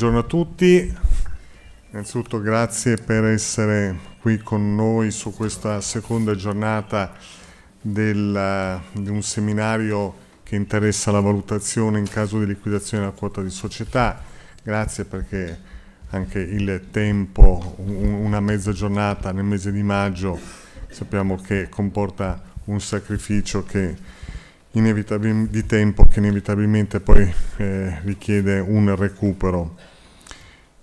Buongiorno a tutti, innanzitutto grazie per essere qui con noi su questa seconda giornata del, eh, di un seminario che interessa la valutazione in caso di liquidazione della quota di società. Grazie perché anche il tempo, una mezza giornata nel mese di maggio, sappiamo che comporta un sacrificio che di tempo che inevitabilmente poi eh, richiede un recupero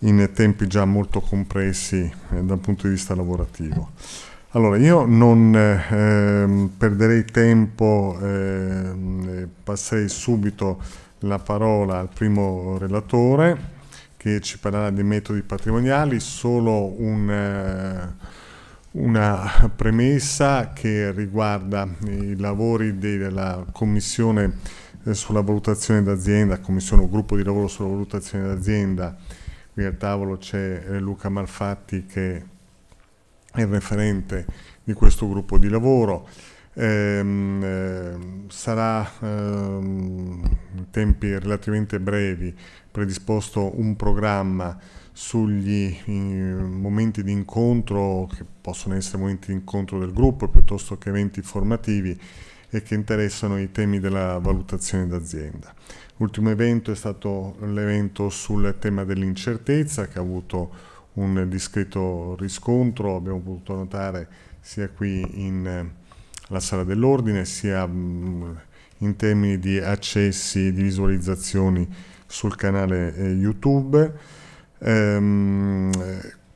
in tempi già molto compressi eh, dal punto di vista lavorativo. Allora, io non eh, perderei tempo, eh, passerei subito la parola al primo relatore che ci parlerà di metodi patrimoniali, solo un, eh, una premessa che riguarda i lavori della Commissione eh, sulla valutazione d'azienda, Commissione o gruppo di lavoro sulla valutazione d'azienda qui al tavolo c'è eh, Luca Malfatti che è il referente di questo gruppo di lavoro. Ehm, eh, sarà ehm, in tempi relativamente brevi predisposto un programma sugli in, momenti di incontro, che possono essere momenti di incontro del gruppo piuttosto che eventi formativi e che interessano i temi della valutazione d'azienda. L'ultimo evento è stato l'evento sul tema dell'incertezza che ha avuto un discreto riscontro, abbiamo potuto notare sia qui in eh, la sala dell'ordine sia mm, in termini di accessi, e di visualizzazioni sul canale eh, YouTube. Ehm,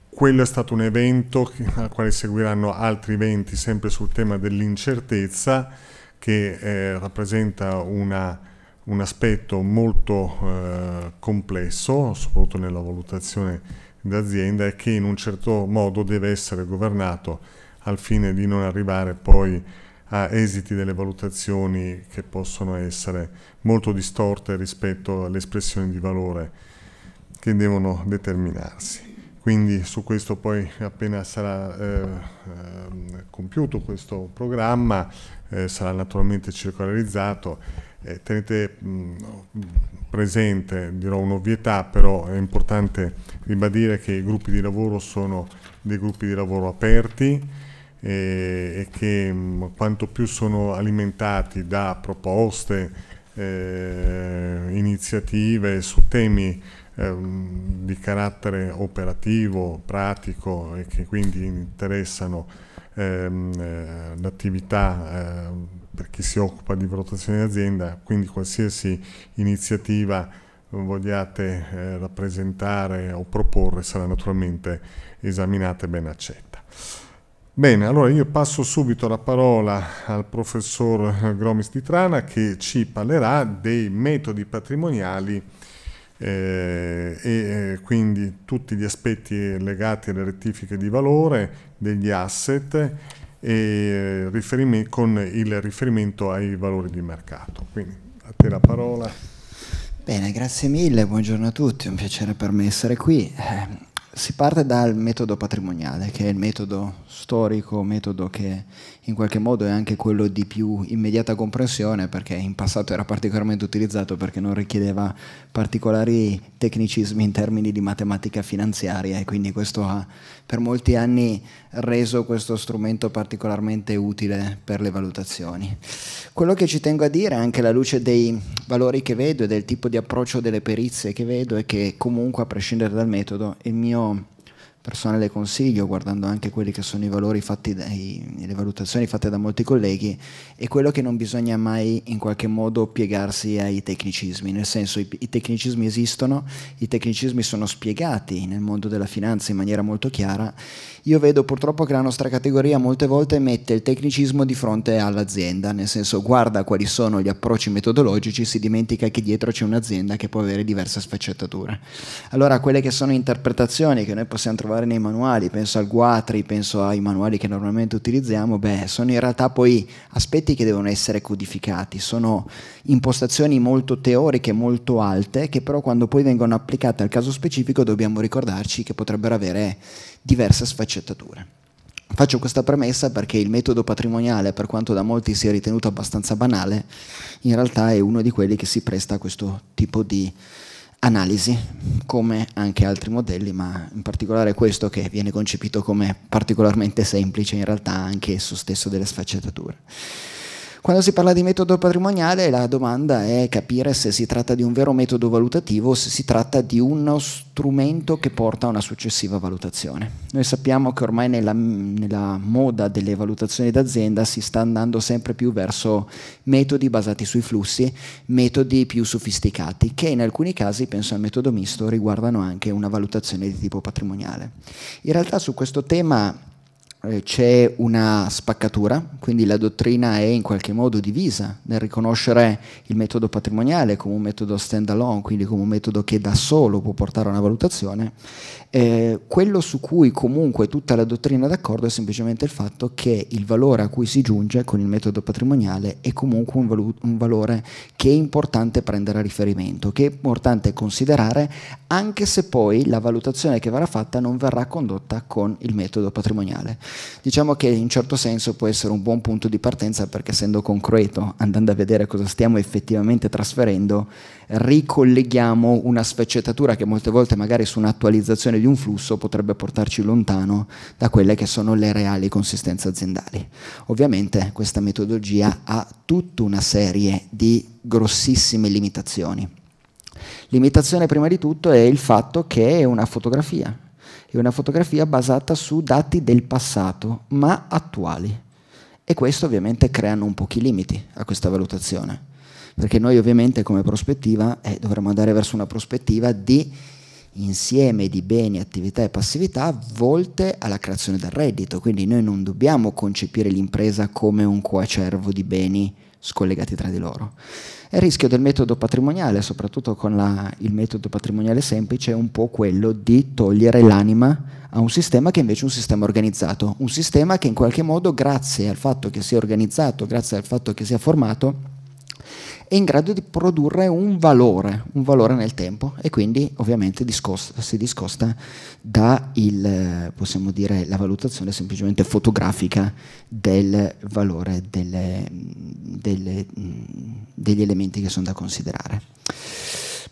quello è stato un evento al quale seguiranno altri eventi sempre sul tema dell'incertezza che eh, rappresenta una un aspetto molto eh, complesso, soprattutto nella valutazione d'azienda, e che in un certo modo deve essere governato al fine di non arrivare poi a esiti delle valutazioni che possono essere molto distorte rispetto alle espressioni di valore che devono determinarsi. Quindi su questo poi appena sarà eh, ehm, compiuto questo programma eh, sarà naturalmente circolarizzato eh, tenete mh, mm, presente, dirò un'ovvietà, però è importante ribadire che i gruppi di lavoro sono dei gruppi di lavoro aperti eh, e che mh, mm, quanto più sono alimentati da proposte, eh, iniziative su temi ehm, di carattere operativo, pratico e che quindi interessano ehm, eh, l'attività ehm, per chi si occupa di valutazione di azienda, quindi qualsiasi iniziativa vogliate eh, rappresentare o proporre sarà naturalmente esaminata e ben accetta. Bene, allora io passo subito la parola al professor Gromis di Trana che ci parlerà dei metodi patrimoniali eh, e eh, quindi tutti gli aspetti legati alle rettifiche di valore degli asset riferime, con il riferimento ai valori di mercato. Quindi a te la parola. Bene, grazie mille, buongiorno a tutti, è un piacere per me essere qui. Eh, si parte dal metodo patrimoniale, che è il metodo storico, metodo che in qualche modo è anche quello di più immediata comprensione perché in passato era particolarmente utilizzato perché non richiedeva particolari tecnicismi in termini di matematica finanziaria e quindi questo ha per molti anni reso questo strumento particolarmente utile per le valutazioni. Quello che ci tengo a dire anche alla luce dei valori che vedo e del tipo di approccio delle perizie che vedo è che comunque a prescindere dal metodo il mio persone le consiglio, guardando anche quelli che sono i valori fatti, i, le valutazioni fatte da molti colleghi, è quello che non bisogna mai in qualche modo piegarsi ai tecnicismi, nel senso i, i tecnicismi esistono, i tecnicismi sono spiegati nel mondo della finanza in maniera molto chiara, io vedo purtroppo che la nostra categoria molte volte mette il tecnicismo di fronte all'azienda, nel senso guarda quali sono gli approcci metodologici, si dimentica che dietro c'è un'azienda che può avere diverse sfaccettature. Allora quelle che sono interpretazioni che noi possiamo trovare trovare nei manuali, penso al Guatri, penso ai manuali che normalmente utilizziamo, beh, sono in realtà poi aspetti che devono essere codificati, sono impostazioni molto teoriche, molto alte, che però quando poi vengono applicate al caso specifico dobbiamo ricordarci che potrebbero avere diverse sfaccettature. Faccio questa premessa perché il metodo patrimoniale, per quanto da molti sia ritenuto abbastanza banale, in realtà è uno di quelli che si presta a questo tipo di analisi, come anche altri modelli, ma in particolare questo che viene concepito come particolarmente semplice, in realtà anche esso stesso delle sfaccettature. Quando si parla di metodo patrimoniale la domanda è capire se si tratta di un vero metodo valutativo o se si tratta di uno strumento che porta a una successiva valutazione. Noi sappiamo che ormai nella, nella moda delle valutazioni d'azienda si sta andando sempre più verso metodi basati sui flussi, metodi più sofisticati, che in alcuni casi, penso al metodo misto, riguardano anche una valutazione di tipo patrimoniale. In realtà su questo tema eh, c'è una spaccatura, quindi la dottrina è in qualche modo divisa nel riconoscere il metodo patrimoniale come un metodo stand alone, quindi come un metodo che da solo può portare a una valutazione. Eh, quello su cui comunque tutta la dottrina è d'accordo è semplicemente il fatto che il valore a cui si giunge con il metodo patrimoniale è comunque un, valu- un valore che è importante prendere a riferimento, che è importante considerare anche se poi la valutazione che verrà fatta non verrà condotta con il metodo patrimoniale diciamo che in certo senso può essere un buon punto di partenza perché essendo concreto, andando a vedere cosa stiamo effettivamente trasferendo, ricolleghiamo una sfaccettatura che molte volte magari su un'attualizzazione di un flusso potrebbe portarci lontano da quelle che sono le reali consistenze aziendali. Ovviamente questa metodologia ha tutta una serie di grossissime limitazioni. Limitazione prima di tutto è il fatto che è una fotografia, è una fotografia basata su dati del passato, ma attuali. E questo ovviamente crea un po' i limiti a questa valutazione, perché noi ovviamente come prospettiva eh, dovremmo andare verso una prospettiva di insieme di beni, attività e passività volte alla creazione del reddito, quindi noi non dobbiamo concepire l'impresa come un coacervo di beni scollegati tra di loro. il rischio del metodo patrimoniale, soprattutto con la, il metodo patrimoniale semplice, è un po' quello di togliere l'anima a un sistema che invece è un sistema organizzato, un sistema che in qualche modo, grazie al fatto che sia organizzato, grazie al fatto che sia formato, è in grado di produrre un valore, un valore nel tempo e quindi ovviamente discosta, si discosta da la valutazione semplicemente fotografica del valore delle, delle, degli elementi che sono da considerare.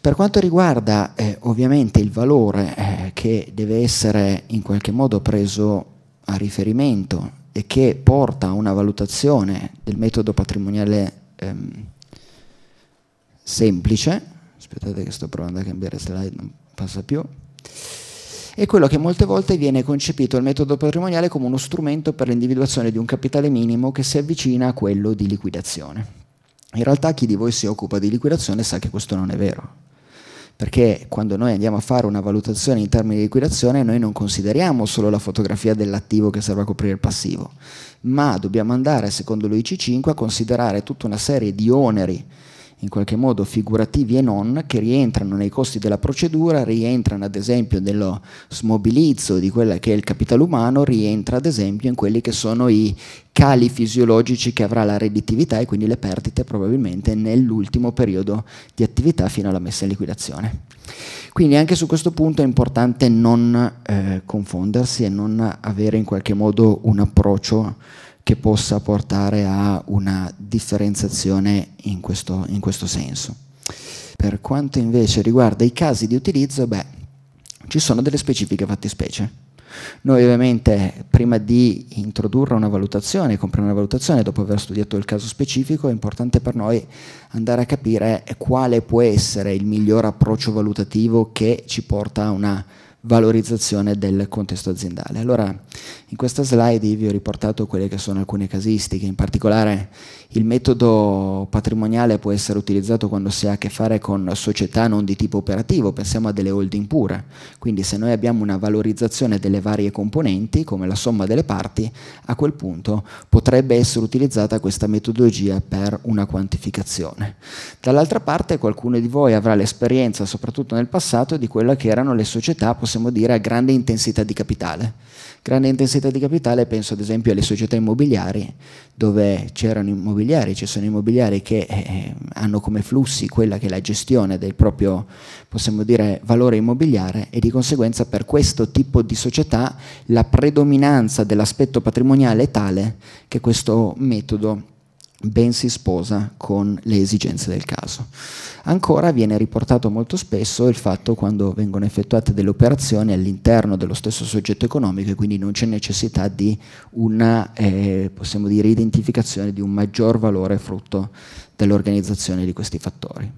Per quanto riguarda eh, ovviamente il valore eh, che deve essere in qualche modo preso a riferimento e che porta a una valutazione del metodo patrimoniale ehm, semplice, aspettate che sto provando a cambiare slide, non passa più, è quello che molte volte viene concepito il metodo patrimoniale come uno strumento per l'individuazione di un capitale minimo che si avvicina a quello di liquidazione. In realtà chi di voi si occupa di liquidazione sa che questo non è vero, perché quando noi andiamo a fare una valutazione in termini di liquidazione noi non consideriamo solo la fotografia dell'attivo che serve a coprire il passivo, ma dobbiamo andare, secondo l'OIC5, a considerare tutta una serie di oneri in qualche modo figurativi e non, che rientrano nei costi della procedura, rientrano ad esempio nello smobilizzo di quello che è il capitale umano, rientra ad esempio in quelli che sono i cali fisiologici che avrà la redditività e quindi le perdite probabilmente nell'ultimo periodo di attività fino alla messa in liquidazione. Quindi anche su questo punto è importante non eh, confondersi e non avere in qualche modo un approccio che possa portare a una differenziazione in questo, in questo senso. Per quanto invece riguarda i casi di utilizzo, beh, ci sono delle specifiche fattispecie. Noi ovviamente prima di introdurre una valutazione, comprare una valutazione, dopo aver studiato il caso specifico, è importante per noi andare a capire quale può essere il miglior approccio valutativo che ci porta a una valorizzazione del contesto aziendale. Allora in questa slide vi ho riportato quelle che sono alcune casistiche, in particolare il metodo patrimoniale può essere utilizzato quando si ha a che fare con società non di tipo operativo, pensiamo a delle holding pure, quindi se noi abbiamo una valorizzazione delle varie componenti, come la somma delle parti, a quel punto potrebbe essere utilizzata questa metodologia per una quantificazione. Dall'altra parte qualcuno di voi avrà l'esperienza, soprattutto nel passato, di quelle che erano le società, possiamo dire, a grande intensità di capitale. Grande intensità intensità di capitale penso ad esempio alle società immobiliari, dove c'erano immobiliari, ci sono immobiliari che eh, eh, hanno come flussi quella che è la gestione del proprio, possiamo dire, valore immobiliare e di conseguenza per questo tipo di società la predominanza dell'aspetto patrimoniale è tale che questo metodo ben si sposa con le esigenze del caso. Ancora viene riportato molto spesso il fatto quando vengono effettuate delle operazioni all'interno dello stesso soggetto economico e quindi non c'è necessità di una, eh, possiamo dire, identificazione di un maggior valore frutto dell'organizzazione di questi fattori.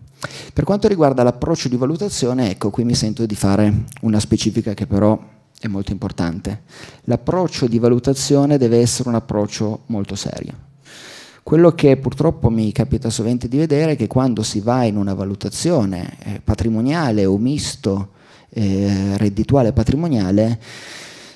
Per quanto riguarda l'approccio di valutazione, ecco, qui mi sento di fare una specifica che però è molto importante. L'approccio di valutazione deve essere un approccio molto serio quello che purtroppo mi capita sovente di vedere è che quando si va in una valutazione eh, patrimoniale o misto eh, reddituale patrimoniale,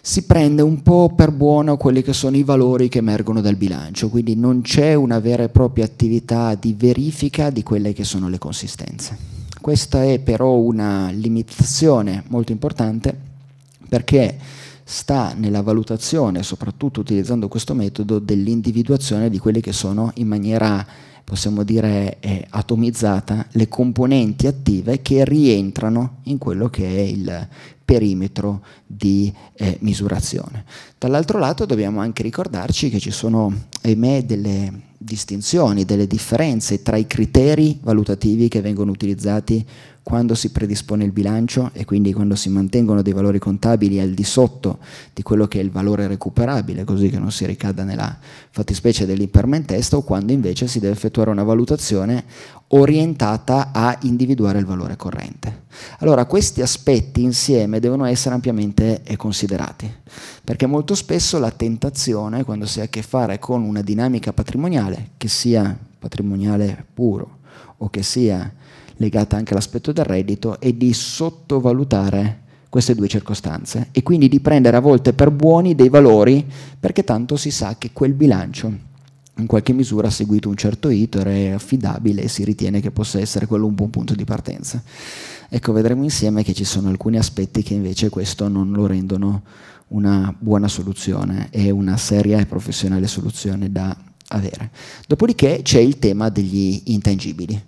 si prende un po' per buono quelli che sono i valori che emergono dal bilancio, quindi non c'è una vera e propria attività di verifica di quelle che sono le consistenze. Questa è però una limitazione molto importante perché sta nella valutazione, soprattutto utilizzando questo metodo, dell'individuazione di quelle che sono in maniera, possiamo dire, eh, atomizzata le componenti attive che rientrano in quello che è il perimetro di eh, misurazione. Dall'altro lato dobbiamo anche ricordarci che ci sono, ahimè, delle distinzioni, delle differenze tra i criteri valutativi che vengono utilizzati quando si predispone il bilancio e quindi quando si mantengono dei valori contabili al di sotto di quello che è il valore recuperabile, così che non si ricada nella fattispecie test, o quando invece si deve effettuare una valutazione orientata a individuare il valore corrente. Allora questi aspetti insieme devono essere ampiamente eh, considerati, perché molto spesso la tentazione quando si ha a che fare con una dinamica patrimoniale, che sia patrimoniale puro o che sia legata anche all'aspetto del reddito, è di sottovalutare queste due circostanze e quindi di prendere a volte per buoni dei valori perché tanto si sa che quel bilancio in qualche misura ha seguito un certo iter, è affidabile e si ritiene che possa essere quello un buon punto di partenza. Ecco, vedremo insieme che ci sono alcuni aspetti che invece questo non lo rendono una buona soluzione e una seria e professionale soluzione da avere. Dopodiché c'è il tema degli intangibili.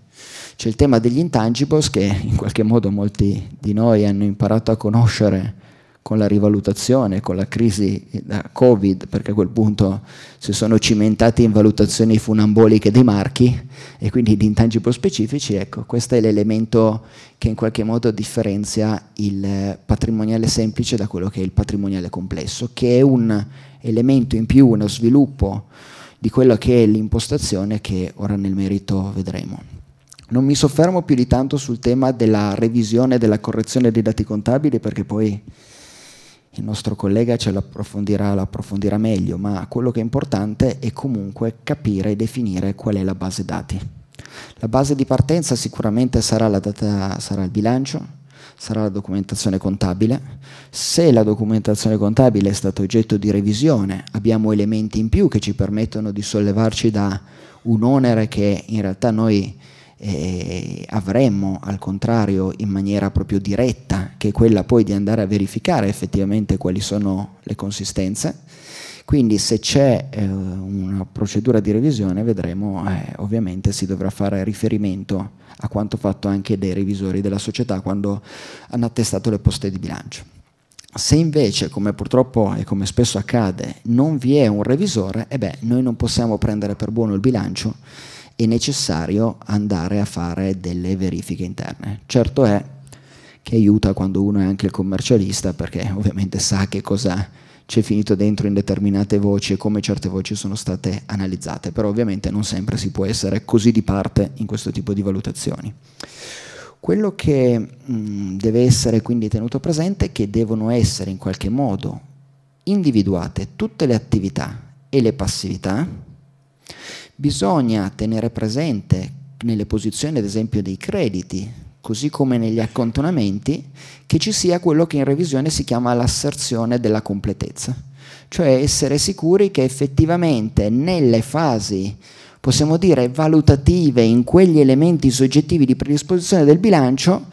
C'è il tema degli intangibles che in qualche modo molti di noi hanno imparato a conoscere con la rivalutazione, con la crisi da Covid, perché a quel punto si sono cimentati in valutazioni funamboliche dei marchi e quindi di intangible specifici, ecco, questo è l'elemento che in qualche modo differenzia il patrimoniale semplice da quello che è il patrimoniale complesso, che è un elemento in più, uno sviluppo di quella che è l'impostazione che ora nel merito vedremo. Non mi soffermo più di tanto sul tema della revisione e della correzione dei dati contabili perché poi il nostro collega ce l'approfondirà, l'approfondirà meglio, ma quello che è importante è comunque capire e definire qual è la base dati. La base di partenza sicuramente sarà, data, sarà il bilancio, sarà la documentazione contabile. Se la documentazione contabile è stata oggetto di revisione, abbiamo elementi in più che ci permettono di sollevarci da un onere che in realtà noi eh, avremmo al contrario in maniera proprio diretta, che è quella poi di andare a verificare effettivamente quali sono le consistenze. Quindi se c'è eh, una procedura di revisione vedremo, eh, ovviamente si dovrà fare riferimento a quanto fatto anche dai revisori della società quando hanno attestato le poste di bilancio. Se invece, come purtroppo e come spesso accade, non vi è un revisore, eh beh, noi non possiamo prendere per buono il bilancio è necessario andare a fare delle verifiche interne. Certo è che aiuta quando uno è anche il commercialista perché ovviamente sa che cosa c'è finito dentro in determinate voci e come certe voci sono state analizzate, però ovviamente non sempre si può essere così di parte in questo tipo di valutazioni. Quello che mh, mm, deve essere quindi tenuto presente è che devono essere in qualche modo individuate tutte le attività e le passività Bisogna tenere presente nelle posizioni, ad esempio, dei crediti, così come negli accantonamenti, che ci sia quello che in revisione si chiama l'asserzione della completezza, cioè essere sicuri che effettivamente nelle fasi possiamo dire valutative in quegli elementi soggettivi di predisposizione del bilancio,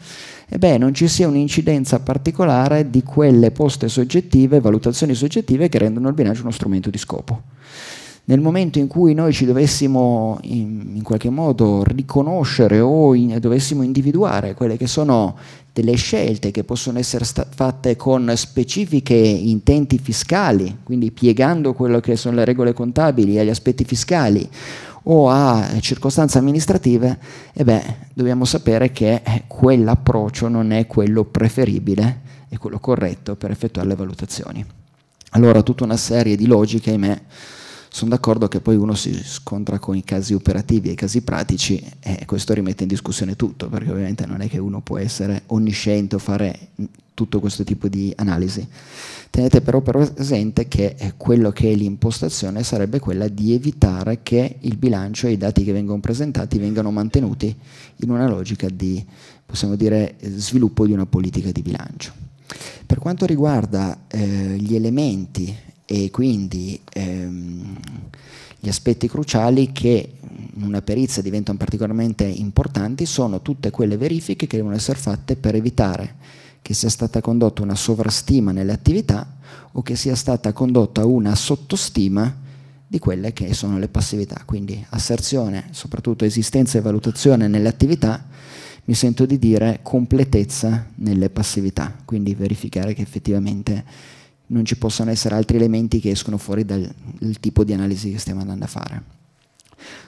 eh beh, non ci sia un'incidenza particolare di quelle poste soggettive, valutazioni soggettive che rendono il bilancio uno strumento di scopo nel momento in cui noi ci dovessimo in, in qualche modo riconoscere o in, dovessimo individuare quelle che sono delle scelte che possono essere sta- fatte con specifiche intenti fiscali, quindi piegando quello che sono le regole contabili agli aspetti fiscali o a circostanze amministrative, e beh, dobbiamo sapere che quell'approccio non è quello preferibile e quello corretto per effettuare le valutazioni. Allora tutta una serie di logiche, ahimè, sono d'accordo che poi uno si scontra con i casi operativi e i casi pratici e questo rimette in discussione tutto, perché ovviamente non è che uno può essere onnisciente o fare tutto questo tipo di analisi. Tenete però presente che eh, quello che è l'impostazione sarebbe quella di evitare che il bilancio e i dati che vengono presentati vengano mantenuti in una logica di, possiamo dire, eh, sviluppo di una politica di bilancio. Per quanto riguarda eh, gli elementi e quindi ehm, gli aspetti cruciali che in una perizia diventano particolarmente importanti sono tutte quelle verifiche che devono essere fatte per evitare che sia stata condotta una sovrastima nelle attività o che sia stata condotta una sottostima di quelle che sono le passività. Quindi asserzione, soprattutto esistenza e valutazione nelle attività, mi sento di dire completezza nelle passività, quindi verificare che effettivamente non ci possono essere altri elementi che escono fuori dal tipo di analisi che stiamo andando a fare.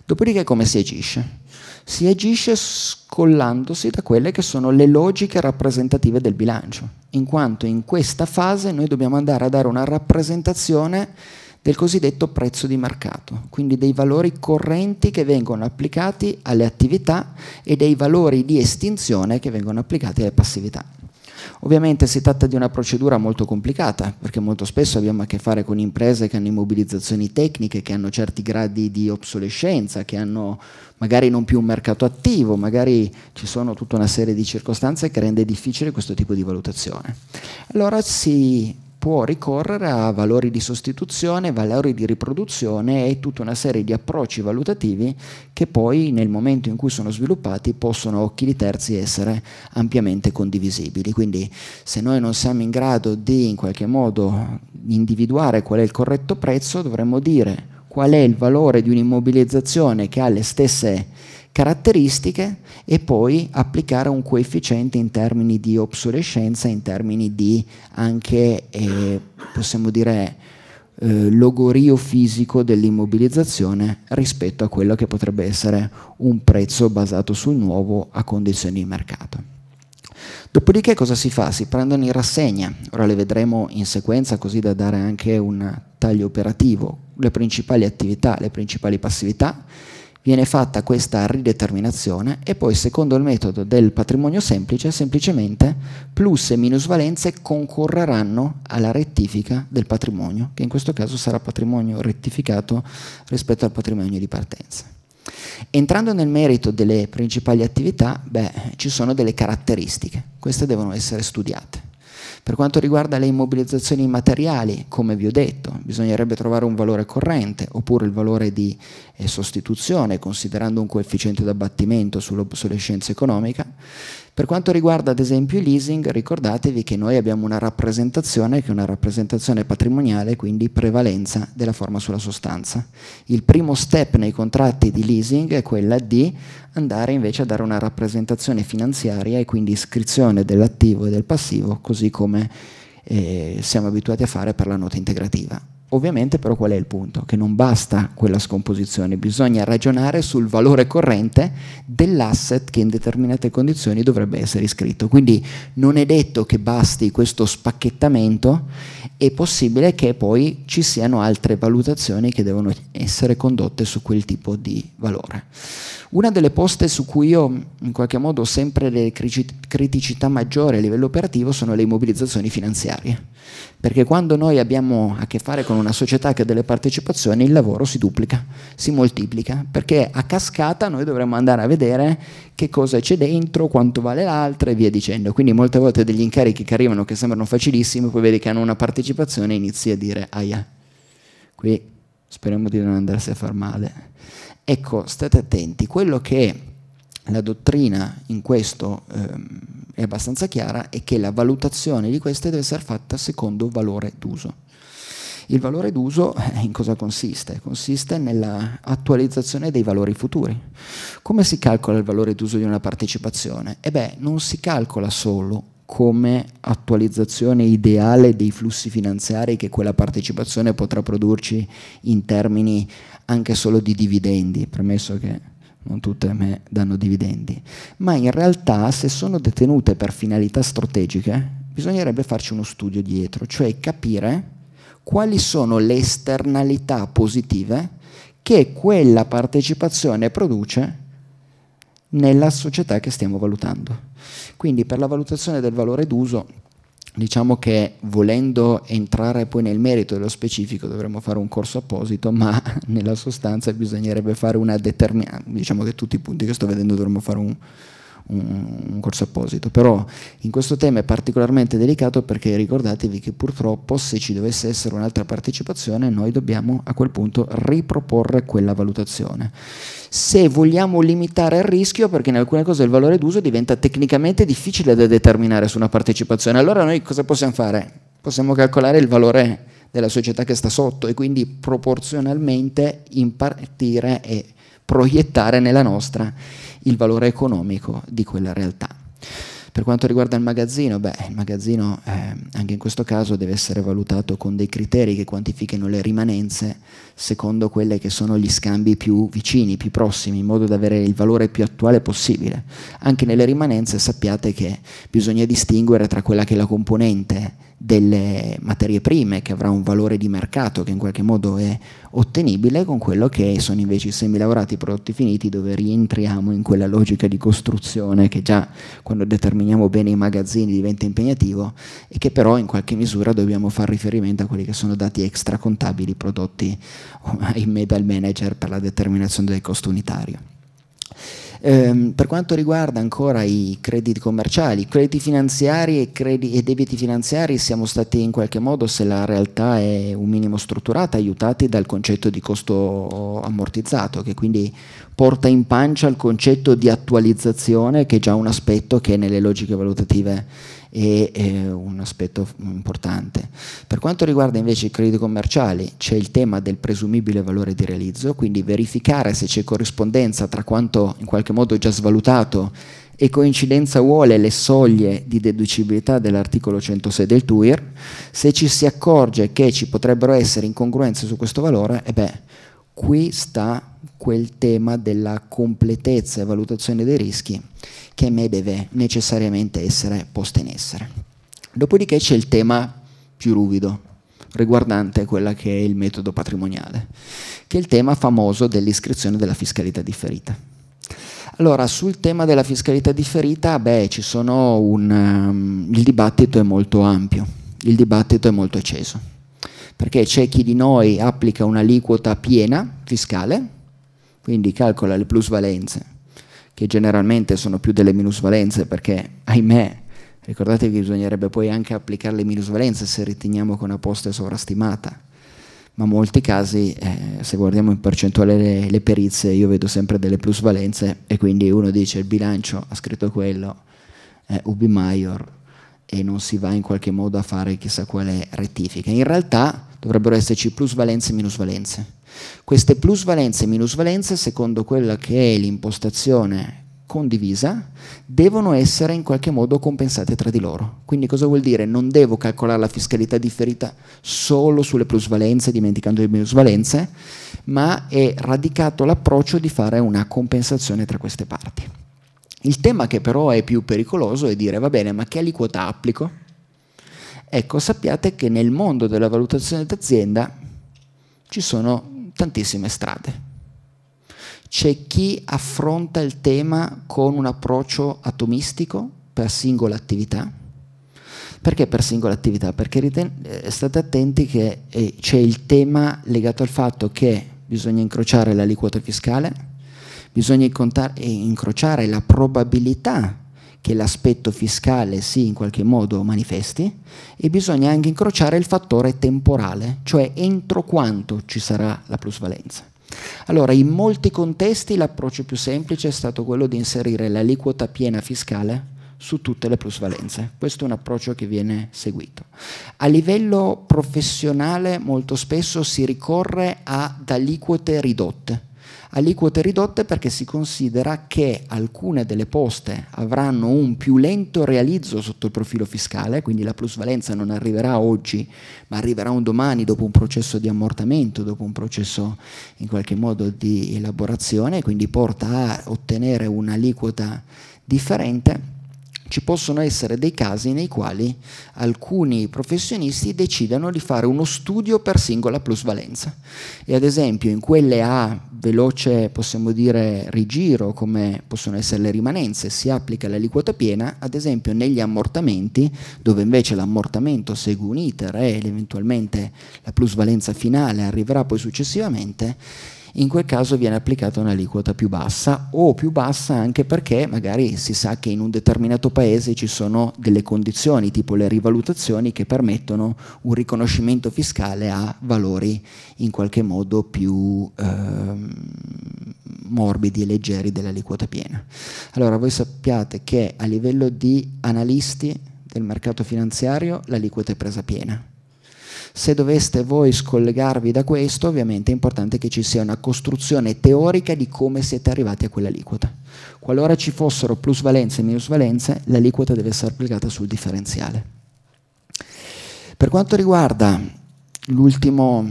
Dopodiché come si agisce? Si agisce scollandosi da quelle che sono le logiche rappresentative del bilancio, in quanto in questa fase noi dobbiamo andare a dare una rappresentazione del cosiddetto prezzo di mercato, quindi dei valori correnti che vengono applicati alle attività e dei valori di estinzione che vengono applicati alle passività. Ovviamente si tratta di una procedura molto complicata, perché molto spesso abbiamo a che fare con imprese che hanno immobilizzazioni tecniche, che hanno certi gradi di obsolescenza, che hanno magari non più un mercato attivo, magari ci sono tutta una serie di circostanze che rende difficile questo tipo di valutazione. Allora si può ricorrere a valori di sostituzione, valori di riproduzione e tutta una serie di approcci valutativi che poi nel momento in cui sono sviluppati possono a occhi di terzi essere ampiamente condivisibili. Quindi se noi non siamo in grado di in qualche modo individuare qual è il corretto prezzo, dovremmo dire qual è il valore di un'immobilizzazione che ha le stesse caratteristiche e poi applicare un coefficiente in termini di obsolescenza, in termini di anche, eh, possiamo dire, eh, logorio fisico dell'immobilizzazione rispetto a quello che potrebbe essere un prezzo basato sul nuovo a condizioni di mercato. Dopodiché cosa si fa? Si prendono in rassegna, ora le vedremo in sequenza così da dare anche un taglio operativo, le principali attività, le principali passività, viene fatta questa rideterminazione e poi secondo il metodo del patrimonio semplice semplicemente plus e minusvalenze concorreranno alla rettifica del patrimonio, che in questo caso sarà patrimonio rettificato rispetto al patrimonio di partenza. Entrando nel merito delle principali attività, beh, ci sono delle caratteristiche, queste devono essere studiate. Per quanto riguarda le immobilizzazioni immateriali, come vi ho detto, bisognerebbe trovare un valore corrente oppure il valore di eh, sostituzione considerando un coefficiente d'abbattimento sull'obsolescenza economica per quanto riguarda ad esempio i leasing, ricordatevi che noi abbiamo una rappresentazione che è una rappresentazione patrimoniale, quindi prevalenza della forma sulla sostanza. Il primo step nei contratti di leasing è quella di andare invece a dare una rappresentazione finanziaria e quindi iscrizione dell'attivo e del passivo, così come eh, siamo abituati a fare per la nota integrativa. Ovviamente però qual è il punto? Che non basta quella scomposizione, bisogna ragionare sul valore corrente dell'asset che in determinate condizioni dovrebbe essere iscritto. Quindi non è detto che basti questo spacchettamento, è possibile che poi ci siano altre valutazioni che devono essere condotte su quel tipo di valore. Una delle poste su cui io in qualche modo ho sempre le criticità maggiori a livello operativo sono le immobilizzazioni finanziarie, perché quando noi abbiamo a che fare con una società che ha delle partecipazioni il lavoro si duplica, si moltiplica, perché a cascata noi dovremmo andare a vedere che cosa c'è dentro, quanto vale l'altra e via dicendo. Quindi molte volte degli incarichi che arrivano che sembrano facilissimi, poi vedi che hanno una partecipazione e inizi a dire aia. Qui speriamo di non andarsi a far male. Ecco, state attenti, quello che la dottrina in questo ehm, è abbastanza chiara, è che la valutazione di queste deve essere fatta secondo valore d'uso. Il valore d'uso eh, in cosa consiste? Consiste nell'attualizzazione dei valori futuri. Come si calcola il valore d'uso di una partecipazione? E eh beh, non si calcola solo come attualizzazione ideale dei flussi finanziari che quella partecipazione potrà produrci in termini anche solo di dividendi, premesso che non tutte me danno dividendi, ma in realtà se sono detenute per finalità strategiche bisognerebbe farci uno studio dietro, cioè capire quali sono le esternalità positive che quella partecipazione produce nella società che stiamo valutando. Quindi per la valutazione del valore d'uso diciamo che volendo entrare poi nel merito dello specifico dovremmo fare un corso apposito, ma nella sostanza bisognerebbe fare una determinata, diciamo che tutti i punti che sto vedendo dovremmo fare un, un, un corso apposito, però in questo tema è particolarmente delicato perché ricordatevi che purtroppo se ci dovesse essere un'altra partecipazione noi dobbiamo a quel punto riproporre quella valutazione. Se vogliamo limitare il rischio, perché in alcune cose il valore d'uso diventa tecnicamente difficile da determinare su una partecipazione, allora noi cosa possiamo fare? Possiamo calcolare il valore della società che sta sotto e quindi proporzionalmente impartire e proiettare nella nostra il valore economico di quella realtà. Per quanto riguarda il magazzino, beh, il magazzino eh, anche in questo caso deve essere valutato con dei criteri che quantifichino le rimanenze secondo quelli che sono gli scambi più vicini, più prossimi, in modo da avere il valore più attuale possibile. Anche nelle rimanenze sappiate che bisogna distinguere tra quella che è la componente delle materie prime che avrà un valore di mercato che in qualche modo è ottenibile con quello che sono invece i semilavorati, i prodotti finiti dove rientriamo in quella logica di costruzione che già quando determiniamo bene i magazzini diventa impegnativo e che però in qualche misura dobbiamo fare riferimento a quelli che sono dati extracontabili prodotti ai oh, metal manager per la determinazione del costo unitario. Ehm, per quanto riguarda ancora i crediti commerciali, crediti finanziari e, credi- e debiti finanziari siamo stati in qualche modo, se la realtà è un minimo strutturata, aiutati dal concetto di costo ammortizzato, che quindi porta in pancia il concetto di attualizzazione, che è già un aspetto che nelle logiche valutative e è un aspetto importante. Per quanto riguarda invece i crediti commerciali c'è il tema del presumibile valore di realizzo, quindi verificare se c'è corrispondenza tra quanto in qualche modo già svalutato e coincidenza vuole le soglie di deducibilità dell'articolo 106 del TUIR, se ci si accorge che ci potrebbero essere incongruenze su questo valore, e eh beh, qui sta quel tema della completezza e valutazione dei rischi che a me deve necessariamente essere posta in essere. Dopodiché c'è il tema più ruvido, riguardante quella che è il metodo patrimoniale, che è il tema famoso dell'iscrizione della fiscalità differita. Allora, sul tema della fiscalità differita, beh, un, um, il dibattito è molto ampio, il dibattito è molto acceso, perché c'è chi di noi applica un'aliquota piena fiscale, quindi calcola le plusvalenze, che generalmente sono più delle minusvalenze perché, ahimè, ricordatevi che bisognerebbe poi anche applicare le minusvalenze se riteniamo che una posta è sovrastimata, ma in molti casi, eh, se guardiamo in percentuale le, le perizie, io vedo sempre delle plusvalenze e quindi uno dice il bilancio ha scritto quello, eh, ubi maior, e non si va in qualche modo a fare chissà quale rettifica. In realtà dovrebbero esserci plusvalenze e minusvalenze queste plusvalenze e minusvalenze, secondo quella che è l'impostazione condivisa, devono essere in qualche modo compensate tra di loro. Quindi cosa vuol dire? Non devo calcolare la fiscalità differita solo sulle plusvalenze, dimenticando le minusvalenze, ma è radicato l'approccio di fare una compensazione tra queste parti. Il tema che però è più pericoloso è dire, va bene, ma che aliquota applico? Ecco, sappiate che nel mondo della valutazione d'azienda ci sono tantissime strade. C'è chi affronta il tema con un approccio atomistico per singola attività. Perché per singola attività? Perché riten- eh, state attenti che eh, c'è il tema legato al fatto che bisogna incrociare l'aliquota fiscale, bisogna incontar- incrociare la probabilità che l'aspetto fiscale si in qualche modo manifesti e bisogna anche incrociare il fattore temporale, cioè entro quanto ci sarà la plusvalenza. Allora, in molti contesti l'approccio più semplice è stato quello di inserire l'aliquota piena fiscale su tutte le plusvalenze. Questo è un approccio che viene seguito. A livello professionale molto spesso si ricorre ad aliquote ridotte, aliquote ridotte perché si considera che alcune delle poste avranno un più lento realizzo sotto il profilo fiscale, quindi la plusvalenza non arriverà oggi, ma arriverà un domani dopo un processo di ammortamento, dopo un processo in qualche modo di elaborazione, quindi porta a ottenere un'aliquota differente ci possono essere dei casi nei quali alcuni professionisti decidano di fare uno studio per singola plusvalenza e ad esempio in quelle a veloce possiamo dire rigiro come possono essere le rimanenze si applica l'aliquota piena ad esempio negli ammortamenti dove invece l'ammortamento segue un iter e eventualmente la plusvalenza finale arriverà poi successivamente in quel caso viene applicata un'aliquota più bassa o più bassa anche perché magari si sa che in un determinato paese ci sono delle condizioni, tipo le rivalutazioni, che permettono un riconoscimento fiscale a valori in qualche modo più ehm, morbidi e leggeri dell'aliquota piena. Allora voi sappiate che a livello di analisti del mercato finanziario l'aliquota è presa piena se doveste voi scollegarvi da questo, ovviamente è importante che ci sia una costruzione teorica di come siete arrivati a quell'aliquota. Qualora ci fossero plusvalenze e minusvalenze, l'aliquota deve essere applicata sul differenziale. Per quanto riguarda l'ultimo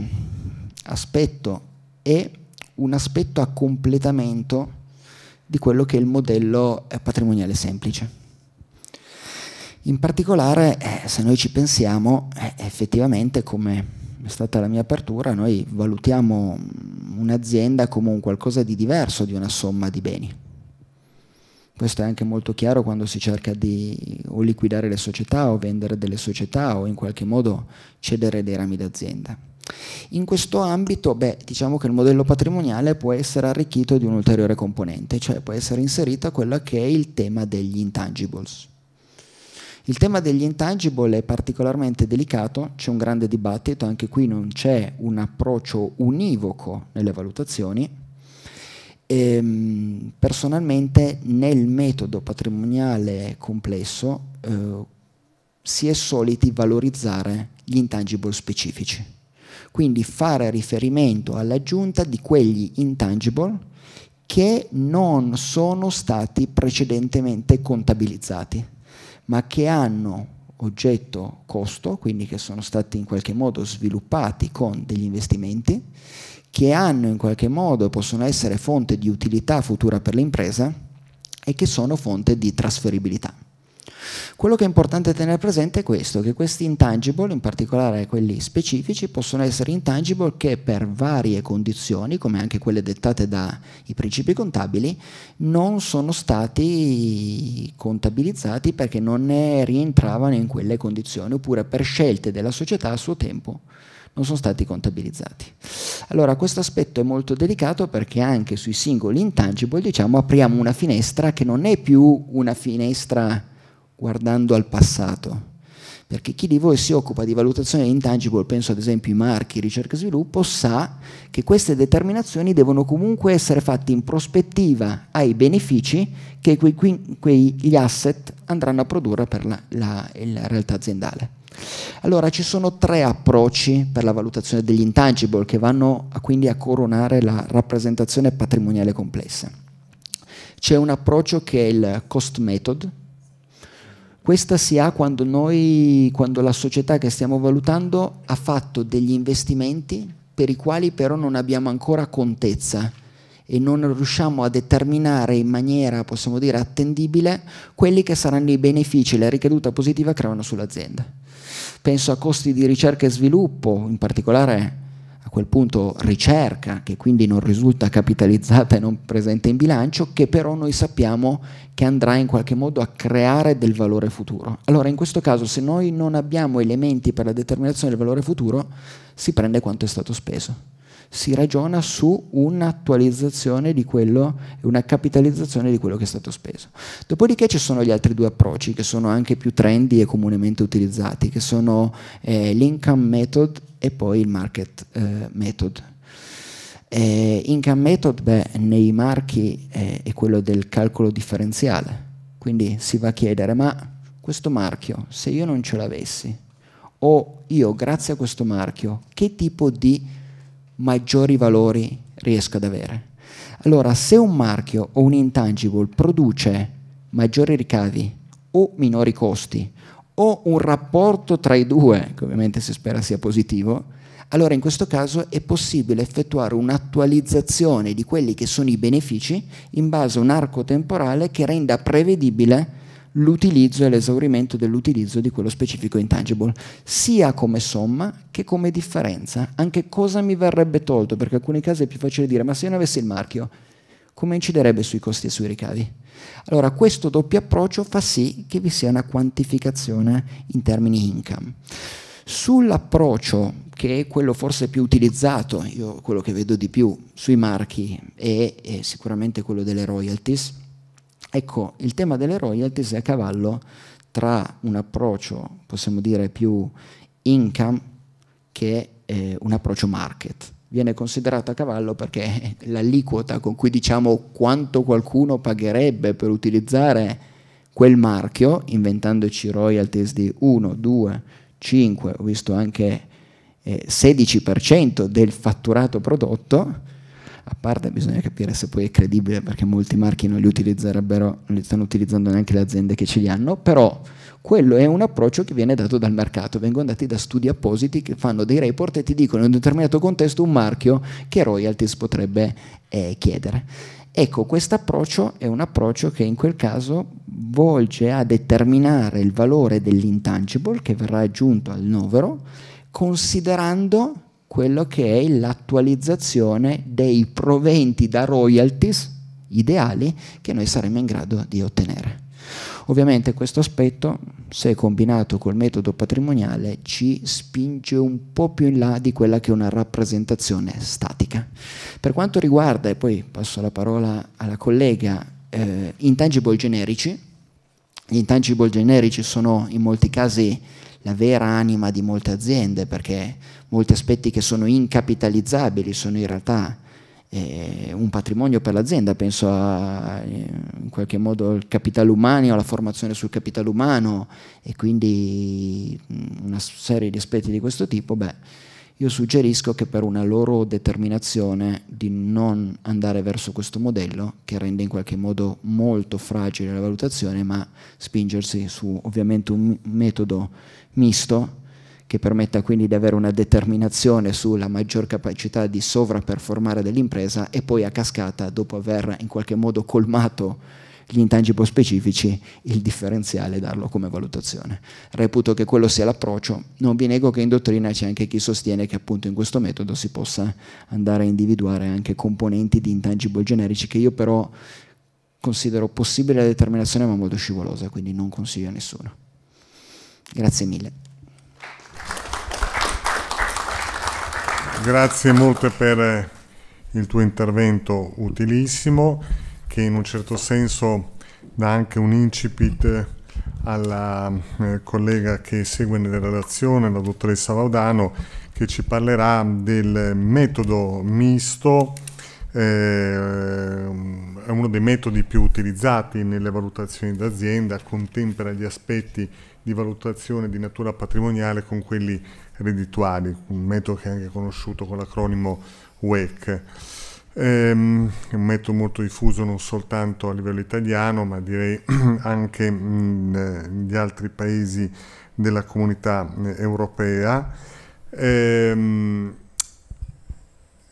aspetto, è un aspetto a completamento di quello che è il modello eh, patrimoniale semplice. In particolare, eh, se noi ci pensiamo, eh, effettivamente, come è stata la mia apertura, noi valutiamo un'azienda come un qualcosa di diverso di una somma di beni. Questo è anche molto chiaro quando si cerca di o liquidare le società o vendere delle società o in qualche modo cedere dei rami d'azienda. In questo ambito, beh, diciamo che il modello patrimoniale può essere arricchito di un'ulteriore componente, cioè può essere inserito quello che è il tema degli intangibles. Il tema degli intangible è particolarmente delicato, c'è un grande dibattito, anche qui non c'è un approccio univoco nelle valutazioni. E, ehm, personalmente nel metodo patrimoniale complesso eh, si è soliti valorizzare gli intangible specifici, quindi fare riferimento all'aggiunta di quegli intangible che non sono stati precedentemente contabilizzati ma che hanno oggetto costo, quindi che sono stati in qualche modo sviluppati con degli investimenti, che hanno in qualche modo possono essere fonte di utilità futura per l'impresa e che sono fonte di trasferibilità. Quello che è importante tenere presente è questo, che questi intangible, in particolare quelli specifici, possono essere intangible che per varie condizioni, come anche quelle dettate dai principi contabili, non sono stati contabilizzati perché non ne rientravano in quelle condizioni, oppure per scelte della società a suo tempo non sono stati contabilizzati. Allora questo aspetto è molto delicato perché anche sui singoli intangible diciamo apriamo una finestra che non è più una finestra guardando al passato. Perché chi di voi si occupa di valutazione intangible, penso ad esempio ai marchi, ricerca e sviluppo, sa che queste determinazioni devono comunque essere fatte in prospettiva ai benefici che quei, quei, gli asset andranno a produrre per la, la, la realtà aziendale. Allora ci sono tre approcci per la valutazione degli intangible che vanno a, quindi a coronare la rappresentazione patrimoniale complessa. C'è un approccio che è il cost method, questa si ha quando, noi, quando la società che stiamo valutando ha fatto degli investimenti per i quali però non abbiamo ancora contezza e non riusciamo a determinare in maniera, possiamo dire, attendibile quelli che saranno i benefici, la ricaduta positiva che avranno sull'azienda. Penso a costi di ricerca e sviluppo, in particolare a quel punto ricerca, che quindi non risulta capitalizzata e non presente in bilancio, che però noi sappiamo che andrà in qualche modo a creare del valore futuro. Allora in questo caso se noi non abbiamo elementi per la determinazione del valore futuro, si prende quanto è stato speso si ragiona su un'attualizzazione di quello e una capitalizzazione di quello che è stato speso. Dopodiché ci sono gli altri due approcci che sono anche più trendy e comunemente utilizzati, che sono eh, l'income method e poi il market eh, method. Eh, income method beh, nei marchi eh, è quello del calcolo differenziale, quindi si va a chiedere ma questo marchio, se io non ce l'avessi, o io grazie a questo marchio, che tipo di maggiori valori riesco ad avere. Allora, se un marchio o un intangible produce maggiori ricavi o minori costi, o un rapporto tra i due, che ovviamente si spera sia positivo, allora in questo caso è possibile effettuare un'attualizzazione di quelli che sono i benefici in base a un arco temporale che renda prevedibile l'utilizzo e l'esaurimento dell'utilizzo di quello specifico intangible, sia come somma che come differenza, anche cosa mi verrebbe tolto, perché in alcuni casi è più facile dire ma se io non avessi il marchio, come inciderebbe sui costi e sui ricavi? Allora questo doppio approccio fa sì che vi sia una quantificazione in termini income. Sull'approccio, che è quello forse più utilizzato, io quello che vedo di più sui marchi è, è sicuramente quello delle royalties, Ecco, il tema delle royalties è a cavallo tra un approccio, possiamo dire, più income che eh, un approccio market. Viene considerato a cavallo perché l'aliquota con cui diciamo quanto qualcuno pagherebbe per utilizzare quel marchio, inventandoci royalties di 1, 2, 5, ho visto anche eh, 16% del fatturato prodotto, a parte bisogna capire se poi è credibile perché molti marchi non li utilizzerebbero, non li stanno utilizzando neanche le aziende che ce li hanno, però quello è un approccio che viene dato dal mercato, vengono dati da studi appositi che fanno dei report e ti dicono in un determinato contesto un marchio che royalties potrebbe eh, chiedere. Ecco, questo approccio è un approccio che in quel caso volge a determinare il valore dell'intangible che verrà aggiunto al novero considerando quello che è l'attualizzazione dei proventi da royalties ideali che noi saremmo in grado di ottenere. Ovviamente questo aspetto, se combinato col metodo patrimoniale, ci spinge un po' più in là di quella che è una rappresentazione statica. Per quanto riguarda, e poi passo la parola alla collega, eh, intangible generici, gli intangible generici sono in molti casi la vera anima di molte aziende, perché molti aspetti che sono incapitalizzabili sono in realtà eh, un patrimonio per l'azienda, penso a, eh, in qualche modo al capitale umano, alla formazione sul capitale umano e quindi mm, una serie di aspetti di questo tipo, beh, io suggerisco che per una loro determinazione di non andare verso questo modello, che rende in qualche modo molto fragile la valutazione, ma spingersi su ovviamente un metodo misto che permetta quindi di avere una determinazione sulla maggior capacità di sovraperformare dell'impresa e poi a cascata, dopo aver in qualche modo colmato gli intangible specifici, il differenziale darlo come valutazione. Reputo che quello sia l'approccio, non vi nego che in dottrina c'è anche chi sostiene che appunto in questo metodo si possa andare a individuare anche componenti di intangible generici che io però considero possibile la determinazione ma molto scivolosa, quindi non consiglio a nessuno. Grazie mille. Grazie molto per eh, il tuo intervento utilissimo che in un certo senso dà anche un incipit alla eh, collega che segue nella relazione, la dottoressa Vaudano, che ci parlerà del metodo misto, eh, è uno dei metodi più utilizzati nelle valutazioni d'azienda, contempera gli aspetti di valutazione di natura patrimoniale con quelli reddituali, un metodo che è anche conosciuto con l'acronimo WEC. Ehm, è un metodo molto diffuso non soltanto a livello italiano, ma direi anche negli altri paesi della comunità eh, europea. Ehm,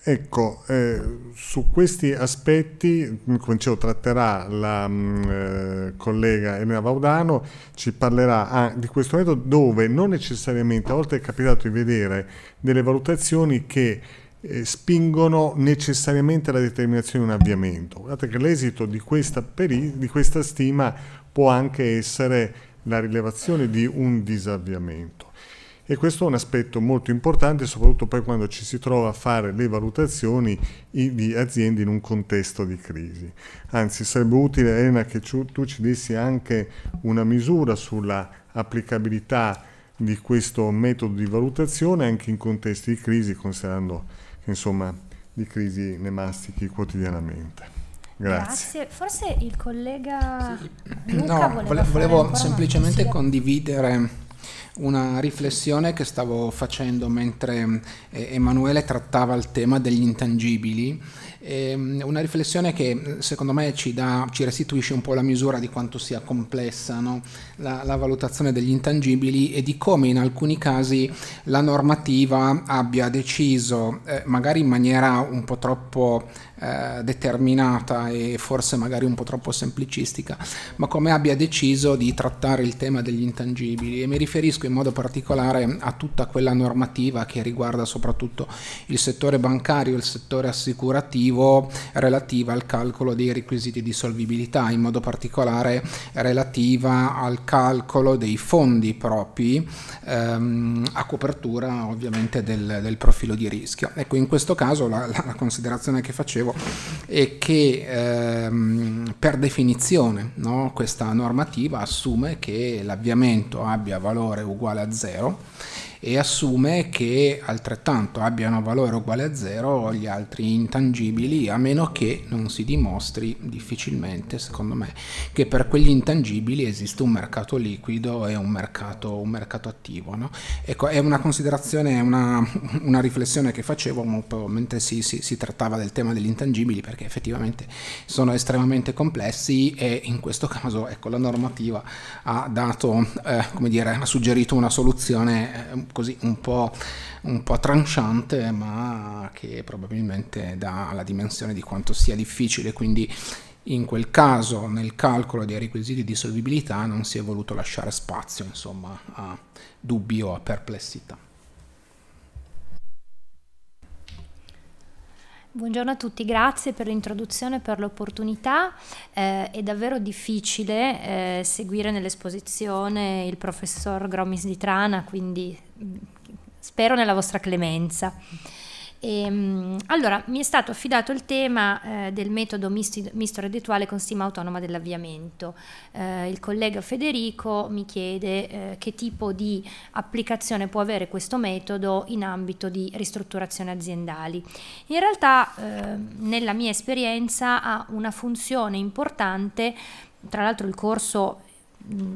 Ecco, eh, su questi aspetti, mm, come dicevo, tratterà la mh, mm, eh, collega Elena Vaudano, ci parlerà ah, di questo metodo dove non necessariamente, a volte è capitato di vedere delle valutazioni che eh, spingono necessariamente alla determinazione di un avviamento. Guardate che l'esito di questa, peri- di questa stima può anche essere la rilevazione di un disavviamento. E questo è un aspetto molto importante, soprattutto poi quando ci si trova a fare le valutazioni di aziende in un contesto di crisi. Anzi, sarebbe utile, Elena, che tu ci dessi anche una misura sulla applicabilità di questo metodo di valutazione anche in contesti di crisi, considerando che insomma di crisi ne mastichi quotidianamente. Grazie. Grazie. Forse il collega... Sì. no, volevo, volevo semplicemente condividere una riflessione che stavo facendo mentre eh, Emanuele trattava il tema degli intangibili, ehm, una riflessione che secondo me ci, dà, ci restituisce un po' la misura di quanto sia complessa no? la, la, valutazione degli intangibili e di come in alcuni casi la normativa abbia deciso, eh, magari in maniera un po' troppo eh, determinata e forse magari un po' troppo semplicistica, ma come abbia deciso di trattare il tema degli intangibili e mi riferisco in modo particolare a tutta quella normativa che riguarda soprattutto il settore bancario il settore assicurativo relativa al calcolo dei requisiti di solvibilità, in modo particolare relativa al calcolo dei fondi propri ehm, a copertura ovviamente del, del, profilo di rischio. Ecco, in questo caso la, la considerazione che facevo tempo e che ehm, per definizione no, questa normativa assume che l'avviamento abbia valore uguale a zero e assume che altrettanto abbiano valore uguale a zero gli altri intangibili, a meno che non si dimostri difficilmente, secondo me, che per quegli intangibili esiste un mercato liquido e un mercato, un mercato attivo. No? Ecco, è una considerazione, una, una riflessione che facevo mentre si, si, si trattava del tema degli intangibili, perché effettivamente sono estremamente complessi e in questo caso ecco, la normativa ha dato, eh, come dire, ha suggerito una soluzione eh, così un po', un po' tranciante, ma che probabilmente dà la dimensione di quanto sia difficile, quindi in quel caso nel calcolo dei requisiti di solvibilità non si è voluto lasciare spazio insomma, a dubbi o a perplessità. Buongiorno a tutti, grazie per l'introduzione e per l'opportunità. Eh, è davvero difficile eh, seguire nell'esposizione il professor Gromis di Trana, quindi mh, mm, spero nella vostra clemenza. E, ehm, allora, mi è stato affidato il tema eh, del metodo misto, misto reddituale con stima autonoma dell'avviamento. Eh, il collega Federico mi chiede eh, che tipo di applicazione può avere questo metodo in ambito di ristrutturazione aziendali. In realtà, eh, nella mia esperienza, ha una funzione importante tra l'altro il corso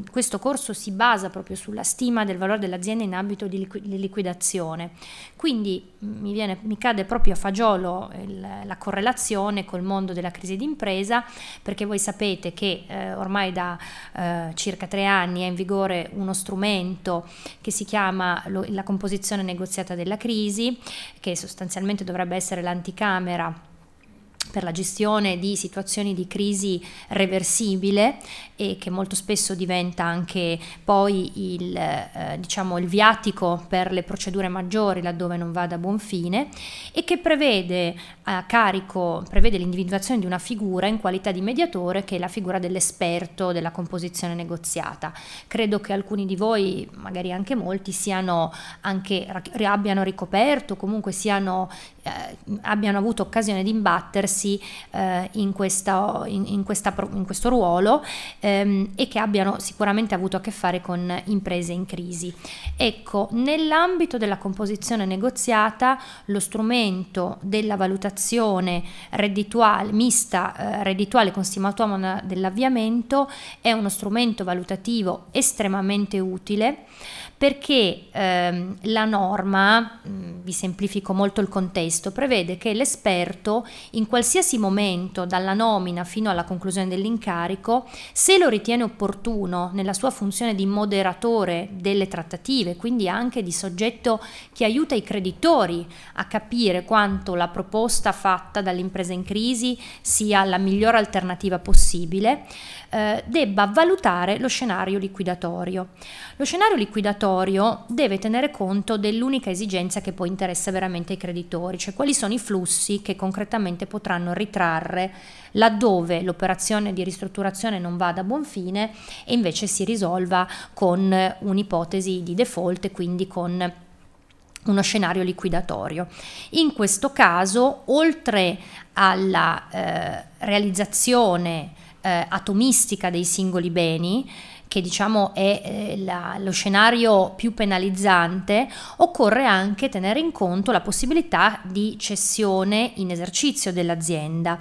questo corso si basa proprio sulla stima del valore dell'azienda in ambito di liquidazione. Quindi mi, viene, mi cade proprio a fagiolo il, la correlazione col mondo della crisi d'impresa, perché voi sapete che eh, ormai da eh, circa tre anni è in vigore uno strumento che si chiama lo, la composizione negoziata della crisi, che sostanzialmente dovrebbe essere l'anticamera per la gestione di situazioni di crisi reversibile e che molto spesso diventa anche poi il, eh, diciamo, il viatico per le procedure maggiori laddove non vada a buon fine e che prevede a carico, prevede l'individuazione di una figura in qualità di mediatore che è la figura dell'esperto della composizione negoziata. Credo che alcuni di voi, magari anche molti, siano anche, abbiano ricoperto, comunque siano, eh, abbiano avuto occasione di imbattersi espressi eh, in, questa, in, in, questa, in, questo ruolo ehm, e che abbiano sicuramente avuto a che fare con imprese in crisi. Ecco, nell'ambito della composizione negoziata, lo strumento della valutazione reddituale, mista eh, reddituale con stimatoma dell'avviamento è uno strumento valutativo estremamente utile perché ehm, la norma, mh, vi semplifico molto il contesto, prevede che l'esperto in qualsiasi momento, dalla nomina fino alla conclusione dell'incarico, se lo ritiene opportuno nella sua funzione di moderatore delle trattative, quindi anche di soggetto che aiuta i creditori a capire quanto la proposta fatta dall'impresa in crisi sia la migliore alternativa possibile, eh, debba valutare lo scenario liquidatorio. Lo scenario liquidatorio deve tenere conto dell'unica esigenza che poi interessa veramente ai creditori, cioè quali sono i flussi che concretamente potranno ritrarre laddove l'operazione di ristrutturazione non vada a buon fine e invece si risolva con un'ipotesi di default e quindi con uno scenario liquidatorio. In questo caso, oltre alla eh, realizzazione eh, atomistica dei singoli beni, che diciamo è eh, la, lo scenario più penalizzante, occorre anche tenere in conto la possibilità di cessione in esercizio dell'azienda,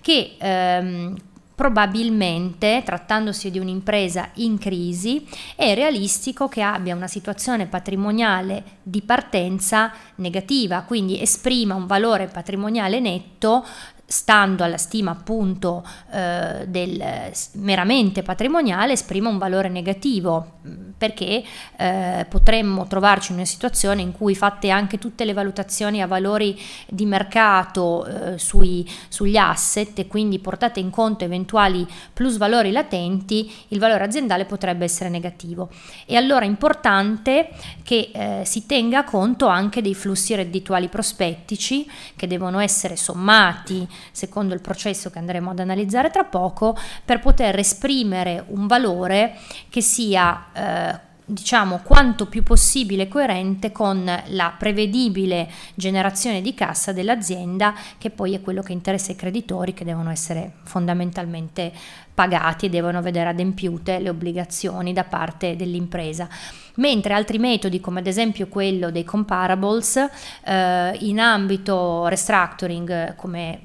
che ehm, probabilmente, trattandosi di un'impresa in crisi, è realistico che abbia una situazione patrimoniale di partenza negativa, quindi esprima un valore patrimoniale netto stando alla stima appunto eh, del, meramente patrimoniale, esprime un valore negativo, mm, perché eh, potremmo trovarci in una situazione in cui fatte anche tutte le valutazioni a valori di mercato eh, sui, sugli asset e quindi portate in conto eventuali plus valori latenti, il valore aziendale potrebbe essere negativo. E allora è importante che eh, si tenga conto anche dei flussi reddituali prospettici che devono essere sommati secondo il processo che andremo ad analizzare tra poco, per poter esprimere un valore che sia eh, diciamo quanto più possibile coerente con la prevedibile generazione di cassa dell'azienda che poi è quello che interessa i creditori che devono essere fondamentalmente pagati e devono vedere adempiute le obbligazioni da parte dell'impresa. Mentre altri metodi come ad esempio quello dei comparables eh, in ambito restructuring come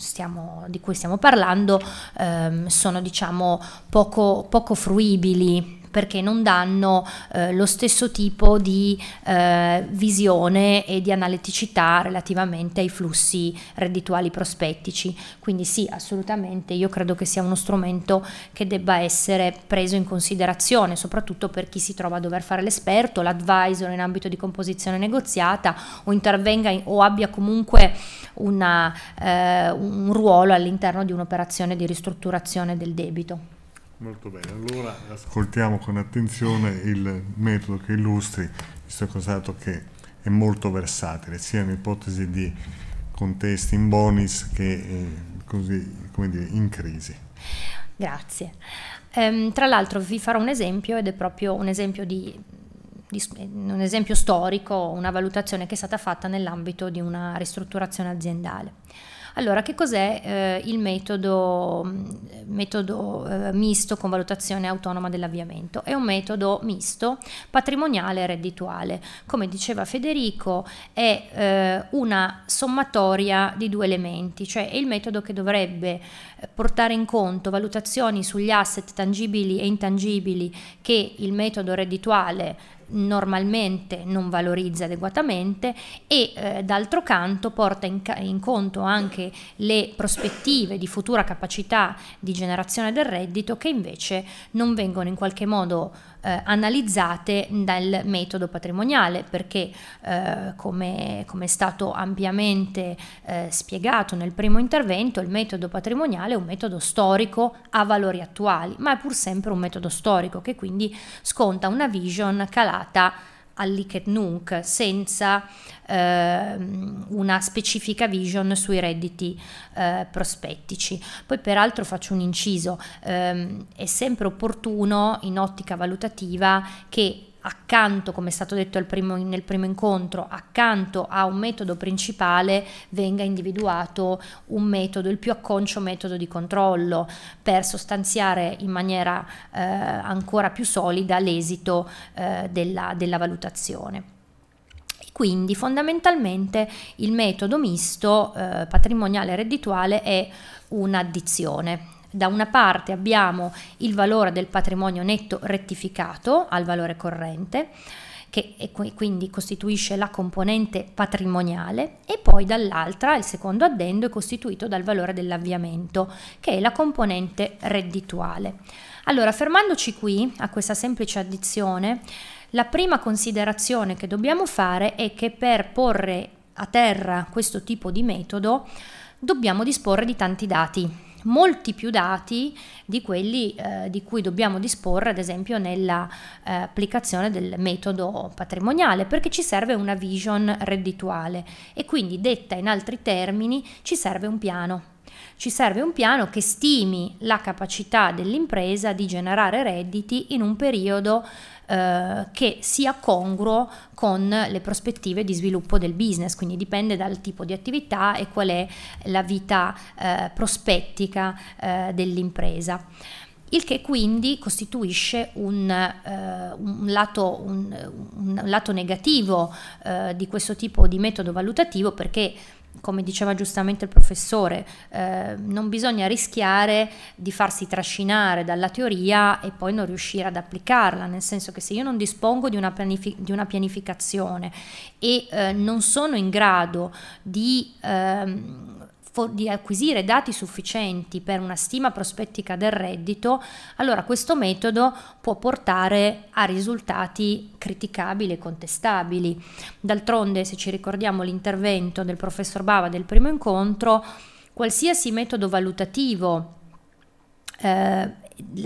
stiamo, di cui stiamo parlando ehm, sono diciamo poco, poco fruibili perché non danno eh, lo stesso tipo di eh, visione e di analiticità relativamente ai flussi reddituali prospettici. Quindi sì, assolutamente, io credo che sia uno strumento che debba essere preso in considerazione, soprattutto per chi si trova a dover fare l'esperto, l'advisor in ambito di composizione negoziata o intervenga in, o abbia comunque una, eh, un ruolo all'interno di un'operazione di ristrutturazione del debito. Molto bene, allora ascoltiamo con attenzione il metodo che illustri, visto considerato che è molto versatile, sia in ipotesi di contesti in bonis che eh, così, come dire, in crisi. Grazie. Um, tra l'altro vi farò un esempio ed è proprio un esempio di eh, un esempio storico, una valutazione che è stata fatta nell'ambito di una ristrutturazione aziendale. Allora, che cos'è eh, il metodo, mm, metodo eh, misto con valutazione autonoma dell'avviamento? È un metodo misto patrimoniale e reddituale. Come diceva Federico, è eh, una sommatoria di due elementi, cioè è il metodo che dovrebbe eh, portare in conto valutazioni sugli asset tangibili e intangibili che il metodo reddituale normalmente non valorizza adeguatamente e eh, d'altro canto porta in, ca- in, conto anche le prospettive di futura capacità di generazione del reddito che invece non vengono in qualche modo eh, analizzate dal metodo patrimoniale perché eh, come, come, è stato ampiamente eh, spiegato nel primo intervento il metodo patrimoniale è un metodo storico a valori attuali ma è pur sempre un metodo storico che quindi sconta una vision calata all'icet nunc senza eh, una specifica vision sui redditi eh, prospettici. Poi peraltro faccio un inciso, ehm, è sempre opportuno in ottica valutativa che accanto, come è stato detto primo, nel primo incontro, accanto a un metodo principale venga individuato un metodo, il più acconcio metodo di controllo per sostanziare in maniera eh, ancora più solida l'esito eh, della, della valutazione. Quindi fondamentalmente il metodo misto eh, patrimoniale reddituale è un'addizione, da una parte abbiamo il valore del patrimonio netto rettificato al valore corrente, che quindi costituisce la componente patrimoniale e poi dall'altra il secondo addendo è costituito dal valore dell'avviamento che è la componente reddituale. Allora, fermandoci qui a questa semplice addizione, la prima considerazione che dobbiamo fare è che per porre a terra questo tipo di metodo dobbiamo disporre di tanti dati molti più dati di quelli eh, di cui dobbiamo disporre ad esempio nell'applicazione eh, del metodo patrimoniale perché ci serve una vision reddituale e quindi detta in altri termini ci serve un piano ci serve un piano che stimi la capacità dell'impresa di generare redditi in un periodo eh, che sia congruo con le prospettive di sviluppo del business, quindi dipende dal tipo di attività e qual è la vita eh, prospettica eh, dell'impresa il che quindi costituisce un, eh, un, lato, un, un lato, negativo eh, di questo tipo di metodo valutativo perché come diceva giustamente il professore, eh, non bisogna rischiare di farsi trascinare dalla teoria e poi non riuscire ad applicarla, nel senso che se io non dispongo di una, pianific- di una pianificazione e eh, non sono in grado di... Ehm, di acquisire dati sufficienti per una stima prospettica del reddito, allora questo metodo può portare a risultati criticabili e contestabili. D'altronde, se ci ricordiamo l'intervento del professor Bava del primo incontro, qualsiasi metodo valutativo eh,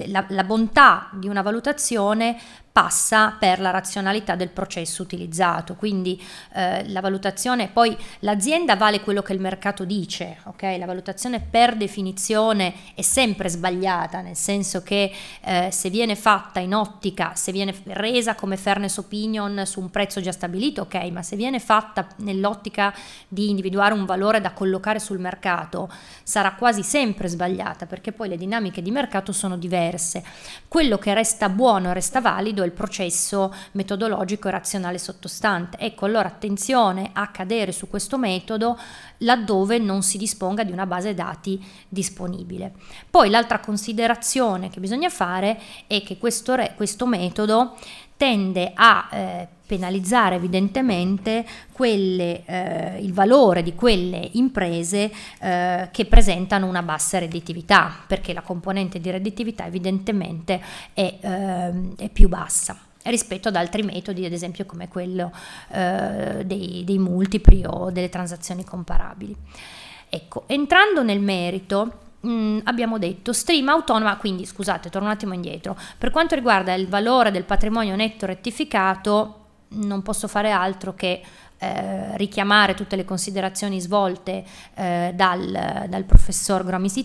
la, la, bontà di una valutazione passa per la razionalità del processo utilizzato, quindi eh, la valutazione, poi l'azienda vale quello che il mercato dice, ok? La valutazione per definizione è sempre sbagliata, nel senso che eh, se viene fatta in ottica, se viene resa come fairness opinion su un prezzo già stabilito, ok, ma se viene fatta nell'ottica di individuare un valore da collocare sul mercato, sarà quasi sempre sbagliata perché poi le dinamiche di mercato sono diverse. Quello che resta buono e resta valido il processo metodologico e razionale sottostante. Ecco, allora attenzione a cadere su questo metodo laddove non si disponga di una base dati disponibile. Poi l'altra considerazione che bisogna fare è che questo, re, questo metodo tende a eh, penalizzare evidentemente quelle, eh, il valore di quelle imprese eh, che presentano una bassa redditività, perché la componente di redditività evidentemente è, eh, è più bassa rispetto ad altri metodi, ad esempio come quello eh, dei, dei multipli o delle transazioni comparabili. Ecco, entrando nel merito, Mm, abbiamo detto stream autonoma, quindi scusate, torno un attimo indietro. Per quanto riguarda il valore del patrimonio netto rettificato, non posso fare altro che eh, richiamare tutte le considerazioni svolte eh, dal, dal, professor Gromissi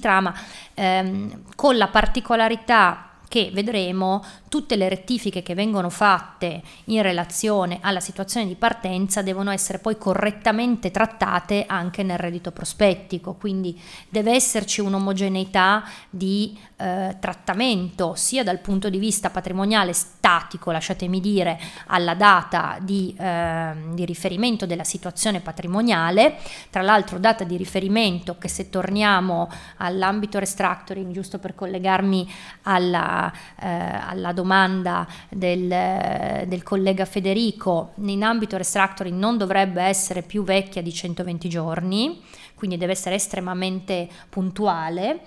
ehm, con la particolarità che vedremo tutte le rettifiche che vengono fatte in relazione alla situazione di partenza devono essere poi correttamente trattate anche nel reddito prospettico, quindi deve esserci un'omogeneità di eh, trattamento sia dal punto di vista patrimoniale statico, lasciatemi dire, alla data di, eh, di riferimento della situazione patrimoniale, tra l'altro data di riferimento che se torniamo all'ambito restructuring, giusto per collegarmi alla, eh, alla domanda del, del collega Federico, in ambito restructuring non dovrebbe essere più vecchia di 120 giorni, quindi deve essere estremamente puntuale,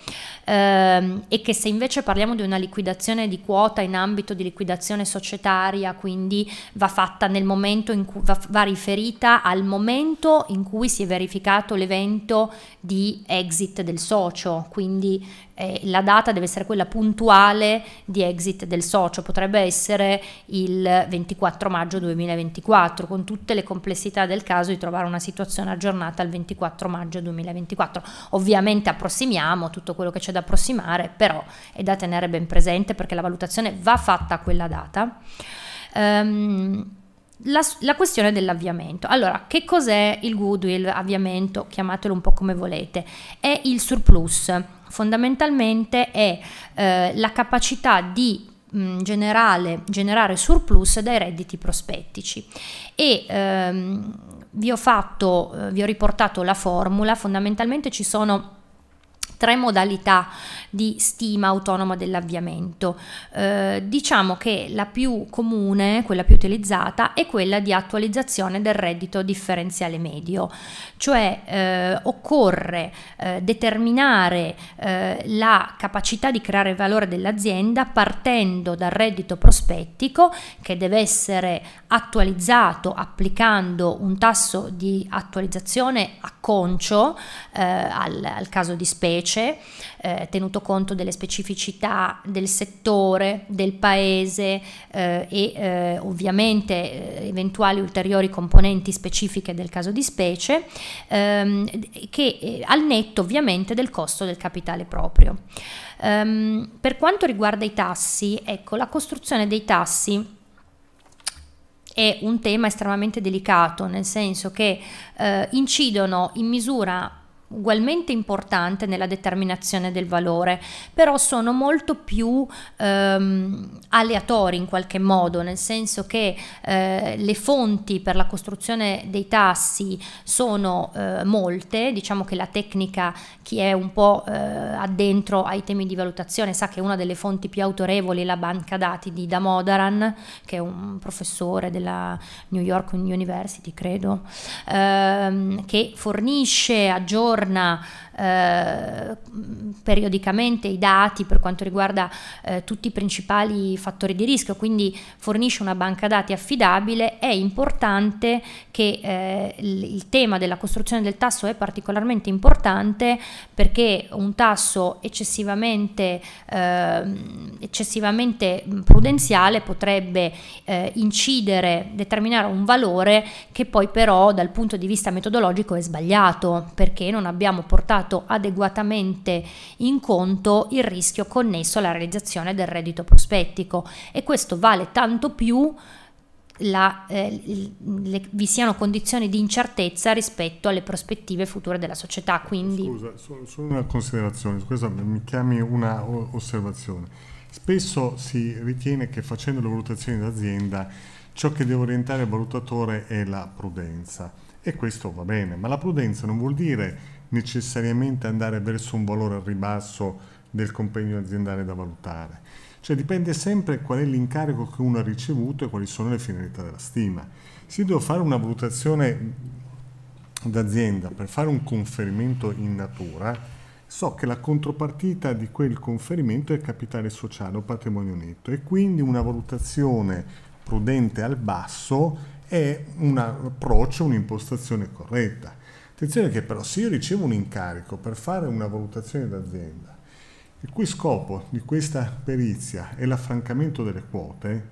ehm, e che se invece parliamo di una liquidazione di quota in ambito di liquidazione societaria, quindi va fatta nel momento in cui va, va riferita al momento in cui si è verificato l'evento di exit del socio, quindi eh, la data deve essere quella puntuale di exit del socio, potrebbe essere il 24 maggio 2024, con tutte le complessità del caso di trovare una situazione aggiornata al 24 maggio 2024. Ovviamente approssimiamo tutto quello che c'è da approssimare, però è da tenere ben presente perché la valutazione va fatta a quella data. Um, la, la, questione dell'avviamento. Allora, che cos'è il goodwill, avviamento, chiamatelo un po' come volete? È il surplus, fondamentalmente è eh, la capacità di mh, mm, generale, generare surplus dai redditi prospettici. E ehm, vi, ho fatto, eh, vi ho riportato la formula, fondamentalmente ci sono tre modalità di stima autonoma dell'avviamento. Eh, diciamo che la più comune, quella più utilizzata, è quella di attualizzazione del reddito differenziale medio, cioè eh, occorre eh, determinare eh, la capacità di creare valore dell'azienda partendo dal reddito prospettico che deve essere attualizzato applicando un tasso di attualizzazione acconcio eh, al, al, caso di specie, eh, tenuto conto delle specificità del settore, del paese eh, e eh, ovviamente eh, eventuali ulteriori componenti specifiche del caso di specie, ehm, che eh, al netto ovviamente del costo del capitale proprio. Um, per quanto riguarda i tassi, ecco, la costruzione dei tassi è un tema estremamente delicato, nel senso che eh, incidono in misura ugualmente importante nella determinazione del valore, però sono molto più ehm, aleatori in qualche modo, nel senso che eh, le fonti per la costruzione dei tassi sono eh, molte, diciamo che la tecnica, chi è un po' eh, addentro ai temi di valutazione sa che una delle fonti più autorevoli è la banca dati di Damodaran, che è un professore della New York University, credo, ehm, che fornisce, aggiorna, morna, Eh, periodicamente i dati per quanto riguarda eh, tutti i principali fattori di rischio, quindi fornisce una banca dati affidabile, è importante che eh, il tema della costruzione del tasso è particolarmente importante perché un tasso eccessivamente, ehm, eccessivamente prudenziale potrebbe eh, incidere, determinare un valore che poi però dal punto di vista metodologico è sbagliato perché non abbiamo portato portato adeguatamente in conto il rischio connesso alla realizzazione del reddito prospettico e questo vale tanto più la, eh, le, vi siano condizioni di incertezza rispetto alle prospettive future della società. Quindi... Scusa, solo, solo una considerazione, scusa, mi chiami una osservazione. Spesso si ritiene che facendo le valutazioni d'azienda ciò che deve orientare il valutatore è la prudenza e questo va bene, ma la prudenza non vuol dire necessariamente andare verso un valore al ribasso del compegno aziendale da valutare. Cioè dipende sempre qual è l'incarico che uno ha ricevuto e quali sono le finalità della stima. Se io devo fare una valutazione d'azienda per fare un conferimento in natura, so che la contropartita di quel conferimento è capitale sociale o patrimonio netto e quindi una valutazione prudente al basso è un approccio, un'impostazione corretta Attenzione che però se io ricevo un incarico per fare una valutazione d'azienda, il cui scopo di questa perizia è l'affrancamento delle quote,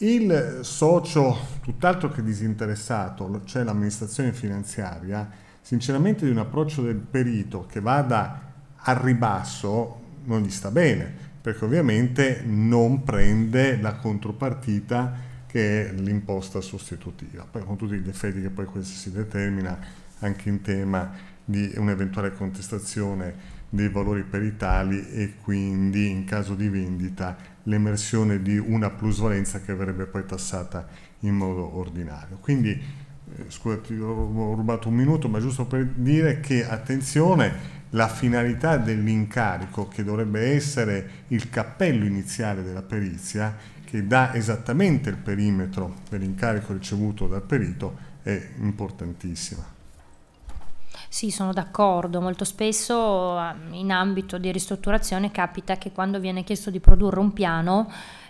il socio tutt'altro che disinteressato, cioè l'amministrazione finanziaria, sinceramente di un approccio del perito che vada al ribasso non gli sta bene, perché ovviamente non prende la contropartita che è l'imposta sostitutiva, poi con tutti gli effetti che poi questo si determina anche in tema di un'eventuale contestazione dei valori peritali e quindi in caso di vendita l'emersione di una plusvalenza che verrebbe poi tassata in modo ordinario. Quindi eh, scusate, ho rubato un minuto, ma giusto per dire che attenzione, la finalità dell'incarico che dovrebbe essere il cappello iniziale della perizia che dà esattamente il perimetro dell'incarico ricevuto dal perito è importantissima. Sì, sono d'accordo. Molto spesso ehm, in ambito di ristrutturazione capita che quando viene chiesto di produrre un piano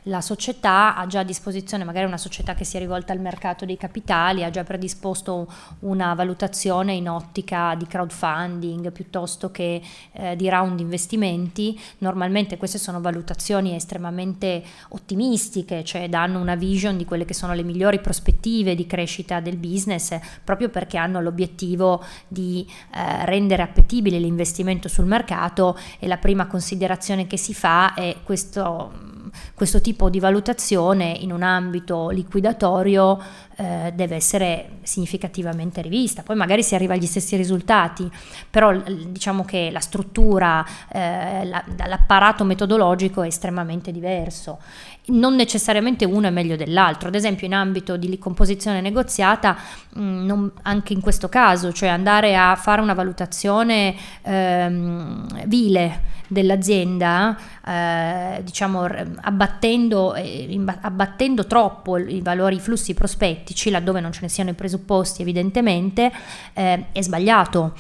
la società ha già a disposizione, magari una società che si è rivolta al mercato dei capitali, ha già predisposto una valutazione in ottica di crowdfunding piuttosto che eh, di round investimenti, normalmente queste sono valutazioni estremamente ottimistiche, cioè danno una vision di quelle che sono le migliori prospettive di crescita del business, proprio perché hanno l'obiettivo di eh, rendere appetibile l'investimento sul mercato e la prima considerazione che si fa è questo questo tipo di valutazione in un ambito liquidatorio eh, deve essere significativamente rivista. Poi magari si arriva agli stessi risultati, però diciamo che la struttura, eh, la, l'apparato metodologico è estremamente diverso non necessariamente uno è meglio dell'altro, ad esempio in ambito di composizione negoziata, mh, mm, non, anche in questo caso, cioè andare a fare una valutazione ehm, vile dell'azienda, eh, diciamo abbattendo, eh, abbattendo troppo i valori, i flussi prospettici, laddove non ce ne siano i presupposti evidentemente, eh, è sbagliato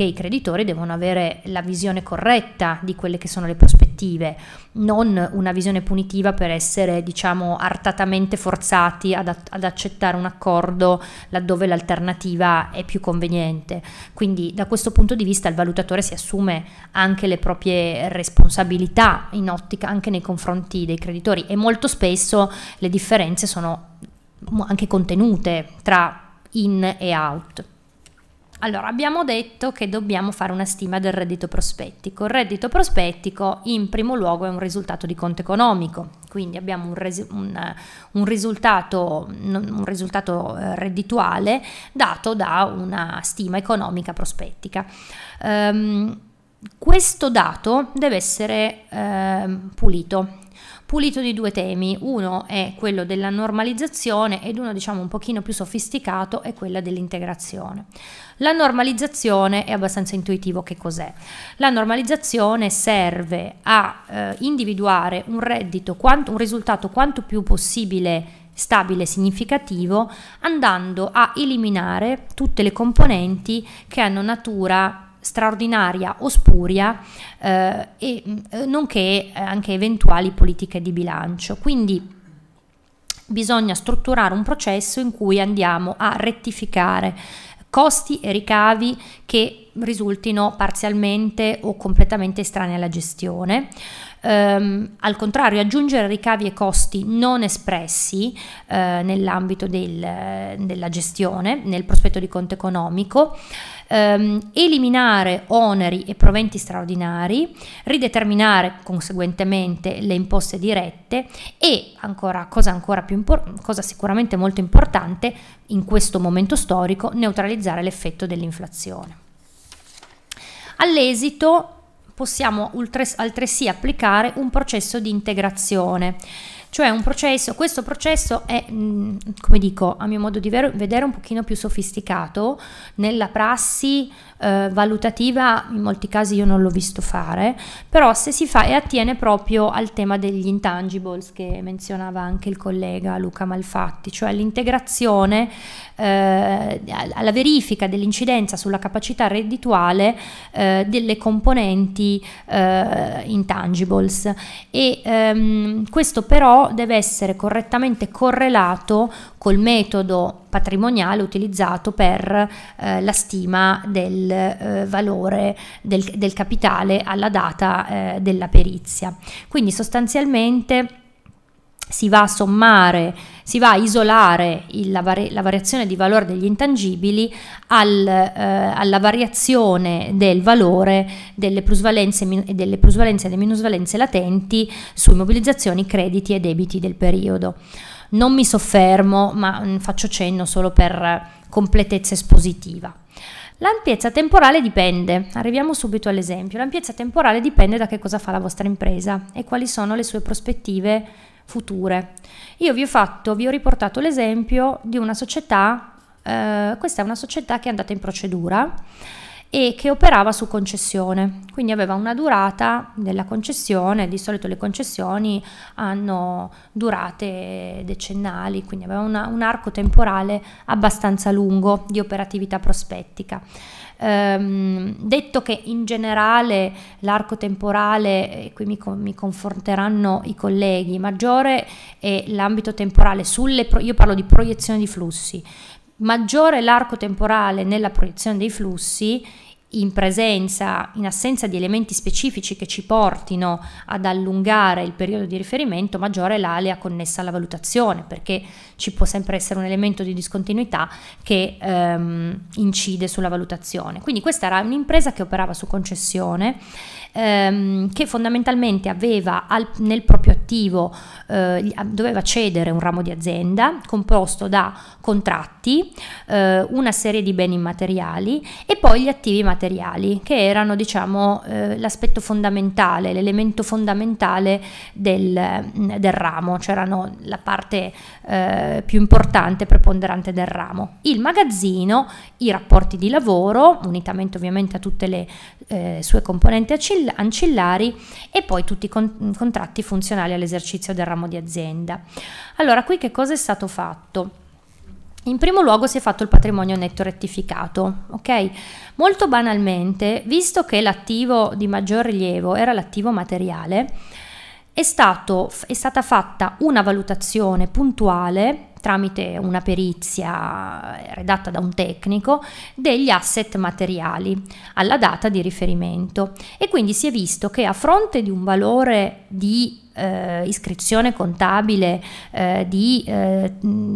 perché i creditori devono avere la visione corretta di quelle che sono le prospettive, non una visione punitiva per essere, diciamo, artatamente forzati ad, ad accettare un accordo laddove l'alternativa è più conveniente. Quindi da questo punto di vista il valutatore si assume anche le proprie responsabilità in ottica anche nei confronti dei creditori e molto spesso le differenze sono anche contenute tra in e out. Allora, abbiamo detto che dobbiamo fare una stima del reddito prospettico. Il reddito prospettico in primo luogo è un risultato di conto economico, quindi abbiamo un, res- un, un, risultato, un risultato, eh, reddituale dato da una stima economica prospettica. Um, questo dato deve essere eh, pulito, pulito di due temi, uno è quello della normalizzazione ed uno diciamo un pochino più sofisticato è quello dell'integrazione. La normalizzazione è abbastanza intuitivo che cos'è. La normalizzazione serve a eh, individuare un reddito, quanto, un risultato quanto più possibile stabile e significativo andando a eliminare tutte le componenti che hanno natura straordinaria o spuria eh, e, mm, eh, nonché eh, anche eventuali politiche di bilancio. Quindi bisogna strutturare un processo in cui andiamo a rettificare costi e ricavi che risultino parzialmente o completamente estranei alla gestione ehm, al contrario aggiungere ricavi e costi non espressi eh, nell'ambito del, della gestione, nel prospetto di conto economico, ehm, eliminare oneri e proventi straordinari, rideterminare conseguentemente le imposte dirette e ancora, cosa, ancora più impor- cosa sicuramente molto importante in questo momento storico, neutralizzare l'effetto dell'inflazione. All'esito possiamo altresì applicare un processo di integrazione cioè un processo, questo processo è, mm, come dico, a mio modo di vedere un pochino più sofisticato nella prassi eh, valutativa in molti casi io non l'ho visto fare, però se si fa e attiene proprio al tema degli intangibles che menzionava anche il collega Luca Malfatti, cioè l'integrazione eh, alla verifica dell'incidenza sulla capacità reddituale eh, delle componenti eh, intangibles e ehm, questo però deve essere correttamente correlato col metodo patrimoniale utilizzato per eh, la stima del eh, valore del, del, capitale alla data eh, della perizia. Quindi sostanzialmente si va a sommare, si va a isolare il, la, vari, la, variazione di valore degli intangibili al, eh, alla variazione del valore delle plusvalenze, delle plusvalenze e delle minusvalenze latenti su immobilizzazioni, crediti e debiti del periodo non mi soffermo, ma mm, faccio cenno solo per completezza espositiva. L'ampiezza temporale dipende, arriviamo subito all'esempio, l'ampiezza temporale dipende da che cosa fa la vostra impresa e quali sono le sue prospettive future. Io vi ho fatto, vi ho riportato l'esempio di una società, eh, questa è una società che è andata in procedura e che operava su concessione, quindi aveva una durata della concessione, di solito le concessioni hanno durate decennali, quindi aveva una, un arco temporale abbastanza lungo di operatività prospettica. Ehm, detto che in generale l'arco temporale, e qui mi, mi conforteranno i colleghi, maggiore è l'ambito temporale, sulle, io parlo di proiezione di flussi, maggiore è l'arco temporale nella proiezione dei flussi in presenza, in assenza di elementi specifici che ci portino ad allungare il periodo di riferimento, maggiore è l'alea connessa alla valutazione, perché ci può sempre essere un elemento di discontinuità che ehm, incide sulla valutazione. Quindi questa era un'impresa che operava su concessione ehm, che fondamentalmente aveva al, nel proprio attivo, eh, doveva cedere un ramo di azienda composto da contratti, eh, una serie di beni immateriali e poi gli attivi materiali, che erano diciamo, eh, l'aspetto fondamentale, l'elemento fondamentale del, mm, del ramo, c'erano cioè la parte eh, più importante, preponderante del ramo. Il magazzino, i rapporti di lavoro, unitamente ovviamente a tutte le eh, sue componenti a ancillari e poi tutti i con- contratti funzionali all'esercizio del ramo di azienda. Allora, qui che cosa è stato fatto? In primo luogo si è fatto il patrimonio netto rettificato, ok? Molto banalmente, visto che l'attivo di maggior rilievo era l'attivo materiale, è, stato, è stata fatta una valutazione puntuale tramite una perizia eh, redatta da un tecnico, degli asset materiali alla data di riferimento e quindi si è visto che a fronte di un valore di eh, iscrizione contabile eh, di eh,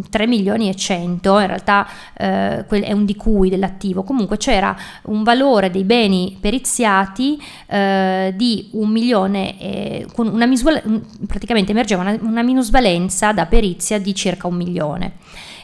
3 milioni e 100, in realtà eh, è un di cui dell'attivo, comunque c'era un valore dei beni periziati eh, di 1 milione, e, con una misura, praticamente emergeva una, una minusvalenza da perizia di circa un milione.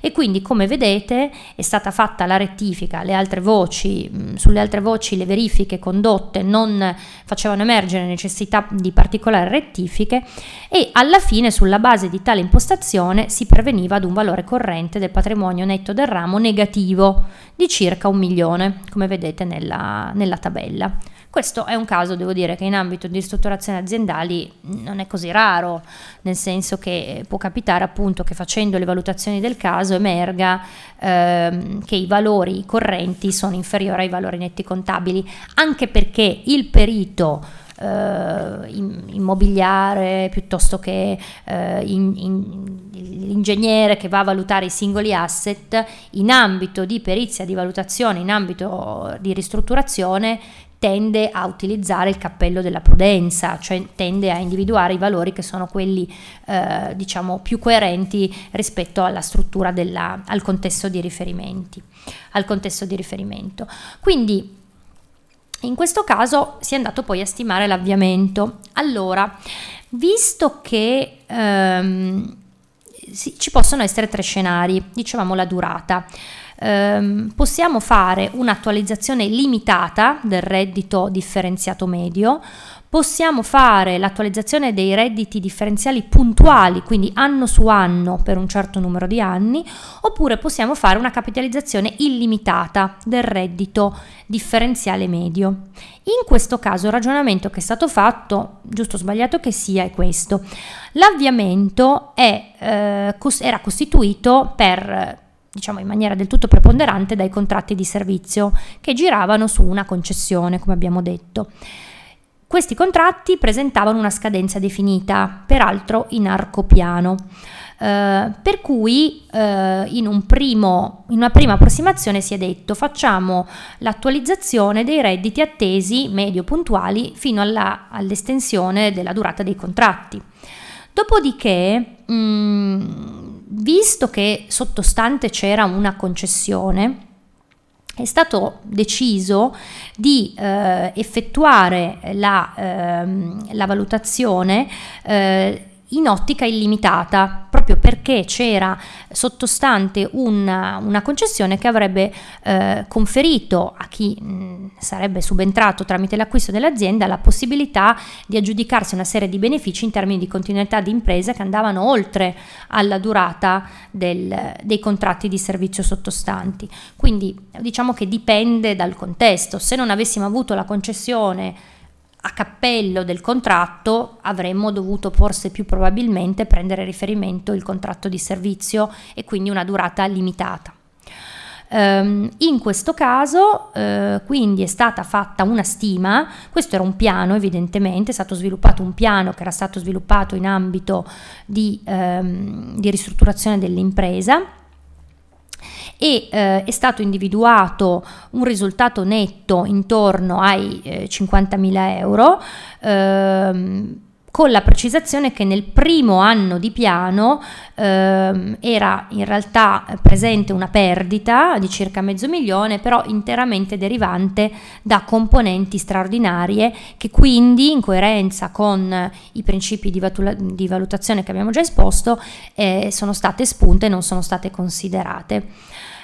E quindi come vedete è stata fatta la rettifica, le altre voci, mm, sulle altre voci le verifiche condotte non facevano emergere necessità di particolari rettifiche e alla fine sulla base di tale impostazione si perveniva ad un valore corrente del patrimonio netto del ramo negativo di circa un milione, come vedete nella, nella tabella. Questo è un caso, devo dire, che in ambito di ristrutturazione aziendali non è così raro, nel senso che può capitare appunto che facendo le valutazioni del caso emerga ehm, che i valori correnti sono inferiori ai valori netti contabili, anche perché il perito Uh, immobiliare piuttosto che uh, in, in, l'ingegnere che va a valutare i singoli asset in ambito di perizia di valutazione, in ambito di ristrutturazione tende a utilizzare il cappello della prudenza, cioè tende a individuare i valori che sono quelli eh, diciamo più coerenti rispetto alla struttura della, al, contesto di riferimenti, al contesto di riferimento. Quindi in questo caso si è andato poi a stimare l'avviamento. Allora, visto che ehm, ci possono essere tre scenari, dicevamo la durata ehm, possiamo fare un'attualizzazione limitata del reddito differenziato medio, possiamo fare l'attualizzazione dei redditi differenziali puntuali, quindi anno su anno per un certo numero di anni, oppure possiamo fare una capitalizzazione illimitata del reddito differenziale medio. In questo caso il ragionamento che è stato fatto, giusto o sbagliato che sia, è questo. L'avviamento è, eh, era costituito per diciamo in maniera del tutto preponderante dai contratti di servizio che giravano su una concessione, come abbiamo detto. Questi contratti presentavano una scadenza definita, peraltro in arcopiano, eh, per cui eh, in, un primo, in una prima approssimazione si è detto facciamo l'attualizzazione dei redditi attesi medio puntuali fino alla, all'estensione della durata dei contratti. Dopodiché mh, mm, visto che sottostante c'era una concessione, è stato deciso di eh, effettuare la, eh, la valutazione eh, in ottica illimitata, proprio perché c'era sottostante una, una concessione che avrebbe eh, conferito a chi mh, sarebbe subentrato tramite l'acquisto dell'azienda la possibilità di aggiudicarsi una serie di benefici in termini di continuità di impresa che andavano oltre alla durata del, dei contratti di servizio sottostanti. Quindi diciamo che dipende dal contesto. Se non avessimo avuto la concessione a cappello del contratto avremmo dovuto forse più probabilmente prendere riferimento il contratto di servizio e quindi una durata limitata. Um, in questo caso uh, quindi è stata fatta una stima, questo era un piano evidentemente, è stato sviluppato un piano che era stato sviluppato in ambito di, um, di ristrutturazione dell'impresa e eh, è stato individuato un risultato netto intorno ai eh, 50.000 euro. Ehm, con la precisazione che nel primo anno di piano ehm, era in realtà presente una perdita di circa mezzo milione, però interamente derivante da componenti straordinarie che quindi in coerenza con i principi di, vatula- di valutazione che abbiamo già esposto eh, sono state spunte e non sono state considerate.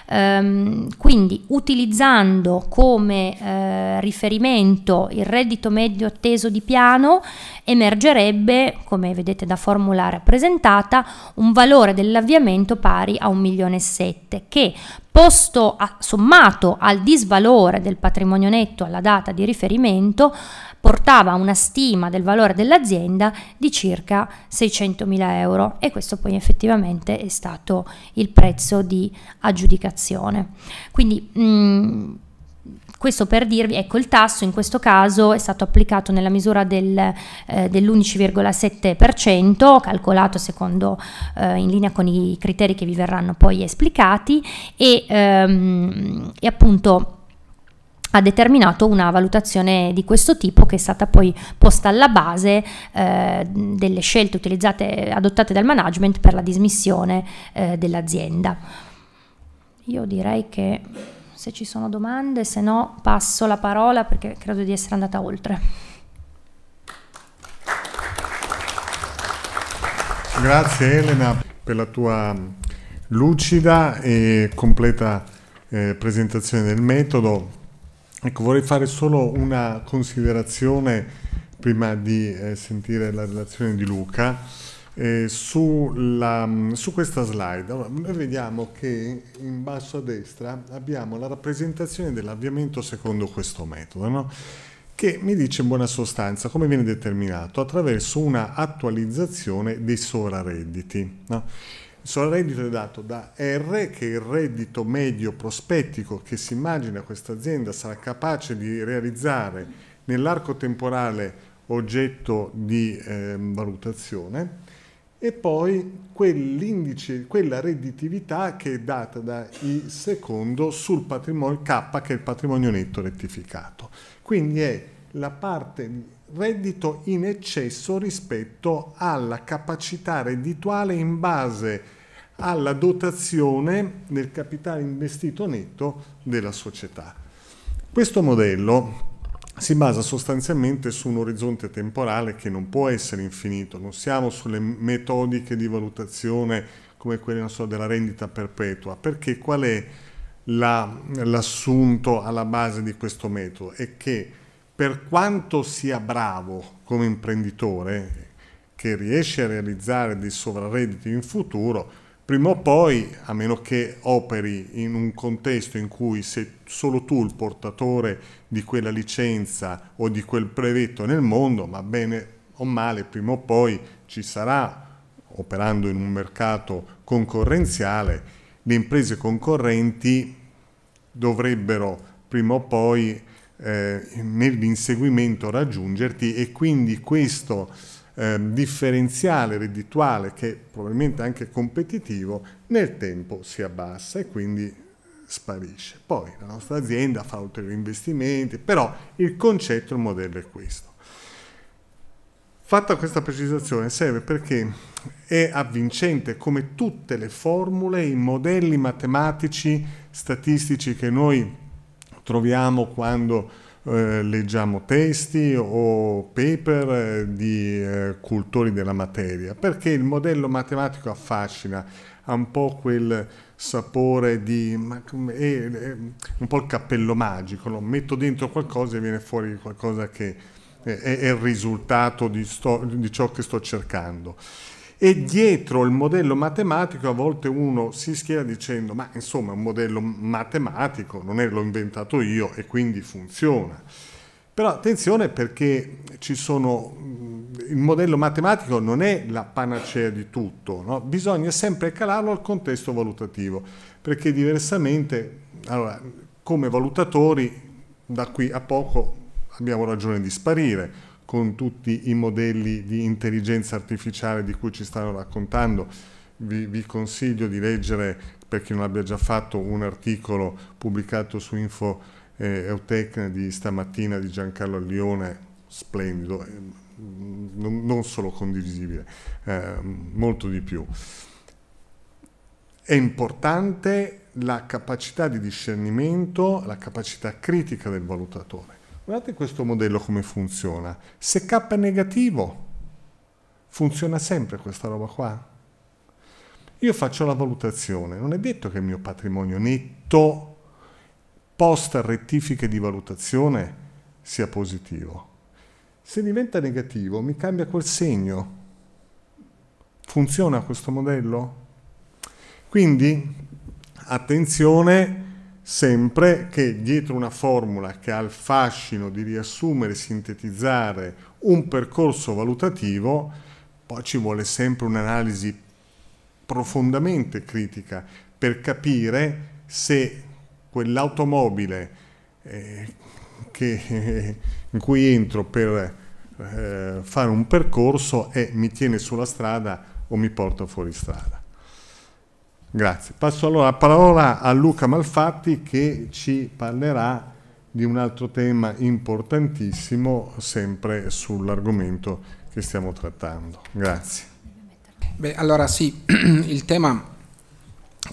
Um, quindi utilizzando come uh, riferimento il reddito medio atteso di piano emergerebbe, come vedete da formula rappresentata, un valore dell'avviamento pari a 1.700.000 che posto a, sommato al disvalore del patrimonio netto alla data di riferimento portava una stima del valore dell'azienda di circa 600.000 euro e questo poi effettivamente è stato il prezzo di aggiudicazione. Quindi mh, questo per dirvi, ecco il tasso in questo caso è stato applicato nella misura del, eh, dell'11,7%, calcolato secondo, eh, in linea con i criteri che vi verranno poi esplicati e, ehm, e appunto ha determinato una valutazione di questo tipo che è stata poi posta alla base eh, delle scelte utilizzate, adottate dal management per la dismissione eh, dell'azienda. Io direi che se ci sono domande, se no passo la parola perché credo di essere andata oltre. Grazie Elena per la tua mm, lucida e completa eh, presentazione del metodo. Ecco, vorrei fare solo una considerazione prima di eh, sentire la relazione di Luca eh, sulla, su questa slide. Allora, noi vediamo che in basso a destra abbiamo la rappresentazione dell'avviamento secondo questo metodo, no? che mi dice in buona sostanza come viene determinato attraverso una attualizzazione dei sovrarredditi. No? Il sovrarreddito è dato da R, che è il reddito medio prospettico che si immagina questa azienda sarà capace di realizzare nell'arco temporale oggetto di eh, valutazione e poi quell'indice, quella redditività che è data da I secondo sul patrimonio K che è il patrimonio netto rettificato. Quindi è la parte di reddito in eccesso rispetto alla capacità reddituale in base alla dotazione del capitale investito netto della società. Questo modello si basa sostanzialmente su un orizzonte temporale che non può essere infinito, non siamo sulle metodiche di valutazione come quelle so, della rendita perpetua, perché qual è la, l'assunto alla base di questo metodo? È che per quanto sia bravo come imprenditore, che riesce a realizzare dei sovraredditi in futuro, prima o poi, a meno che operi in un contesto in cui sei solo tu il portatore di quella licenza o di quel brevetto nel mondo, ma bene o male, prima o poi ci sarà, operando in un mercato concorrenziale, le imprese concorrenti dovrebbero prima o poi eh, nell'inseguimento raggiungerti e quindi questo ehm, differenziale reddituale che probabilmente anche competitivo nel tempo si abbassa e quindi sparisce. Poi la nostra azienda fa ulteriori investimenti, però il concetto, il modello è questo. Fatta questa precisazione serve perché è avvincente come tutte le formule, i modelli matematici, statistici che noi troviamo quando eh, leggiamo testi o paper eh, di eh, cultori della materia, perché il modello matematico affascina, ha un po' quel sapore di... Ma, è, è un po' il cappello magico, no? metto dentro qualcosa e viene fuori qualcosa che è, è il risultato di, sto, di ciò che sto cercando. E dietro il modello matematico a volte uno si schiera dicendo ma insomma è un modello matematico, non è, l'ho inventato io e quindi funziona. Però attenzione perché sono, il modello matematico non è la panacea di tutto, no? bisogna sempre calarlo al contesto valutativo, perché diversamente allora, come valutatori da qui a poco abbiamo ragione di sparire con tutti i modelli di intelligenza artificiale di cui ci stanno raccontando. Vi, vi consiglio di leggere, per chi non abbia già fatto, un articolo pubblicato su Info eh, Eutecne di stamattina di Giancarlo Lione, splendido, eh, non, non, solo condivisibile, eh, molto di più. È importante la capacità di discernimento, la capacità critica del valutatore. Guardate questo modello come funziona. Se K è negativo, funziona sempre questa roba qua. Io faccio la valutazione, non è detto che il mio patrimonio netto post rettifiche di valutazione sia positivo. Se diventa negativo mi cambia quel segno. Funziona questo modello? Quindi attenzione sempre che dietro una formula che ha il fascino di riassumere e sintetizzare un percorso valutativo, poi ci vuole sempre un'analisi profondamente critica per capire se quell'automobile eh, che, in cui entro per eh, fare un percorso è mi tiene sulla strada o mi porta fuori strada. Grazie. Passo allora la parola a Luca Malfatti che ci parlerà di un altro tema importantissimo sempre sull'argomento che stiamo trattando. Grazie. Beh, allora sì, il tema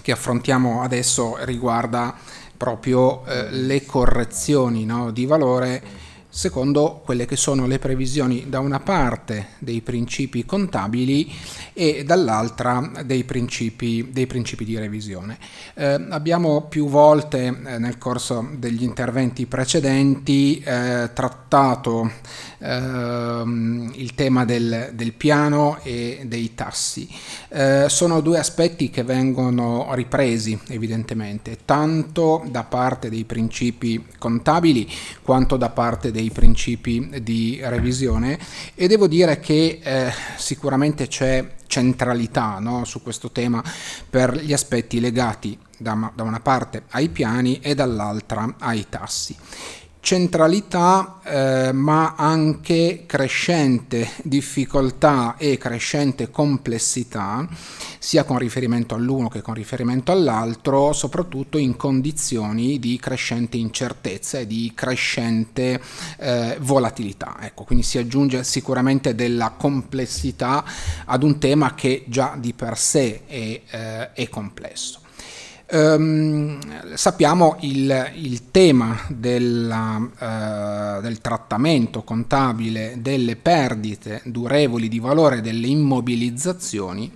che affrontiamo adesso riguarda proprio eh, le correzioni no, di valore secondo quelle che sono le previsioni da una parte dei principi contabili e dall'altra dei principi, dei principi di revisione. Eh, abbiamo più volte eh, nel corso degli interventi precedenti eh, trattato ehm, il tema del, del, piano e dei tassi. Eh, sono due aspetti che vengono ripresi evidentemente tanto da parte dei principi contabili quanto da parte dei dei principi di revisione e devo dire che eh, sicuramente c'è centralità no, su questo tema per gli aspetti legati da, da una parte ai piani e dall'altra ai tassi centralità eh, ma anche crescente difficoltà e crescente complessità sia con riferimento all'uno che con riferimento all'altro soprattutto in condizioni di crescente incertezza e di crescente eh, volatilità ecco quindi si aggiunge sicuramente della complessità ad un tema che già di per sé è, eh, è complesso Ehm, sappiamo il, il tema della, eh, del trattamento contabile delle perdite durevoli di valore delle immobilizzazioni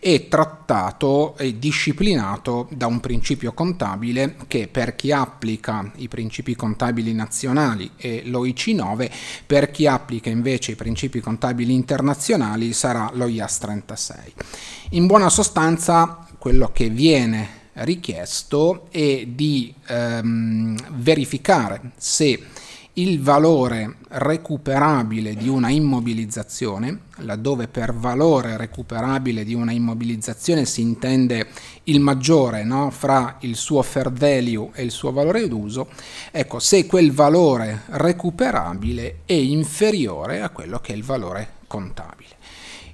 è trattato e disciplinato da un principio contabile che per chi applica i principi contabili nazionali e l'OIC 9, per chi applica invece i principi contabili internazionali sarà l'OIAS 36. In buona sostanza quello che viene richiesto è di ehm, verificare se il valore recuperabile di una immobilizzazione, laddove per valore recuperabile di una immobilizzazione si intende il maggiore no? fra il suo fair value e il suo valore d'uso, ecco se quel valore recuperabile è inferiore a quello che è il valore contabile.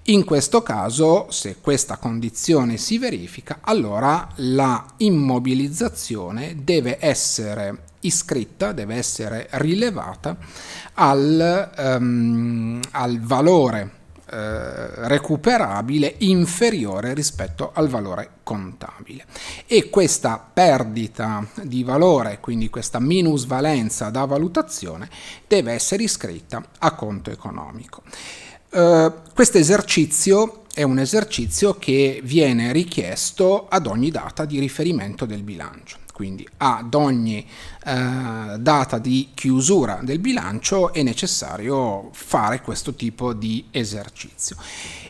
In questo caso, se questa condizione si verifica, allora la immobilizzazione deve essere iscritta, deve essere rilevata al, um, al valore eh, recuperabile inferiore rispetto al valore contabile e questa perdita di valore quindi questa minusvalenza da valutazione deve essere iscritta a conto economico eh, questo esercizio è un esercizio che viene richiesto ad ogni data di riferimento del bilancio quindi ad ogni eh, data di chiusura del bilancio è necessario fare questo tipo di esercizio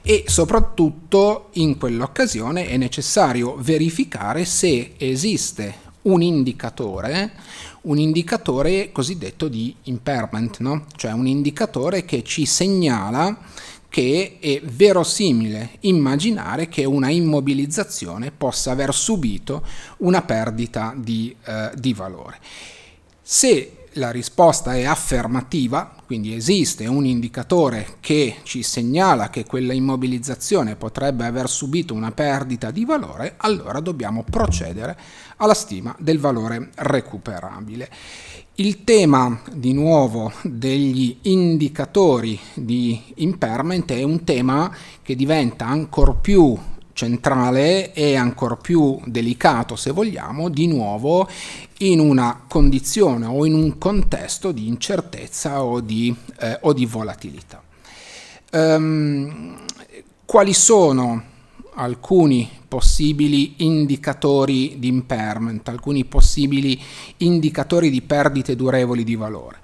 e soprattutto in quell'occasione è necessario verificare se esiste un indicatore un indicatore cosiddetto di impairment, no? cioè un indicatore che ci segnala che è verosimile immaginare che una immobilizzazione possa aver subito una perdita di, eh, di valore. Se la risposta è affermativa, quindi esiste un indicatore che ci segnala che quella immobilizzazione potrebbe aver subito una perdita di valore, allora dobbiamo procedere alla stima del valore recuperabile. Il tema di nuovo degli indicatori di impairment è un tema che diventa ancor più centrale e ancora più delicato, se vogliamo, di nuovo in una condizione o in un contesto di incertezza o di, eh, o di volatilità. Um, quali sono alcuni possibili indicatori di impairment, alcuni possibili indicatori di perdite durevoli di valore?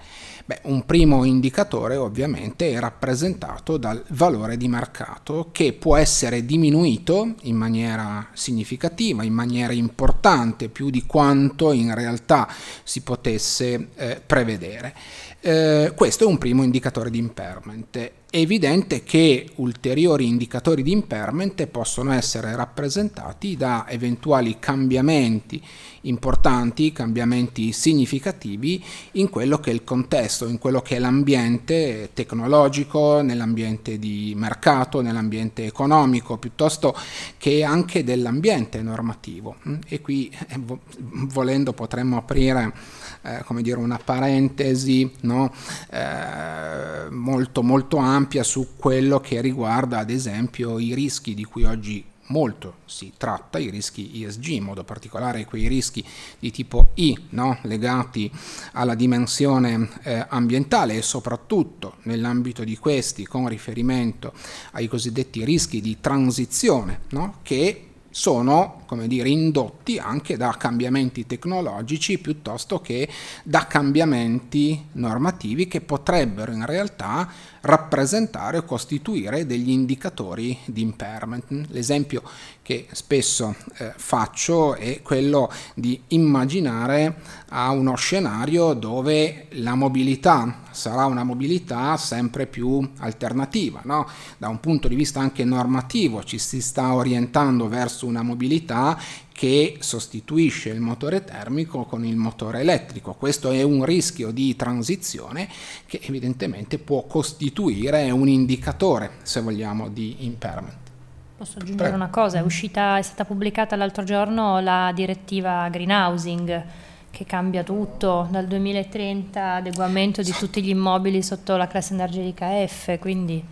Beh, un primo indicatore ovviamente è rappresentato dal valore di mercato che può essere diminuito in maniera significativa, in maniera importante, più di quanto in realtà si potesse eh, prevedere. Eh, questo è un primo indicatore di impairment è evidente che ulteriori indicatori di impairment possono essere rappresentati da eventuali cambiamenti importanti, cambiamenti significativi in quello che è il contesto, in quello che è l'ambiente tecnologico, nell'ambiente di mercato, nell'ambiente economico, piuttosto che anche dell'ambiente normativo. E qui eh, volendo potremmo aprire eh, come dire, una parentesi no? eh, molto, molto ampia su quello che riguarda ad esempio i rischi di cui oggi molto si tratta, i rischi ESG, in modo particolare quei rischi di tipo I, no? legati alla dimensione eh, ambientale e soprattutto nell'ambito di questi con riferimento ai cosiddetti rischi di transizione, no? che sono come dire, indotti anche da cambiamenti tecnologici piuttosto che da cambiamenti normativi che potrebbero in realtà rappresentare o costituire degli indicatori di impairment. L'esempio che spesso eh, faccio è quello di immaginare a uno scenario dove la mobilità sarà una mobilità sempre più alternativa, no? da un punto di vista anche normativo ci si sta orientando verso una mobilità che sostituisce il motore termico con il motore elettrico. Questo è un rischio di transizione che evidentemente può costituire un indicatore, se vogliamo, di impairment. Posso aggiungere Prego. una cosa, è, uscita, è stata pubblicata l'altro giorno la direttiva greenhousing che cambia tutto dal 2030 adeguamento di tutti gli immobili sotto la classe energetica F quindi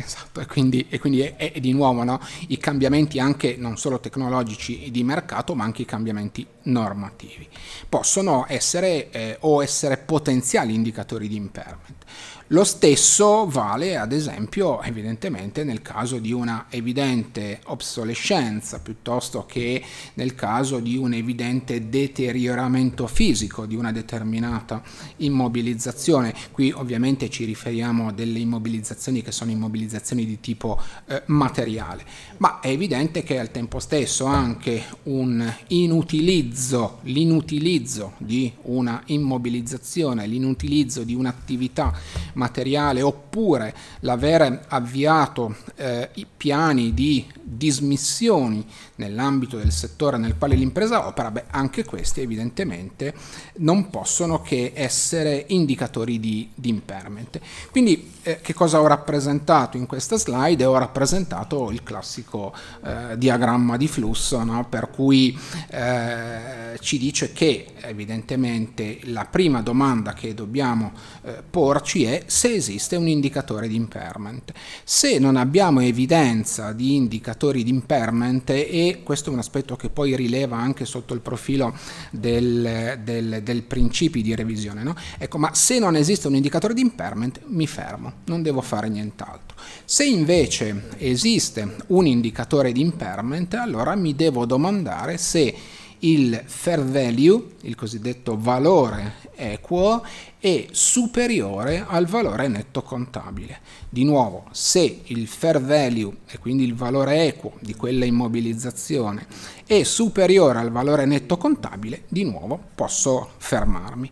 Esatto, e quindi, e quindi è, è, di nuovo no? i cambiamenti anche non solo tecnologici e di mercato, ma anche i cambiamenti normativi. Possono essere eh, o essere potenziali indicatori di impairment. Lo stesso vale ad esempio evidentemente nel caso di una evidente obsolescenza piuttosto che nel caso di un evidente deterioramento fisico di una determinata immobilizzazione. Qui ovviamente ci riferiamo a delle immobilizzazioni che sono immobilizzazioni di tipo eh, materiale, ma è evidente che al tempo stesso anche un inutilizzo, l'inutilizzo di una immobilizzazione, l'inutilizzo di un'attività materiale oppure l'avere avviato eh, i piani di dismissioni nell'ambito del settore nel quale l'impresa opera, beh, anche questi evidentemente non possono che essere indicatori di, di impairment. Quindi eh, che cosa ho rappresentato in questa slide? Ho rappresentato il classico eh, diagramma di flusso, no? per cui eh, ci dice che evidentemente la prima domanda che dobbiamo eh, porci è se esiste un indicatore di impairment. Se non abbiamo evidenza di indicatori indicatori di impairment e questo è un aspetto che poi rileva anche sotto il profilo del, del, del principio di revisione. No? Ecco, ma se non esiste un indicatore di impairment mi fermo, non devo fare nient'altro. Se invece esiste un indicatore di impairment, allora mi devo domandare se il fair value, il cosiddetto valore equo e superiore al valore netto contabile. Di nuovo, se il fair value, e quindi il valore equo di quella immobilizzazione, è superiore al valore netto contabile, di nuovo posso fermarmi.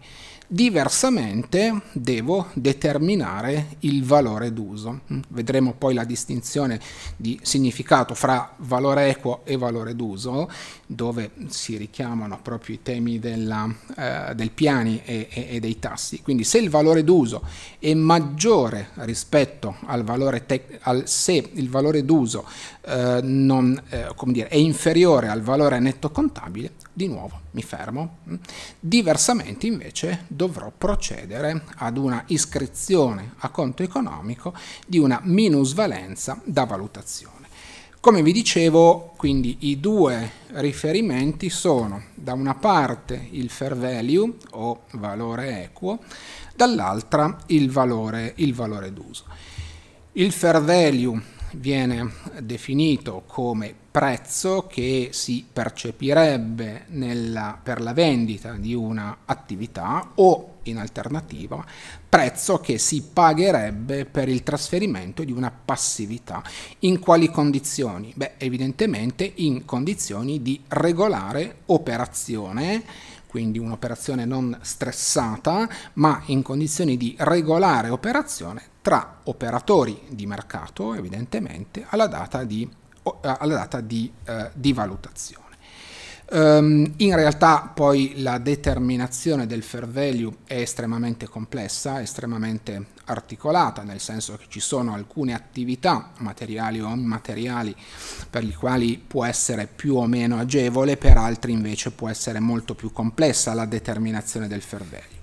Diversamente devo determinare il valore d'uso. Vedremo poi la distinzione di significato fra valore equo e valore d'uso, dove si richiamano proprio i temi della, eh, del piani e, e, e, dei tassi. Quindi se il valore d'uso è maggiore rispetto al valore tec- al, se il valore d'uso eh, non, eh, dire, è inferiore al valore netto contabile, di nuovo mi fermo. Diversamente invece dovrò procedere ad una iscrizione a conto economico di una minusvalenza da valutazione. Come vi dicevo, quindi i due riferimenti sono da una parte il fair value o valore equo, dall'altra il valore, il valore d'uso. Il fair value viene definito come prezzo che si percepirebbe nella, per la vendita di un'attività o in alternativa prezzo che si pagherebbe per il trasferimento di una passività. In quali condizioni? Beh, evidentemente in condizioni di regolare operazione quindi un'operazione non stressata, ma in condizioni di regolare operazione tra operatori di mercato, evidentemente, alla data di, eh, alla data di, eh, di valutazione. Um, in realtà poi la determinazione del fair value è estremamente complessa, estremamente articolata, nel senso che ci sono alcune attività materiali o immateriali per le quali può essere più o meno agevole, per altre invece può essere molto più complessa la determinazione del fair value.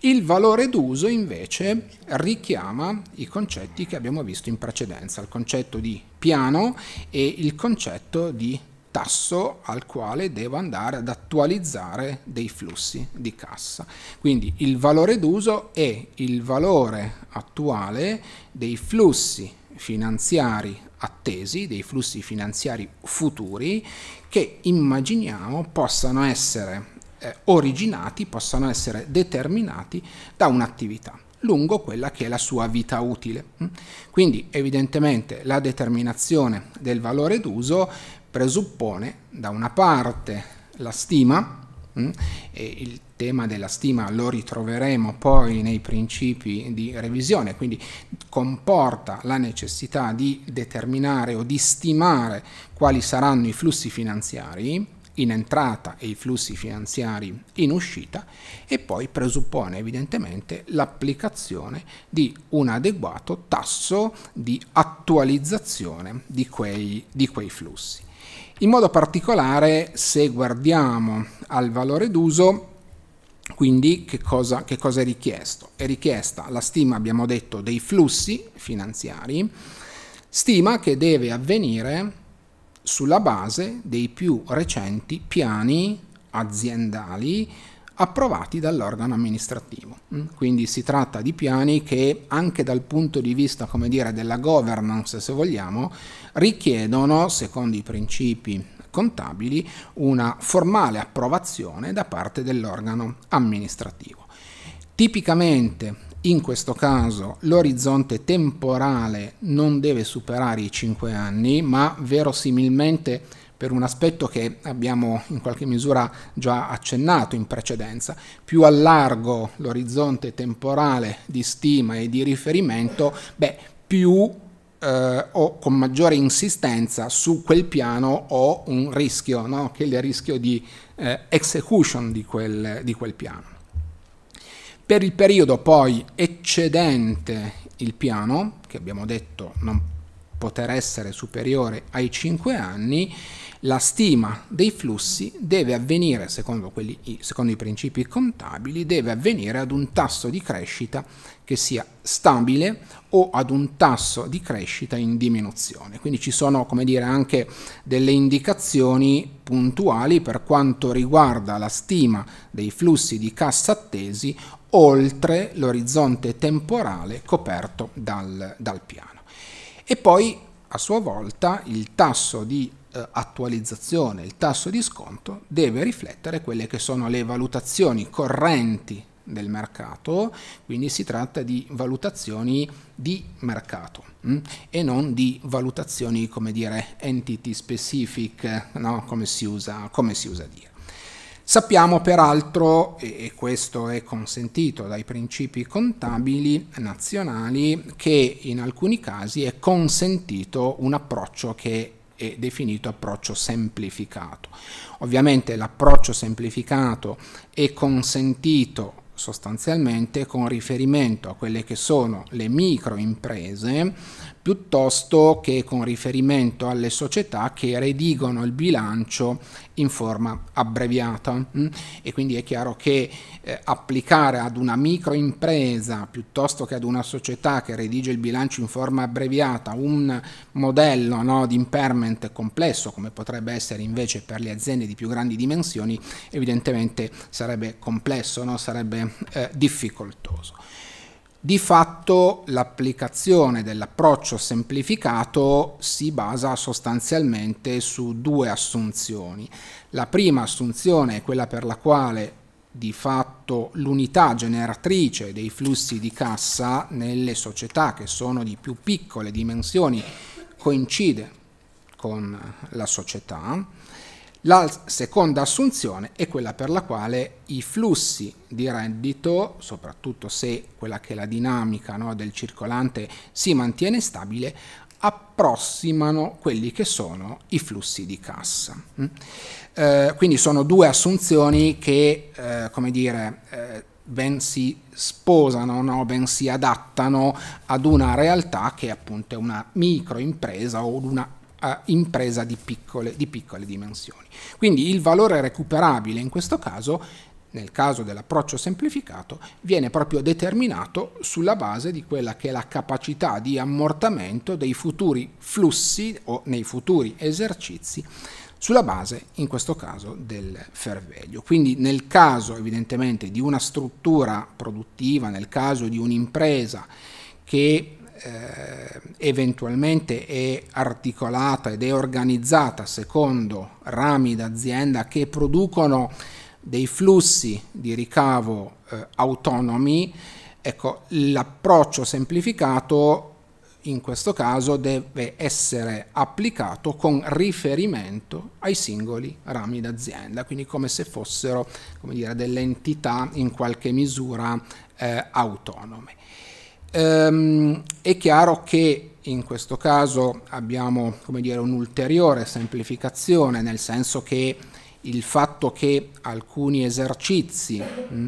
Il valore d'uso invece richiama i concetti che abbiamo visto in precedenza, il concetto di piano e il concetto di tasso al quale devo andare ad attualizzare dei flussi di cassa. Quindi il valore d'uso è il valore attuale dei flussi finanziari attesi, dei flussi finanziari futuri che immaginiamo possano essere eh, originati, possano essere determinati da un'attività lungo quella che è la sua vita utile. Mm? Quindi evidentemente la determinazione del valore d'uso presuppone da una parte la stima, mm, e il tema della stima lo ritroveremo poi nei principi di revisione, quindi comporta la necessità di determinare o di stimare quali saranno i flussi finanziari in entrata e i flussi finanziari in uscita e poi presuppone evidentemente l'applicazione di un adeguato tasso di attualizzazione di quei, di quei flussi. In modo particolare se guardiamo al valore d'uso, quindi che cosa, che cosa è richiesto? È richiesta la stima, abbiamo detto, dei flussi finanziari, stima che deve avvenire sulla base dei più recenti piani aziendali approvati dall'organo amministrativo. Mm? Quindi si tratta di piani che anche dal punto di vista dire, della governance, se vogliamo, richiedono, secondo i principi contabili, una formale approvazione da parte dell'organo amministrativo. Tipicamente in questo caso l'orizzonte temporale non deve superare i 5 anni, ma verosimilmente per un aspetto che abbiamo in qualche misura già accennato in precedenza. Più allargo l'orizzonte temporale di stima e di riferimento, beh, più eh, o con maggiore insistenza su quel piano ho un rischio, no? che è il rischio di eh, execution di quel, di quel piano. Per il periodo poi eccedente il piano, che abbiamo detto non poter essere superiore ai 5 anni, la stima dei flussi deve avvenire, secondo, quelli, secondo, i principi contabili, deve avvenire ad un tasso di crescita che sia stabile o ad un tasso di crescita in diminuzione. Quindi ci sono, come dire, anche delle indicazioni puntuali per quanto riguarda la stima dei flussi di cassa attesi oltre l'orizzonte temporale coperto dal, dal piano e poi a sua volta il tasso di eh, attualizzazione, il tasso di sconto deve riflettere quelle che sono le valutazioni correnti del mercato, quindi si tratta di valutazioni di mercato mh? Mm, e non di valutazioni, come dire, entity specific, no? come, si usa, come si usa dire. Sappiamo peraltro, e questo è consentito dai principi contabili nazionali, che in alcuni casi è consentito un approccio che è definito approccio semplificato. Ovviamente l'approccio semplificato è consentito sostanzialmente con riferimento a quelle che sono le microimprese piuttosto che con riferimento alle società che redigono il bilancio in forma abbreviata. Mm? E quindi è chiaro che eh, applicare ad una microimpresa piuttosto che ad una società che redige il bilancio in forma abbreviata un modello no, di impairment complesso, come potrebbe essere invece per le aziende di più grandi dimensioni, evidentemente sarebbe complesso, no? sarebbe eh, difficoltoso. Di fatto l'applicazione dell'approccio semplificato si basa sostanzialmente su due assunzioni. La prima assunzione è quella per la quale di fatto l'unità generatrice dei flussi di cassa nelle società che sono di più piccole dimensioni coincide con la società la seconda assunzione è quella per la quale i flussi di reddito, soprattutto se quella che è la dinamica no, del circolante si mantiene stabile, approssimano quelli che sono i flussi di cassa. Mm? Eh, quindi sono due assunzioni che, eh, come dire, eh, ben si sposano, no? ben si adattano ad una realtà che appunto è una microimpresa o una a impresa di piccole, di piccole dimensioni. Quindi il valore recuperabile in questo caso nel caso dell'approccio semplificato, viene proprio determinato sulla base di quella che è la capacità di ammortamento dei futuri flussi o nei futuri esercizi sulla base, in questo caso, del ferveglio. Quindi nel caso evidentemente di una struttura produttiva, nel caso di un'impresa che eh, eventualmente è articolata ed è organizzata secondo rami d'azienda che producono dei flussi di ricavo eh, autonomi, ecco, l'approccio semplificato in questo caso deve essere applicato con riferimento ai singoli rami d'azienda, quindi come se fossero come dire, delle entità in qualche misura eh, autonome. Ehm, è chiaro che in questo caso abbiamo dire, un'ulteriore semplificazione, nel senso che il fatto che alcuni esercizi mh, mm,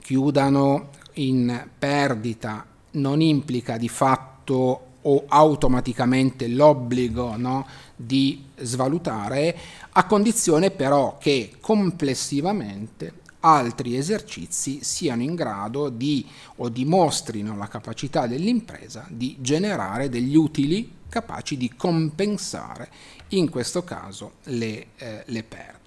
chiudano in perdita non implica di fatto o automaticamente l'obbligo no, di svalutare, a condizione però che complessivamente altri esercizi siano in grado di o dimostrino la capacità dell'impresa di generare degli utili capaci di compensare in questo caso le, eh, le perdite.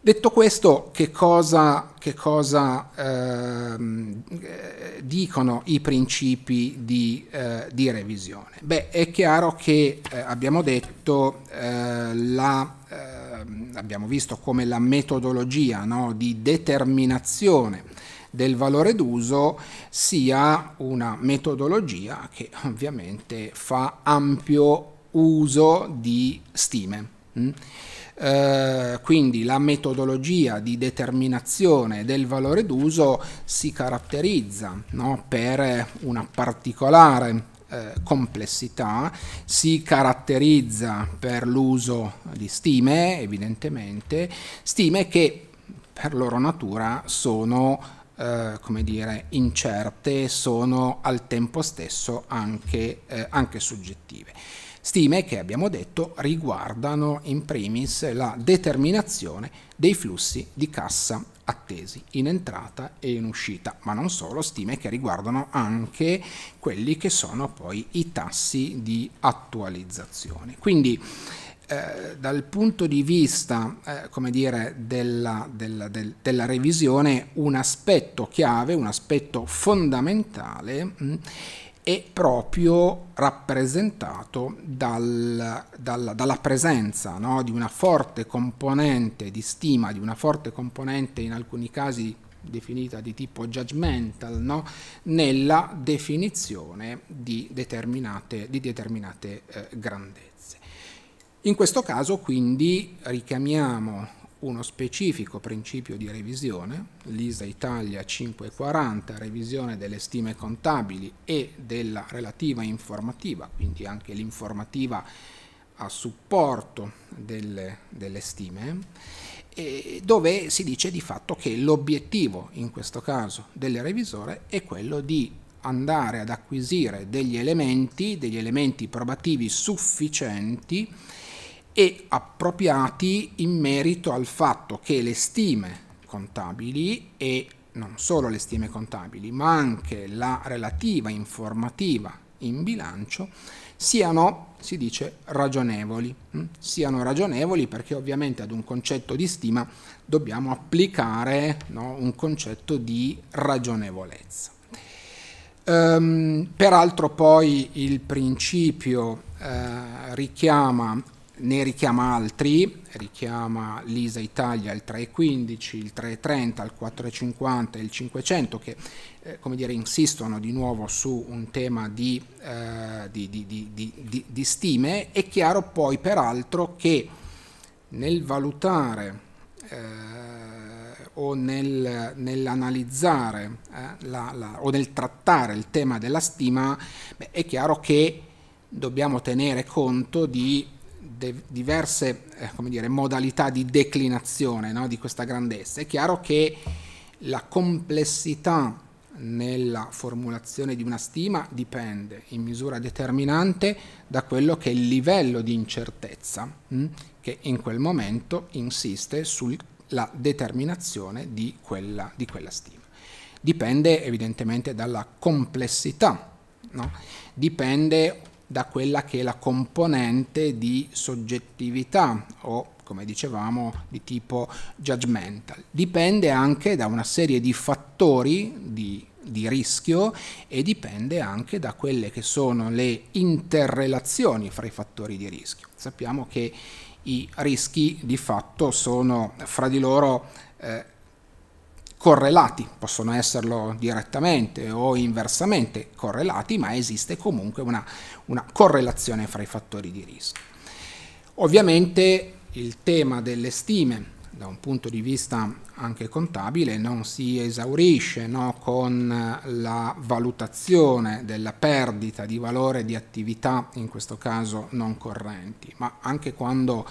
Detto questo, che cosa, che cosa ehm, eh, dicono i principi di, eh, di, revisione? Beh, è chiaro che eh, abbiamo detto eh, la eh, Ehm, abbiamo visto come la metodologia no, di determinazione del valore d'uso sia una metodologia che ovviamente fa ampio uso di stime. Mm? Eh, quindi la metodologia di determinazione del valore d'uso si caratterizza no, per una particolare eh, complessità, si caratterizza per l'uso di stime, evidentemente, stime che per loro natura sono eh, come dire, incerte, sono al tempo stesso anche, eh, anche soggettive. Stime che abbiamo detto riguardano in primis la determinazione dei flussi di cassa attesi in entrata e in uscita, ma non solo, stime che riguardano anche quelli che sono poi i tassi di attualizzazione. Quindi eh, dal punto di vista eh, dire, della, della, del, della, revisione un aspetto chiave, un aspetto fondamentale mh, mm, è proprio rappresentato dal, dal, dalla presenza no? di una forte componente di stima, di una forte componente in alcuni casi definita di tipo judgmental, no? nella definizione di determinate, di determinate eh, grandezze. In questo caso quindi richiamiamo uno specifico principio di revisione, l'ISA Italia 540, revisione delle stime contabili e della relativa informativa, quindi anche l'informativa a supporto delle, delle stime, dove si dice di fatto che l'obiettivo in questo caso del revisore è quello di andare ad acquisire degli elementi, degli elementi probativi sufficienti e appropriati in merito al fatto che le stime contabili e non solo le stime contabili, ma anche la relativa informativa in bilancio siano, si dice, ragionevoli. Mm? Siano ragionevoli perché ovviamente ad un concetto di stima dobbiamo applicare no, un concetto di ragionevolezza. Um, peraltro poi il principio eh, richiama ne richiama altri, richiama l'ISA Italia il 3,15, il 3,30, il 4,50 e il 500 che eh, come dire, insistono di nuovo su un tema di, eh, di, di, di, stime. È chiaro poi peraltro che nel valutare eh, o nel, nell'analizzare eh, la, la, o nel trattare il tema della stima beh, è chiaro che dobbiamo tenere conto di de- diverse eh, dire, modalità di declinazione no, di questa grandezza, è chiaro che la complessità nella formulazione di una stima dipende in misura determinante da quello che è il livello di incertezza mh, mm, che in quel momento insiste sulla determinazione di quella, di quella stima. Dipende evidentemente dalla complessità, no? dipende da quella che è la componente di soggettività o come dicevamo di tipo judgmental. Dipende anche da una serie di fattori di, di rischio e dipende anche da quelle che sono le interrelazioni fra i fattori di rischio. Sappiamo che i rischi di fatto sono fra di loro eh, correlati, possono esserlo direttamente o inversamente correlati, ma esiste comunque una, una correlazione fra i fattori di rischio. Ovviamente il tema delle stime da un punto di vista anche contabile non si esaurisce no, con la valutazione della perdita di valore di attività, in questo caso non correnti, ma anche quando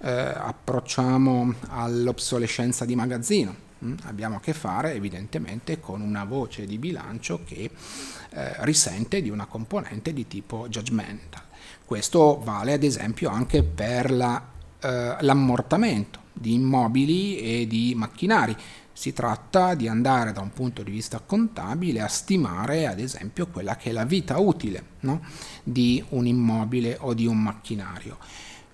eh, approcciamo all'obsolescenza di magazzino, Mm, abbiamo a che fare evidentemente con una voce di bilancio che eh, risente di una componente di tipo judgmental. Questo vale ad esempio anche per l'ammortamento la, eh, di immobili e di macchinari. Si tratta di andare da un punto di vista contabile a stimare ad esempio quella che è la vita utile no? di un immobile o di un macchinario.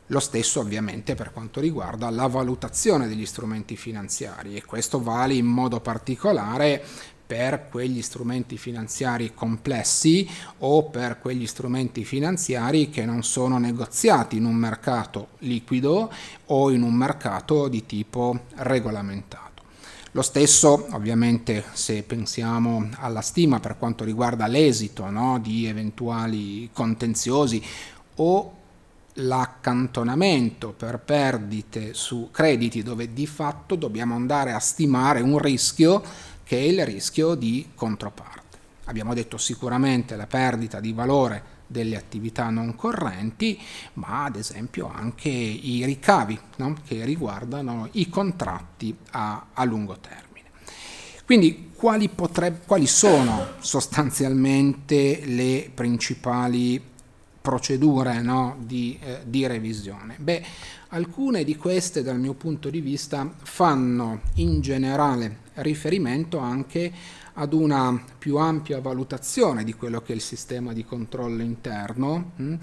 Lo stesso ovviamente per quanto riguarda la valutazione degli strumenti finanziari e questo vale in modo particolare per quegli strumenti finanziari complessi o per quegli strumenti finanziari che non sono negoziati in un mercato liquido o in un mercato di tipo regolamentato. Lo stesso ovviamente se pensiamo alla stima per quanto riguarda l'esito no, di eventuali contenziosi o l'accantonamento per perdite su crediti dove di fatto dobbiamo andare a stimare un rischio che è il rischio di controparte. Abbiamo detto sicuramente la perdita di valore delle attività non correnti, ma ad esempio anche i ricavi no? che riguardano i contratti a, a lungo termine. Quindi quali, potreb- quali sono sostanzialmente le principali procedure no, di, eh, di, revisione? Beh, alcune di queste dal mio punto di vista fanno in generale riferimento anche ad una più ampia valutazione di quello che è il sistema di controllo interno, mh, hm,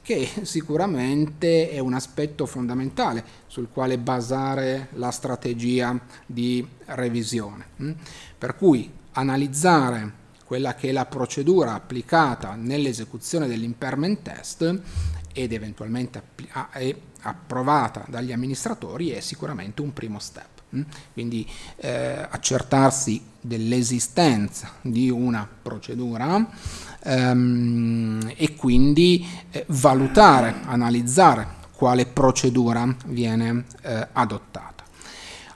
che sicuramente è un aspetto fondamentale sul quale basare la strategia di revisione. Hm. Per cui analizzare quella che è la procedura applicata nell'esecuzione dell'imperment test ed eventualmente app- approvata dagli amministratori è sicuramente un primo step. Mm? Quindi eh, accertarsi dell'esistenza di una procedura ehm, e quindi eh, valutare, analizzare quale procedura viene eh, adottata.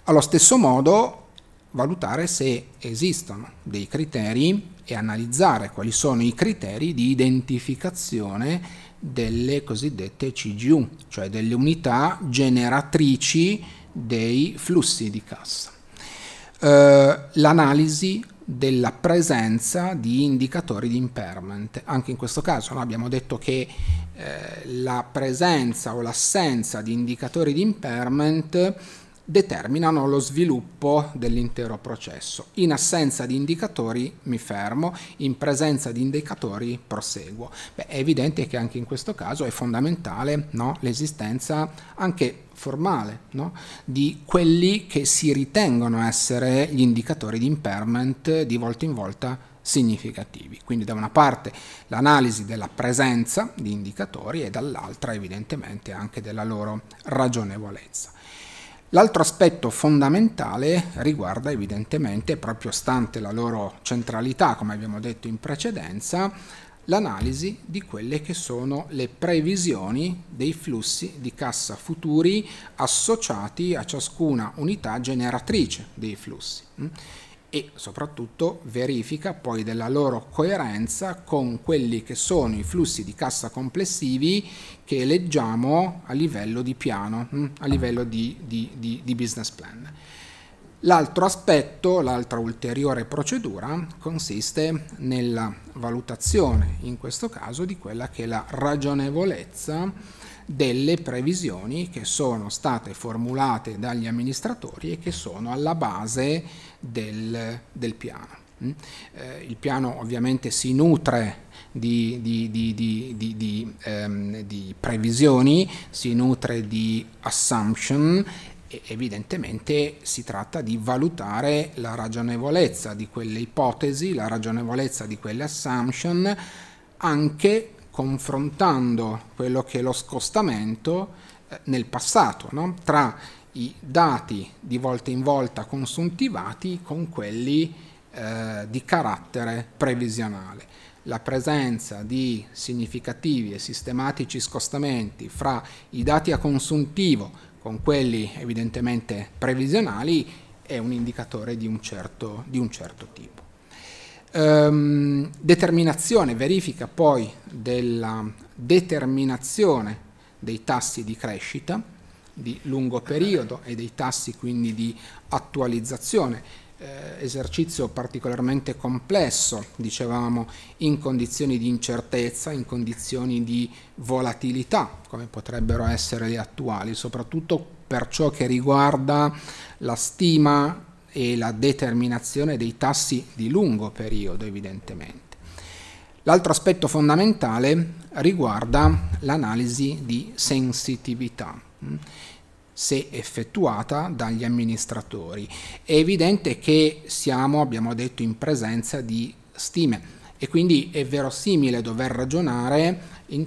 Allo stesso modo valutare se esistono dei criteri e analizzare quali sono i criteri di identificazione delle cosiddette CGU, cioè delle unità generatrici dei flussi di cassa. Eh, l'analisi della presenza di indicatori di impairment. Anche in questo caso no, abbiamo detto che eh, la presenza o l'assenza di indicatori di impairment determinano lo sviluppo dell'intero processo. In assenza di indicatori mi fermo, in presenza di indicatori proseguo. Beh, è evidente che anche in questo caso è fondamentale no? l'esistenza anche formale no? di quelli che si ritengono essere gli indicatori di impairment di volta in volta significativi. Quindi da una parte l'analisi della presenza di indicatori e dall'altra evidentemente anche della loro ragionevolezza. L'altro aspetto fondamentale riguarda evidentemente, proprio stante la loro centralità, come abbiamo detto in precedenza, l'analisi di quelle che sono le previsioni dei flussi di cassa futuri associati a ciascuna unità generatrice dei flussi mm? e soprattutto verifica poi della loro coerenza con quelli che sono i flussi di cassa complessivi che leggiamo a livello di piano, mm, a livello di, di, di, di business plan. L'altro aspetto, l'altra ulteriore procedura consiste nella valutazione, in questo caso, di quella che è la ragionevolezza delle previsioni che sono state formulate dagli amministratori e che sono alla base del, del piano. Mm. Eh, il piano ovviamente si nutre di, di, di, ehm, di previsioni, si nutre di assumption evidentemente si tratta di valutare la ragionevolezza di quelle ipotesi, la ragionevolezza di quelle assumption, anche confrontando quello che è lo scostamento eh, nel passato, no? tra i dati di volta in volta consuntivati con quelli eh, di carattere previsionale la presenza di significativi e sistematici scostamenti fra i dati a consuntivo con quelli evidentemente previsionali è un indicatore di un certo, di un certo tipo. Ehm, determinazione, verifica poi della determinazione dei tassi di crescita di lungo periodo e dei tassi quindi di attualizzazione eh, esercizio particolarmente complesso, dicevamo, in condizioni di incertezza, in condizioni di volatilità, come potrebbero essere le attuali, soprattutto per ciò che riguarda la stima e la determinazione dei tassi di lungo periodo, evidentemente. L'altro aspetto fondamentale riguarda l'analisi di sensitività se effettuata dagli amministratori. È evidente che siamo, abbiamo detto, in presenza di stime e quindi è verosimile dover ragionare in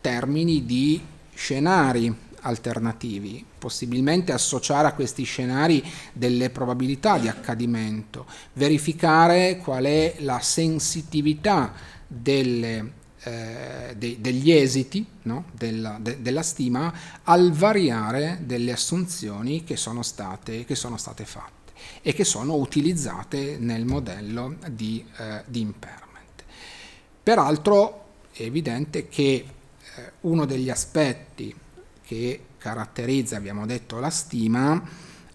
termini di scenari alternativi, possibilmente associare a questi scenari delle probabilità di accadimento, verificare qual è la sensitività delle eh, de, degli esiti no? della, de, della, stima al variare delle assunzioni che sono, state, che sono, state, fatte e che sono utilizzate nel modello di, eh, di impairment. Peraltro è evidente che eh, uno degli aspetti che caratterizza, abbiamo detto, la stima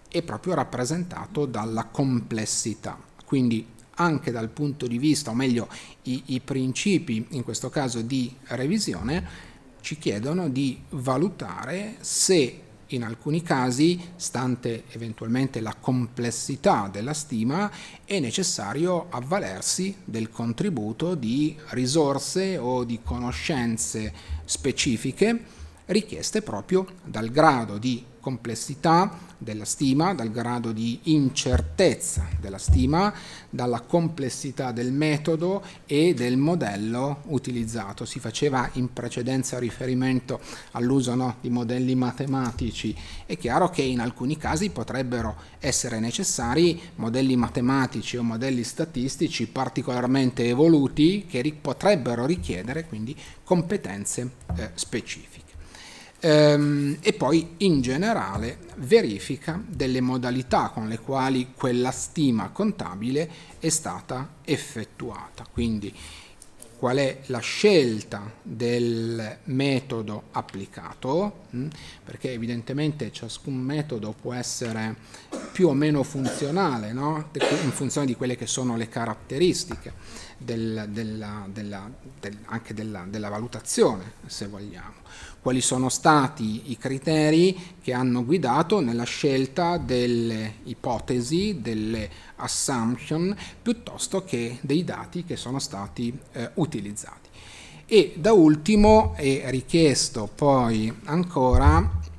è proprio rappresentato dalla complessità. Quindi anche dal punto di vista, o meglio i, i principi in questo caso di revisione, ci chiedono di valutare se in alcuni casi, stante eventualmente la complessità della stima, è necessario avvalersi del contributo di risorse o di conoscenze specifiche richieste proprio dal grado di complessità della stima, dal grado di incertezza della stima, dalla complessità del metodo e del modello utilizzato. Si faceva in precedenza riferimento all'uso no, di modelli matematici. È chiaro che in alcuni casi potrebbero essere necessari modelli matematici o modelli statistici particolarmente evoluti che ri potrebbero richiedere quindi competenze eh, specifiche. Ehm, e poi in generale verifica delle modalità con le quali quella stima contabile è stata effettuata. Quindi qual è la scelta del metodo applicato, mm? perché evidentemente ciascun metodo può essere più o meno funzionale no? in funzione di quelle che sono le caratteristiche del, della, della, del, anche della, della valutazione, se vogliamo. Quali sono stati i criteri che hanno guidato nella scelta delle ipotesi, delle assumption, piuttosto che dei dati che sono stati eh, utilizzati. E da ultimo è richiesto poi ancora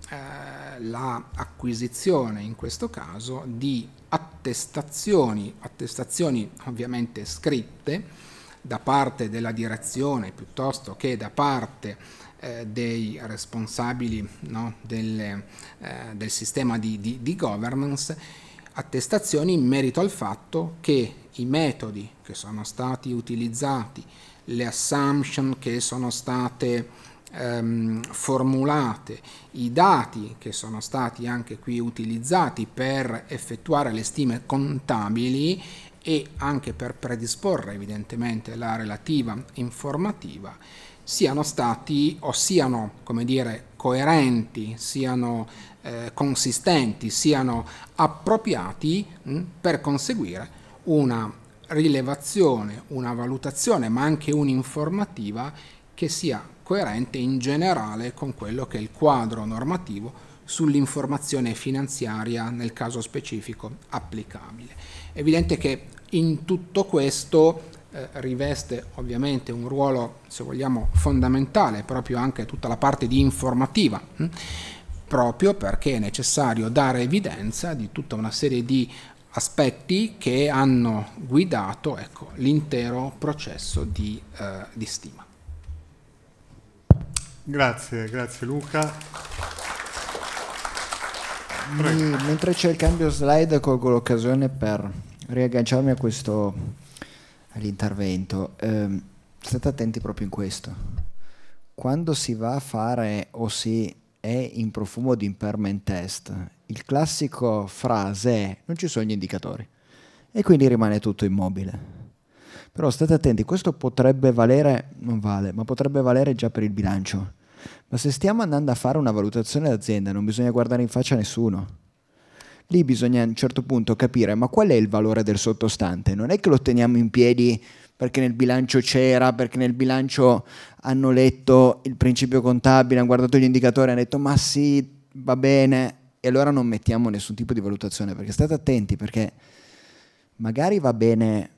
eh, l'acquisizione, la in questo caso, di attestazioni, attestazioni ovviamente scritte da parte della direzione piuttosto che da parte eh, dei responsabili no, delle, eh, del sistema di, di, di governance, attestazioni in merito al fatto che i metodi che sono stati utilizzati, le assumption che sono state ehm, formulate, i dati che sono stati anche qui utilizzati per effettuare le stime contabili e anche per predisporre evidentemente la relativa informativa, siano stati o siano, come dire, coerenti, siano eh, consistenti, siano appropriati mh, mm, per conseguire una rilevazione, una valutazione, ma anche un'informativa che sia coerente in generale con quello che è il quadro normativo sull'informazione finanziaria nel caso specifico applicabile. È evidente che in tutto questo eh, riveste ovviamente un ruolo, se vogliamo, fondamentale proprio anche tutta la parte di informativa, mh? Hm? proprio perché è necessario dare evidenza di tutta una serie di aspetti che hanno guidato ecco, l'intero processo di, eh, di stima. Grazie, grazie Luca. Mi, mentre c'è il cambio slide colgo l'occasione per riagganciarmi a questo, all'intervento. Eh, state attenti proprio in questo. Quando si va a fare o si è in profumo di impairment test, il classico frase è non ci sono gli indicatori e quindi rimane tutto immobile. Però state attenti, questo potrebbe valere, non vale, ma potrebbe valere già per il bilancio. Ma se stiamo andando a fare una valutazione d'azienda non bisogna guardare in faccia a nessuno. Lì bisogna a un certo punto capire ma qual è il valore del sottostante. Non è che lo teniamo in piedi perché nel bilancio c'era, perché nel bilancio hanno letto il principio contabile, hanno guardato gli indicatori, hanno detto ma sì, va bene, e allora non mettiamo nessun tipo di valutazione, perché state attenti, perché magari va bene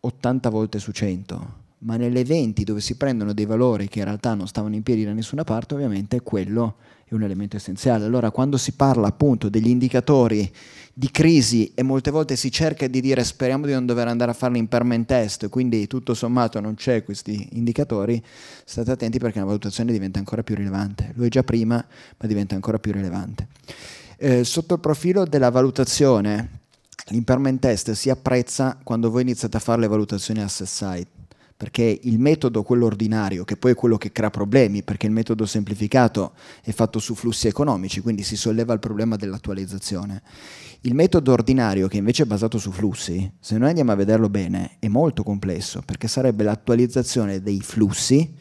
80 volte su 100, ma nelle 20 dove si prendono dei valori che in realtà non stavano in piedi da nessuna parte, ovviamente quello è un elemento essenziale. Allora quando si parla appunto degli indicatori di crisi e molte volte si cerca di dire speriamo di non dover andare a farli in permanent test, quindi tutto sommato non c'è questi indicatori, state attenti perché la valutazione diventa ancora più rilevante. Lo è già prima, ma diventa ancora più rilevante. Eh, sotto il profilo della valutazione, l'impermanent test si apprezza quando voi iniziate a fare le valutazioni asset site perché il metodo, quello ordinario, che poi è quello che crea problemi, perché il metodo semplificato è fatto su flussi economici, quindi si solleva il problema dell'attualizzazione. Il metodo ordinario, che invece è basato su flussi, se noi andiamo a vederlo bene, è molto complesso, perché sarebbe l'attualizzazione dei flussi,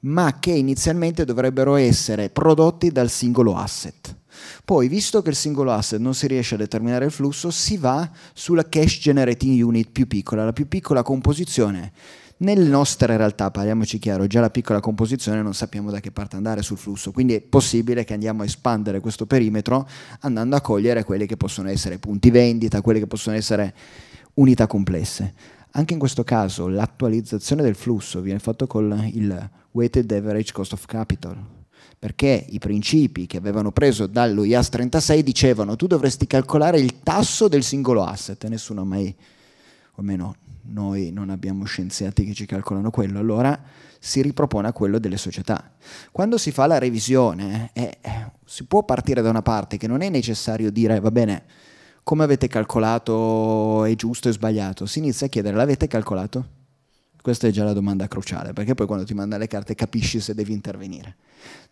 ma che inizialmente dovrebbero essere prodotti dal singolo asset. Poi, visto che il singolo asset non si riesce a determinare il flusso, si va sulla cash generating unit più piccola, la più piccola composizione nelle nostre realtà, parliamoci chiaro, già la piccola composizione non sappiamo da che parte andare sul flusso, quindi è possibile che andiamo a espandere questo perimetro andando a cogliere quelli che possono essere punti vendita, quelli che possono essere unità complesse. Anche in questo caso l'attualizzazione del flusso viene fatta con il weighted average cost of capital, perché i principi che avevano preso dallo IAS 36 dicevano tu dovresti calcolare il tasso del singolo asset, nessuno ha mai, o almeno noi non abbiamo scienziati che ci calcolano quello, allora si ripropone a quello delle società. Quando si fa la revisione, eh, eh, si può partire da una parte che non è necessario dire va bene, come avete calcolato è giusto e sbagliato, si inizia a chiedere l'avete calcolato? Questa è già la domanda cruciale, perché poi quando ti manda le carte capisci se devi intervenire.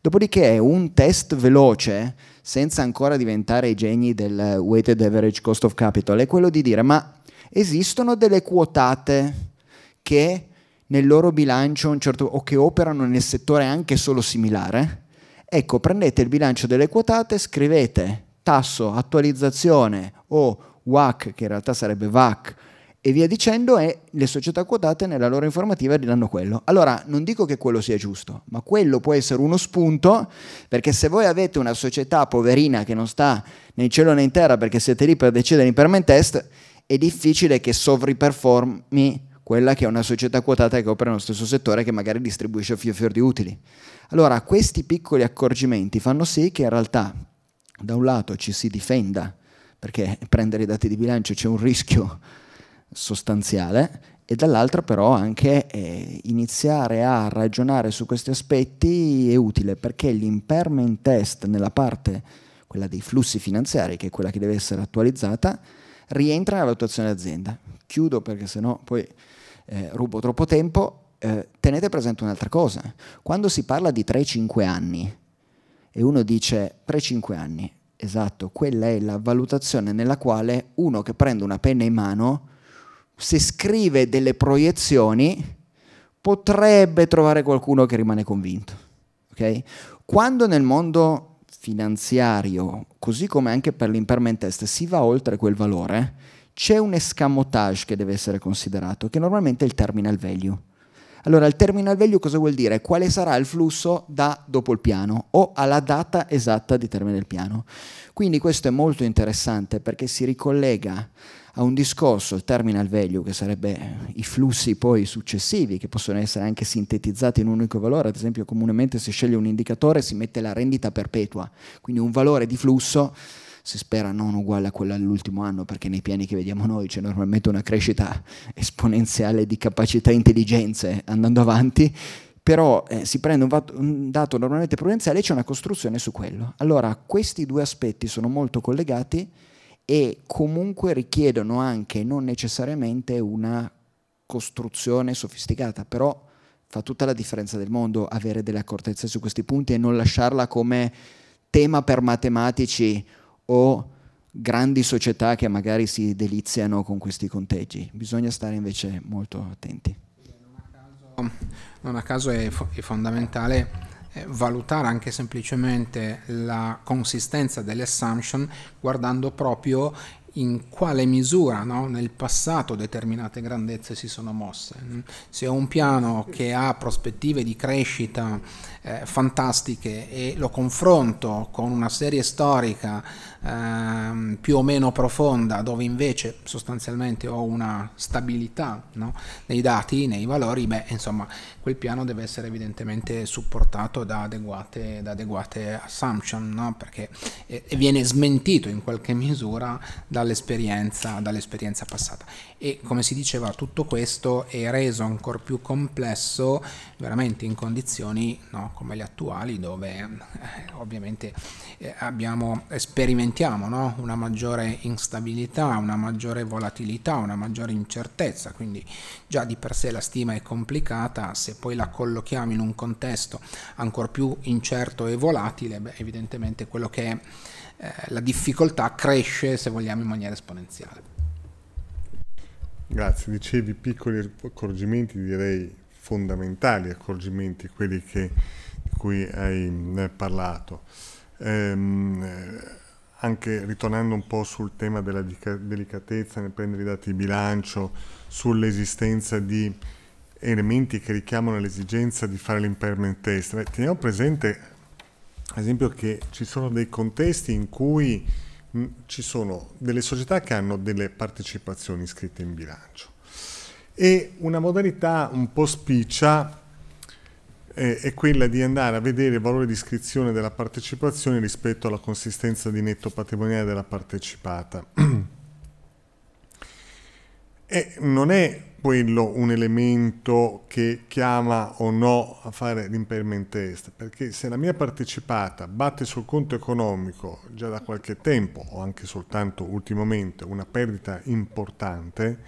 Dopodiché un test veloce, senza ancora diventare i geni del weighted average cost of capital, è quello di dire ma esistono delle quotate che nel loro bilancio un certo, o che operano nel settore anche solo similare. Ecco, prendete il bilancio delle quotate, scrivete tasso, attualizzazione o WAC, che in realtà sarebbe VAC, e via dicendo, e le società quotate nella loro informativa diranno quello. Allora, non dico che quello sia giusto, ma quello può essere uno spunto, perché se voi avete una società poverina che non sta né in cielo né in terra perché siete lì per decidere in permanent test, è difficile che sovriperformi quella che è una società quotata che opera nello stesso settore che magari distribuisce fior fior di utili. Allora, questi piccoli accorgimenti fanno sì che in realtà da un lato ci si difenda, perché prendere i dati di bilancio c'è un rischio sostanziale, e dall'altro però anche eh, iniziare a ragionare su questi aspetti è utile, perché l'impairment test nella parte, quella dei flussi finanziari, che è quella che deve essere attualizzata, rientra nella valutazione d'azienda. Chiudo perché sennò poi eh, rubo troppo tempo. Eh, tenete presente un'altra cosa. Quando si parla di 3-5 anni e uno dice 3-5 anni, esatto, quella è la valutazione nella quale uno che prende una penna in mano, se scrive delle proiezioni, potrebbe trovare qualcuno che rimane convinto. Okay? Quando nel mondo finanziario, così come anche per l'impermanent test, si va oltre quel valore, c'è un escamotage che deve essere considerato, che normalmente è il terminal value. Allora, il terminal value cosa vuol dire? Quale sarà il flusso da dopo il piano o alla data esatta di termine del piano. Quindi questo è molto interessante perché si ricollega a un discorso, il terminal value, che sarebbe eh, i flussi poi successivi, che possono essere anche sintetizzati in un unico valore, ad esempio comunemente si sceglie un indicatore si mette la rendita perpetua, quindi un valore di flusso si spera non uguale a quello dell'ultimo anno, perché nei piani che vediamo noi c'è normalmente una crescita esponenziale di capacità e intelligenze andando avanti, però eh, si prende un, vato, un, dato normalmente prudenziale e c'è una costruzione su quello. Allora questi due aspetti sono molto collegati e comunque richiedono anche non necessariamente una costruzione sofisticata, però fa tutta la differenza del mondo avere delle accortezze su questi punti e non lasciarla come tema per matematici o grandi società che magari si deliziano con questi conteggi. Bisogna stare invece molto attenti. Non a caso, non a caso è, fo- è fondamentale eh, valutare anche semplicemente la consistenza delle assumption guardando proprio in quale misura no? nel passato determinate grandezze si sono mosse. Mm. Se ho un piano che ha prospettive di crescita eh, fantastiche e lo confronto con una serie storica eh, più o meno profonda dove invece sostanzialmente ho una stabilità no? nei dati, nei valori, beh insomma quel piano deve essere evidentemente supportato da adeguate, da adeguate assumption, no? perché e, viene smentito in qualche misura dall'esperienza, dall'esperienza passata. E come si diceva, tutto questo è reso ancora più complesso veramente in condizioni no, come le attuali, dove eh, ovviamente eh, abbiamo, sperimentiamo no? una maggiore instabilità, una maggiore volatilità, una maggiore incertezza, quindi già di per sé la stima è complicata, se se poi la collochiamo in un contesto ancora più incerto e volatile, beh, evidentemente quello che è eh, la difficoltà cresce, se vogliamo, in maniera esponenziale. Grazie, dicevi piccoli accorgimenti, direi fondamentali accorgimenti, quelli che, di cui hai mm, parlato. Ehm, eh, anche ritornando un po' sul tema della delicatezza nel prendere i dati di bilancio, sull'esistenza di elementi che richiamano l'esigenza di fare l'impermanent test. Beh, teniamo presente, ad esempio, che ci sono dei contesti in cui mh, ci sono delle società che hanno delle partecipazioni scritte in bilancio. E una modalità un po' spiccia eh, è quella di andare a vedere il valore di iscrizione della partecipazione rispetto alla consistenza di netto patrimoniale della partecipata. e non è quello un elemento che chiama o no a fare l'impairment test, perché se la mia partecipata batte sul conto economico già da qualche tempo o anche soltanto ultimamente una perdita importante,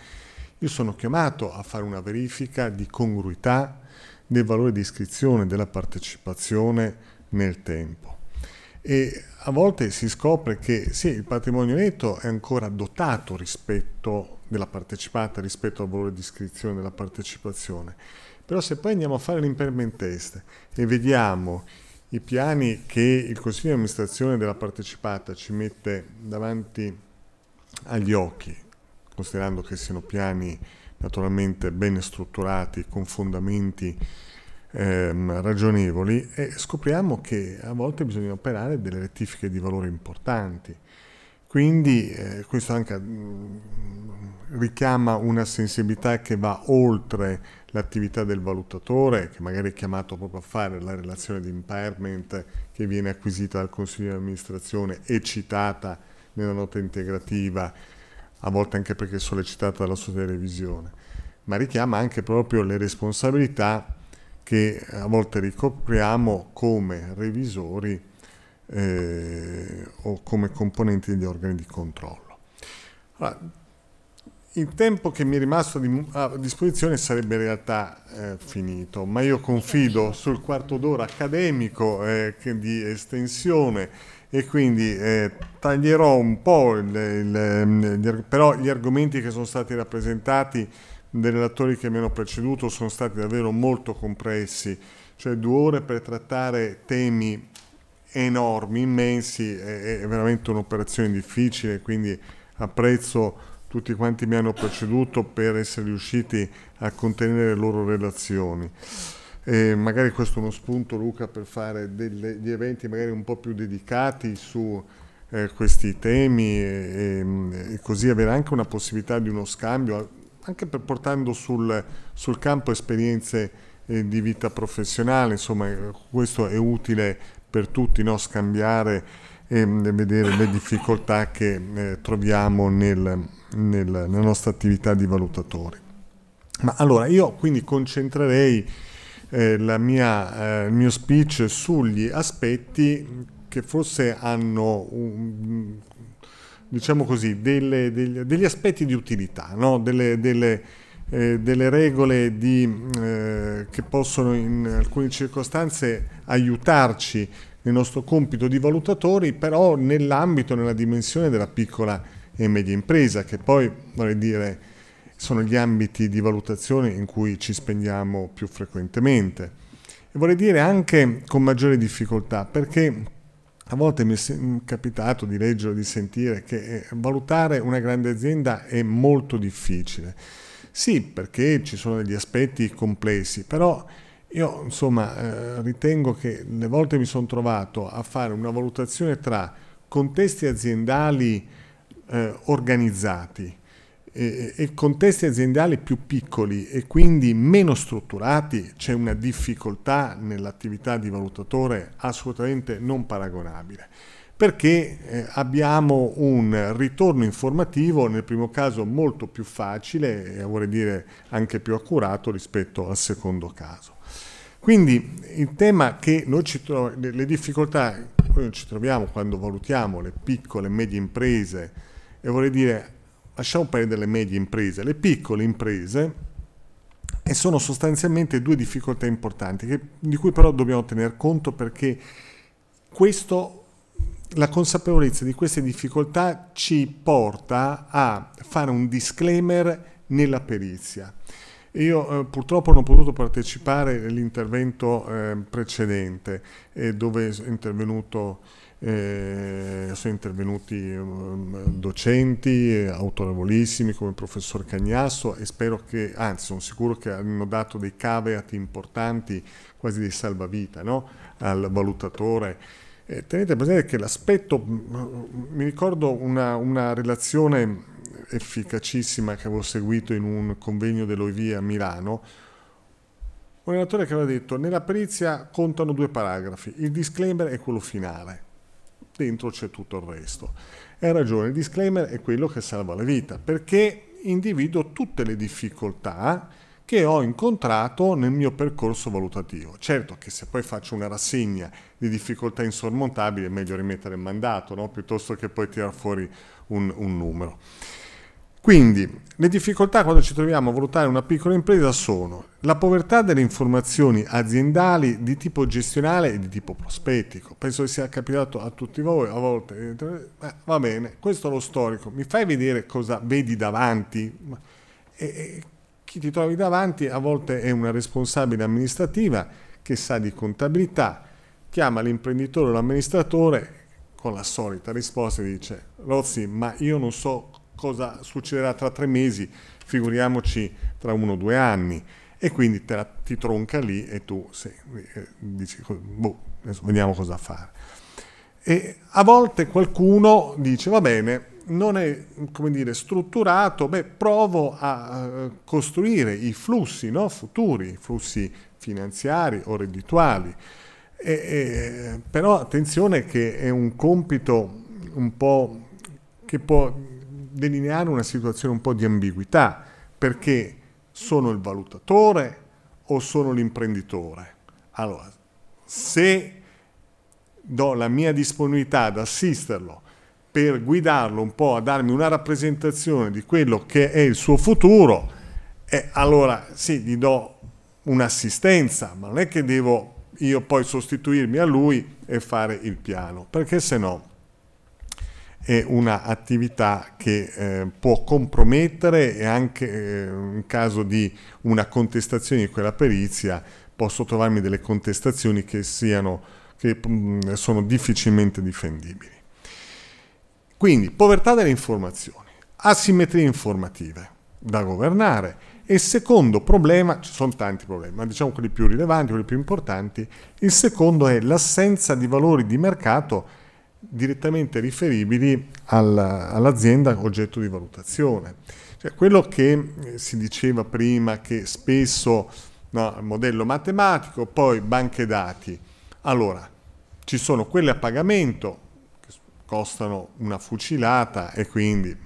io sono chiamato a fare una verifica di congruità del valore di iscrizione della partecipazione nel tempo. E a volte si scopre che sì, il patrimonio netto è ancora dotato rispetto della partecipata rispetto al valore di iscrizione della partecipazione. Però se poi andiamo a fare l'impairment test e vediamo i piani che il Consiglio di amministrazione della partecipata ci mette davanti agli occhi, considerando che siano piani naturalmente ben strutturati, con fondamenti ehm, ragionevoli, e scopriamo che a volte bisogna operare delle rettifiche di valore importanti. Quindi eh, questo anche mm, richiama una sensibilità che va oltre l'attività del valutatore, che magari è chiamato proprio a fare la relazione di impairment che viene acquisita dal Consiglio di amministrazione e citata nella nota integrativa, a volte anche perché sollecitata dalla sua televisione, ma richiama anche proprio le responsabilità che eh, a volte ricopriamo come revisori eh, o come componenti degli organi di controllo. Allora, il tempo che mi è rimasto a disposizione sarebbe in realtà eh, finito, ma io confido sul quarto d'ora accademico eh, di estensione e quindi eh, taglierò un po', il, il, ehm, gli, però gli argomenti che sono stati rappresentati dai relatori che mi hanno preceduto sono stati davvero molto compressi, cioè due ore per trattare temi enormi, immensi, è, è veramente un'operazione difficile, quindi apprezzo tutti quanti mi hanno preceduto per essere riusciti a contenere le loro relazioni. E magari questo è uno spunto Luca per fare degli eventi magari un po' più dedicati su eh, questi temi e, e, così avere anche una possibilità di uno scambio, anche per portando sul, sul campo esperienze eh, di vita professionale, insomma questo è utile per tutti, no? scambiare e mm, vedere le difficoltà che eh, troviamo nel, nel, nella nostra attività di valutatori. Ma allora io quindi concentrerei eh, mia, eh, il mio speech sugli aspetti che forse hanno um, diciamo così, delle, degli, degli, aspetti di utilità, no? delle, delle eh, delle regole di, eh, che possono in alcune circostanze aiutarci nel nostro compito di valutatori, però nell'ambito, nella dimensione della piccola e media impresa, che poi vorrei dire sono gli ambiti di valutazione in cui ci spendiamo più frequentemente. E vorrei dire anche con maggiore difficoltà, perché a volte mi è capitato di leggere, di sentire che eh, valutare una grande azienda è molto difficile sì, perché ci sono degli aspetti complessi, però io insomma eh, ritengo che le volte mi sono trovato a fare una valutazione tra contesti aziendali eh, organizzati e, e contesti aziendali più piccoli e quindi meno strutturati, c'è una difficoltà nell'attività di valutatore assolutamente non paragonabile perché eh, abbiamo un ritorno informativo nel primo caso molto più facile e vorrei dire anche più accurato rispetto al secondo caso. Quindi il tema che noi ci troviamo, le difficoltà che noi ci troviamo quando valutiamo le piccole e medie imprese, e vorrei dire lasciamo perdere le medie imprese, le piccole imprese, e sono sostanzialmente due difficoltà importanti che, di cui però dobbiamo tener conto perché questo la consapevolezza di queste difficoltà ci porta a fare un disclaimer nella perizia. Io eh, purtroppo non ho potuto partecipare all'intervento eh, precedente eh, dove eh, sono intervenuti ehm, docenti autorevolissimi come il professor Cagnasso e spero che, anzi sono sicuro che hanno dato dei caveat importanti, quasi di salvavita no? al valutatore eh, tenete presente che l'aspetto, mm, mm, mi ricordo una, una relazione efficacissima che avevo seguito in un convegno dell'OIV a Milano, un relatore che aveva detto nella perizia contano due paragrafi, il disclaimer è quello finale, dentro c'è tutto il resto. E ha ragione, il disclaimer è quello che salva la vita, perché individuo tutte le difficoltà che ho incontrato nel mio percorso valutativo. Certo che se poi faccio una rassegna di difficoltà insormontabili è meglio rimettere il mandato, no? piuttosto che poi tirare fuori un, un numero. Quindi le difficoltà quando ci troviamo a valutare una piccola impresa sono la povertà delle informazioni aziendali di tipo gestionale e di tipo prospettico. Penso che sia capitato a tutti voi a volte. Eh, va bene, questo è lo storico. Mi fai vedere cosa vedi davanti? E, e, chi ti trovi davanti a volte è una responsabile amministrativa che sa di contabilità, chiama l'imprenditore o l'amministratore con la solita risposta e dice Rozzi ma io non so cosa succederà tra tre mesi, figuriamoci tra uno o due anni e quindi la, ti tronca lì e tu sì, eh, dici boh, vediamo cosa fare. E a volte qualcuno dice va bene, non è dire, strutturato, beh, provo a costruire i flussi no, futuri, i flussi finanziari o reddituali e, e, però attenzione che è un compito un po' che può delineare una situazione un po' di ambiguità, perché sono il valutatore o sono l'imprenditore? Allora, se do la mia disponibilità ad assisterlo per guidarlo un po' a darmi una rappresentazione di quello che è il suo futuro, eh, allora sì, gli do un'assistenza, ma non è che devo io poi sostituirmi a lui e fare il piano, perché se no è un'attività che eh, può compromettere e anche eh, in caso di una contestazione di quella perizia posso trovarmi delle contestazioni che, siano, che mh, mm, sono difficilmente difendibili. Quindi povertà delle informazioni, asimmetrie informative da governare, e il secondo problema, ci sono tanti problemi, ma diciamo quelli più rilevanti, quelli più importanti, il secondo è l'assenza di valori di mercato direttamente riferibili all'azienda oggetto di valutazione. Cioè, quello che eh, si diceva prima, che spesso no, modello matematico, poi banche dati. Allora, ci sono quelle a pagamento, che costano una fucilata e quindi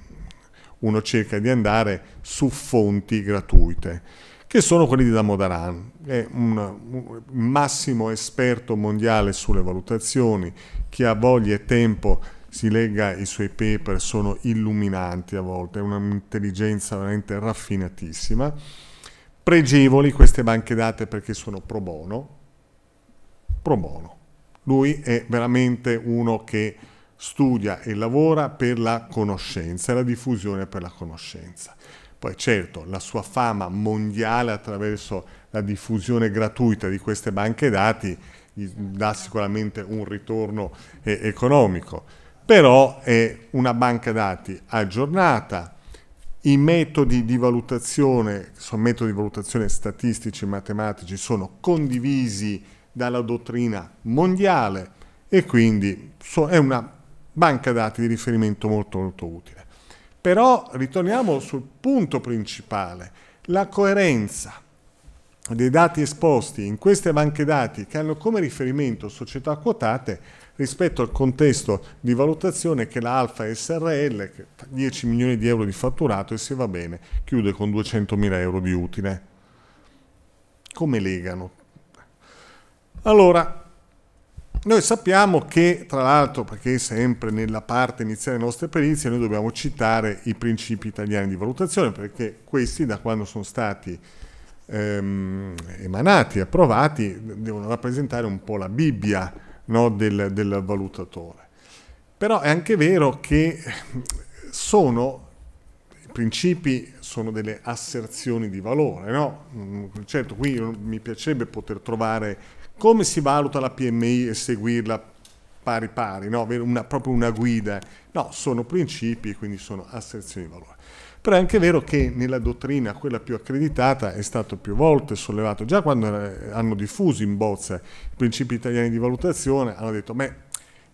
uno cerca di andare su fonti gratuite, che sono quelli di Damodaran, è un, massimo esperto mondiale sulle valutazioni, chi ha voglia e tempo si legga i suoi paper, sono illuminanti a volte, è un'intelligenza veramente raffinatissima. Pregevoli queste banche date perché sono pro bono, pro bono. Lui è veramente uno che studia e lavora per la conoscenza e la diffusione per la conoscenza. Poi certo, la sua fama mondiale attraverso la diffusione gratuita di queste banche dati gli dà sicuramente un ritorno eh, economico, però è una banca dati aggiornata, i metodi di valutazione, sono metodi di valutazione statistici e matematici, sono condivisi dalla dottrina mondiale e quindi è una banca dati di riferimento molto molto utile. Però ritorniamo sul punto principale, la coerenza dei dati esposti in queste banche dati che hanno come riferimento società quotate rispetto al contesto di valutazione che la Alfa SRL, che 10 milioni di euro di fatturato e se va bene chiude con 200 mila euro di utile. Come legano? Allora, noi sappiamo che, tra l'altro, perché sempre nella parte iniziale delle nostre perizie, noi dobbiamo citare i principi italiani di valutazione, perché questi, da quando sono stati ehm, emanati, approvati, devono rappresentare un po' la Bibbia no, del, del valutatore. Però è anche vero che sono i principi sono delle asserzioni di valore, no? Mm, certo, qui mi piacerebbe poter trovare come si valuta la PMI e seguirla pari pari, no? una, proprio una guida? No, sono principi e quindi sono asserzioni di valore. Però è anche vero che nella dottrina, quella più accreditata, è stato più volte sollevato, già quando eh, hanno diffuso in bozza i principi italiani di valutazione, hanno detto, beh,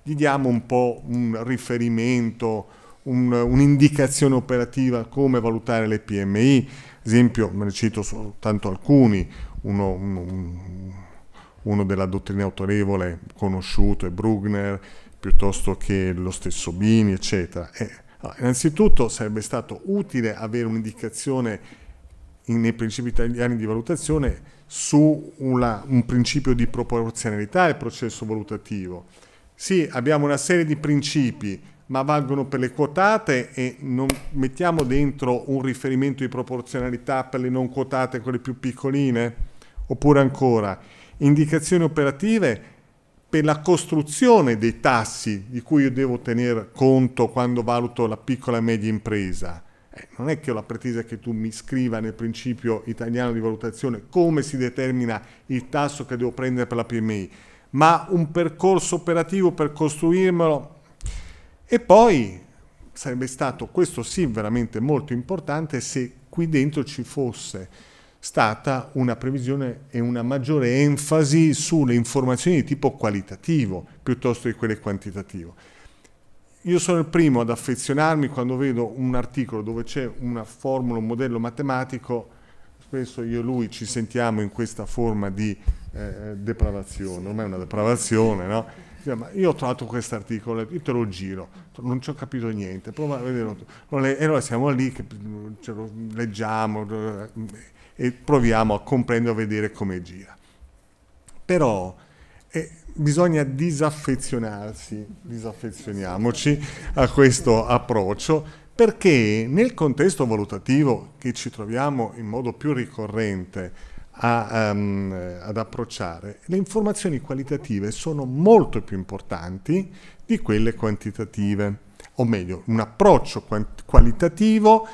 gli diamo un po' un riferimento, un'indicazione operativa come valutare le PMI, ad esempio, me ne cito soltanto alcuni, uno, un, un, uno della dottrina autorevole conosciuto è Brugner, piuttosto che lo stesso Bini, eccetera. E, allora, innanzitutto sarebbe stato utile avere un'indicazione in, nei principi italiani di valutazione su una, un principio di proporzionalità del processo valutativo. Sì, abbiamo una serie di principi, ma valgono per le quotate e non mettiamo dentro un riferimento di proporzionalità per le non quotate, quelle più piccoline? Oppure ancora, indicazioni operative per la costruzione dei tassi di cui io devo tenere conto quando valuto la piccola e media impresa. Eh, non è che ho la pretesa che tu mi scriva nel principio italiano di valutazione come si determina il tasso che devo prendere per la PMI, ma un percorso operativo per costruirmelo. E poi sarebbe stato, questo sì, veramente molto importante se qui dentro ci fosse stata una previsione e una maggiore enfasi sulle informazioni di tipo qualitativo piuttosto che quelle quantitative. Io sono il primo ad affezionarmi quando vedo un articolo dove c'è una formula, un modello matematico, spesso io e lui ci sentiamo in questa forma di eh, depravazione, ormai è una depravazione, no? Cioè, io ho trovato questo articolo, io te lo giro, non ci ho capito niente, prova a vederlo. E allora siamo lì, che mm, ce lo leggiamo eh, e proviamo a comprendere, a vedere come gira. Però eh, bisogna disaffezionarsi, disaffezioniamoci a questo approccio perché nel contesto valutativo che ci troviamo in modo più ricorrente a, um, ad approcciare, le informazioni qualitative sono molto più importanti di quelle quantitative, o meglio, un approccio qualitativo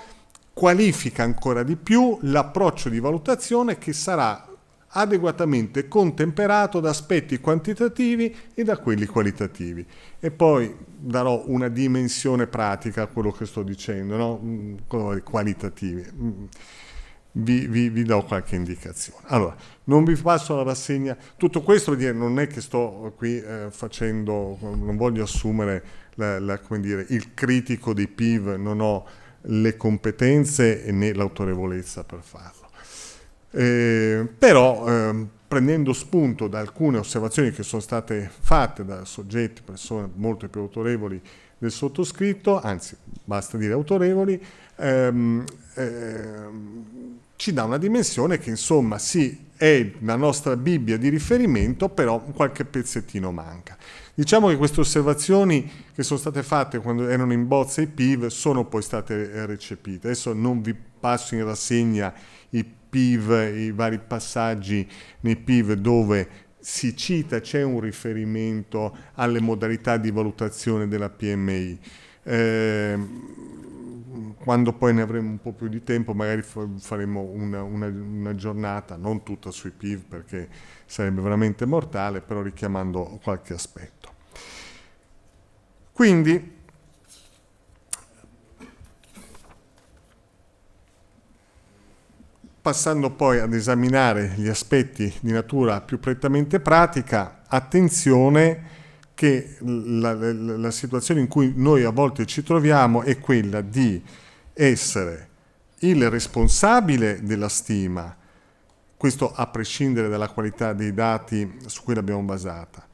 qualifica ancora di più l'approccio di valutazione che sarà adeguatamente contemperato da aspetti quantitativi e da quelli qualitativi. E poi darò una dimensione pratica a quello che sto dicendo, no? qualitativi. Mm. Vi, vi, vi, do qualche indicazione. Allora, non vi passo la rassegna, tutto questo dire, non è che sto qui eh, facendo, non voglio assumere la, la, dire, il critico dei PIV, non ho le competenze né l'autorevolezza per farlo. Eh, però eh, prendendo spunto da alcune osservazioni che sono state fatte da soggetti, persone molto più autorevoli del sottoscritto, anzi basta dire autorevoli, ehm, ehm, ci dà una dimensione che insomma sì è la nostra Bibbia di riferimento, però qualche pezzettino manca. Diciamo che queste osservazioni che sono state fatte quando erano in bozza i PIV sono poi state eh, recepite. Adesso non vi passo in rassegna i PIV, i vari passaggi nei PIV dove si cita, c'è un riferimento alle modalità di valutazione della PMI. Eh, quando poi ne avremo un po' più di tempo magari faremo una, una, una, giornata, non tutta sui PIV perché sarebbe veramente mortale, però richiamando qualche aspetto. Quindi Passando poi ad esaminare gli aspetti di natura più prettamente pratica, attenzione che la, la, la, situazione in cui noi a volte ci troviamo è quella di essere il responsabile della stima, questo a prescindere dalla qualità dei dati su cui l'abbiamo basata,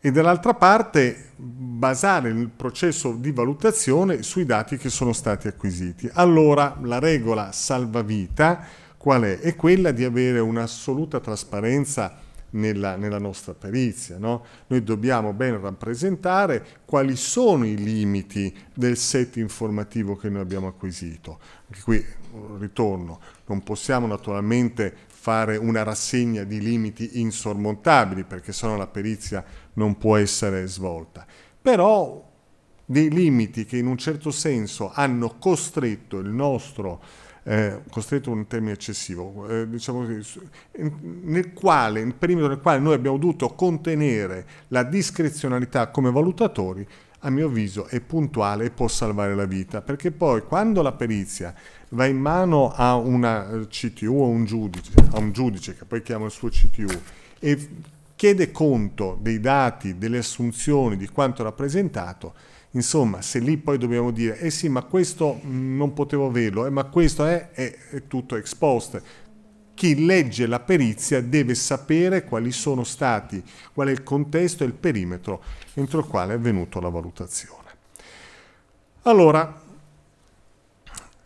e dall'altra parte basare il processo di valutazione sui dati che sono stati acquisiti. Allora la regola salvavita qual è? È quella di avere un'assoluta trasparenza nella, nella, nostra perizia. No? Noi dobbiamo ben rappresentare quali sono i limiti del set informativo che noi abbiamo acquisito. Anche qui ritorno, non possiamo naturalmente fare una rassegna di limiti insormontabili, perché sennò la perizia non può essere svolta. Però dei limiti che in un certo senso hanno costretto il nostro, eh, costretto un termine eccessivo, eh, diciamo così, nel quale, il perimetro nel quale noi abbiamo dovuto contenere la discrezionalità come valutatori, a mio avviso è puntuale e può salvare la vita, perché poi quando la perizia va in mano a una eh, CTU, o un giudice, a un giudice che poi chiama il suo CTU e chiede conto dei dati, delle assunzioni, di quanto rappresentato, insomma, se lì poi dobbiamo dire, eh sì, ma questo mm, non potevo averlo, eh, ma questo è, è, è tutto esposto. Chi legge la perizia deve sapere quali sono stati, qual è il contesto e il perimetro entro il quale è avvenuta la valutazione. Allora,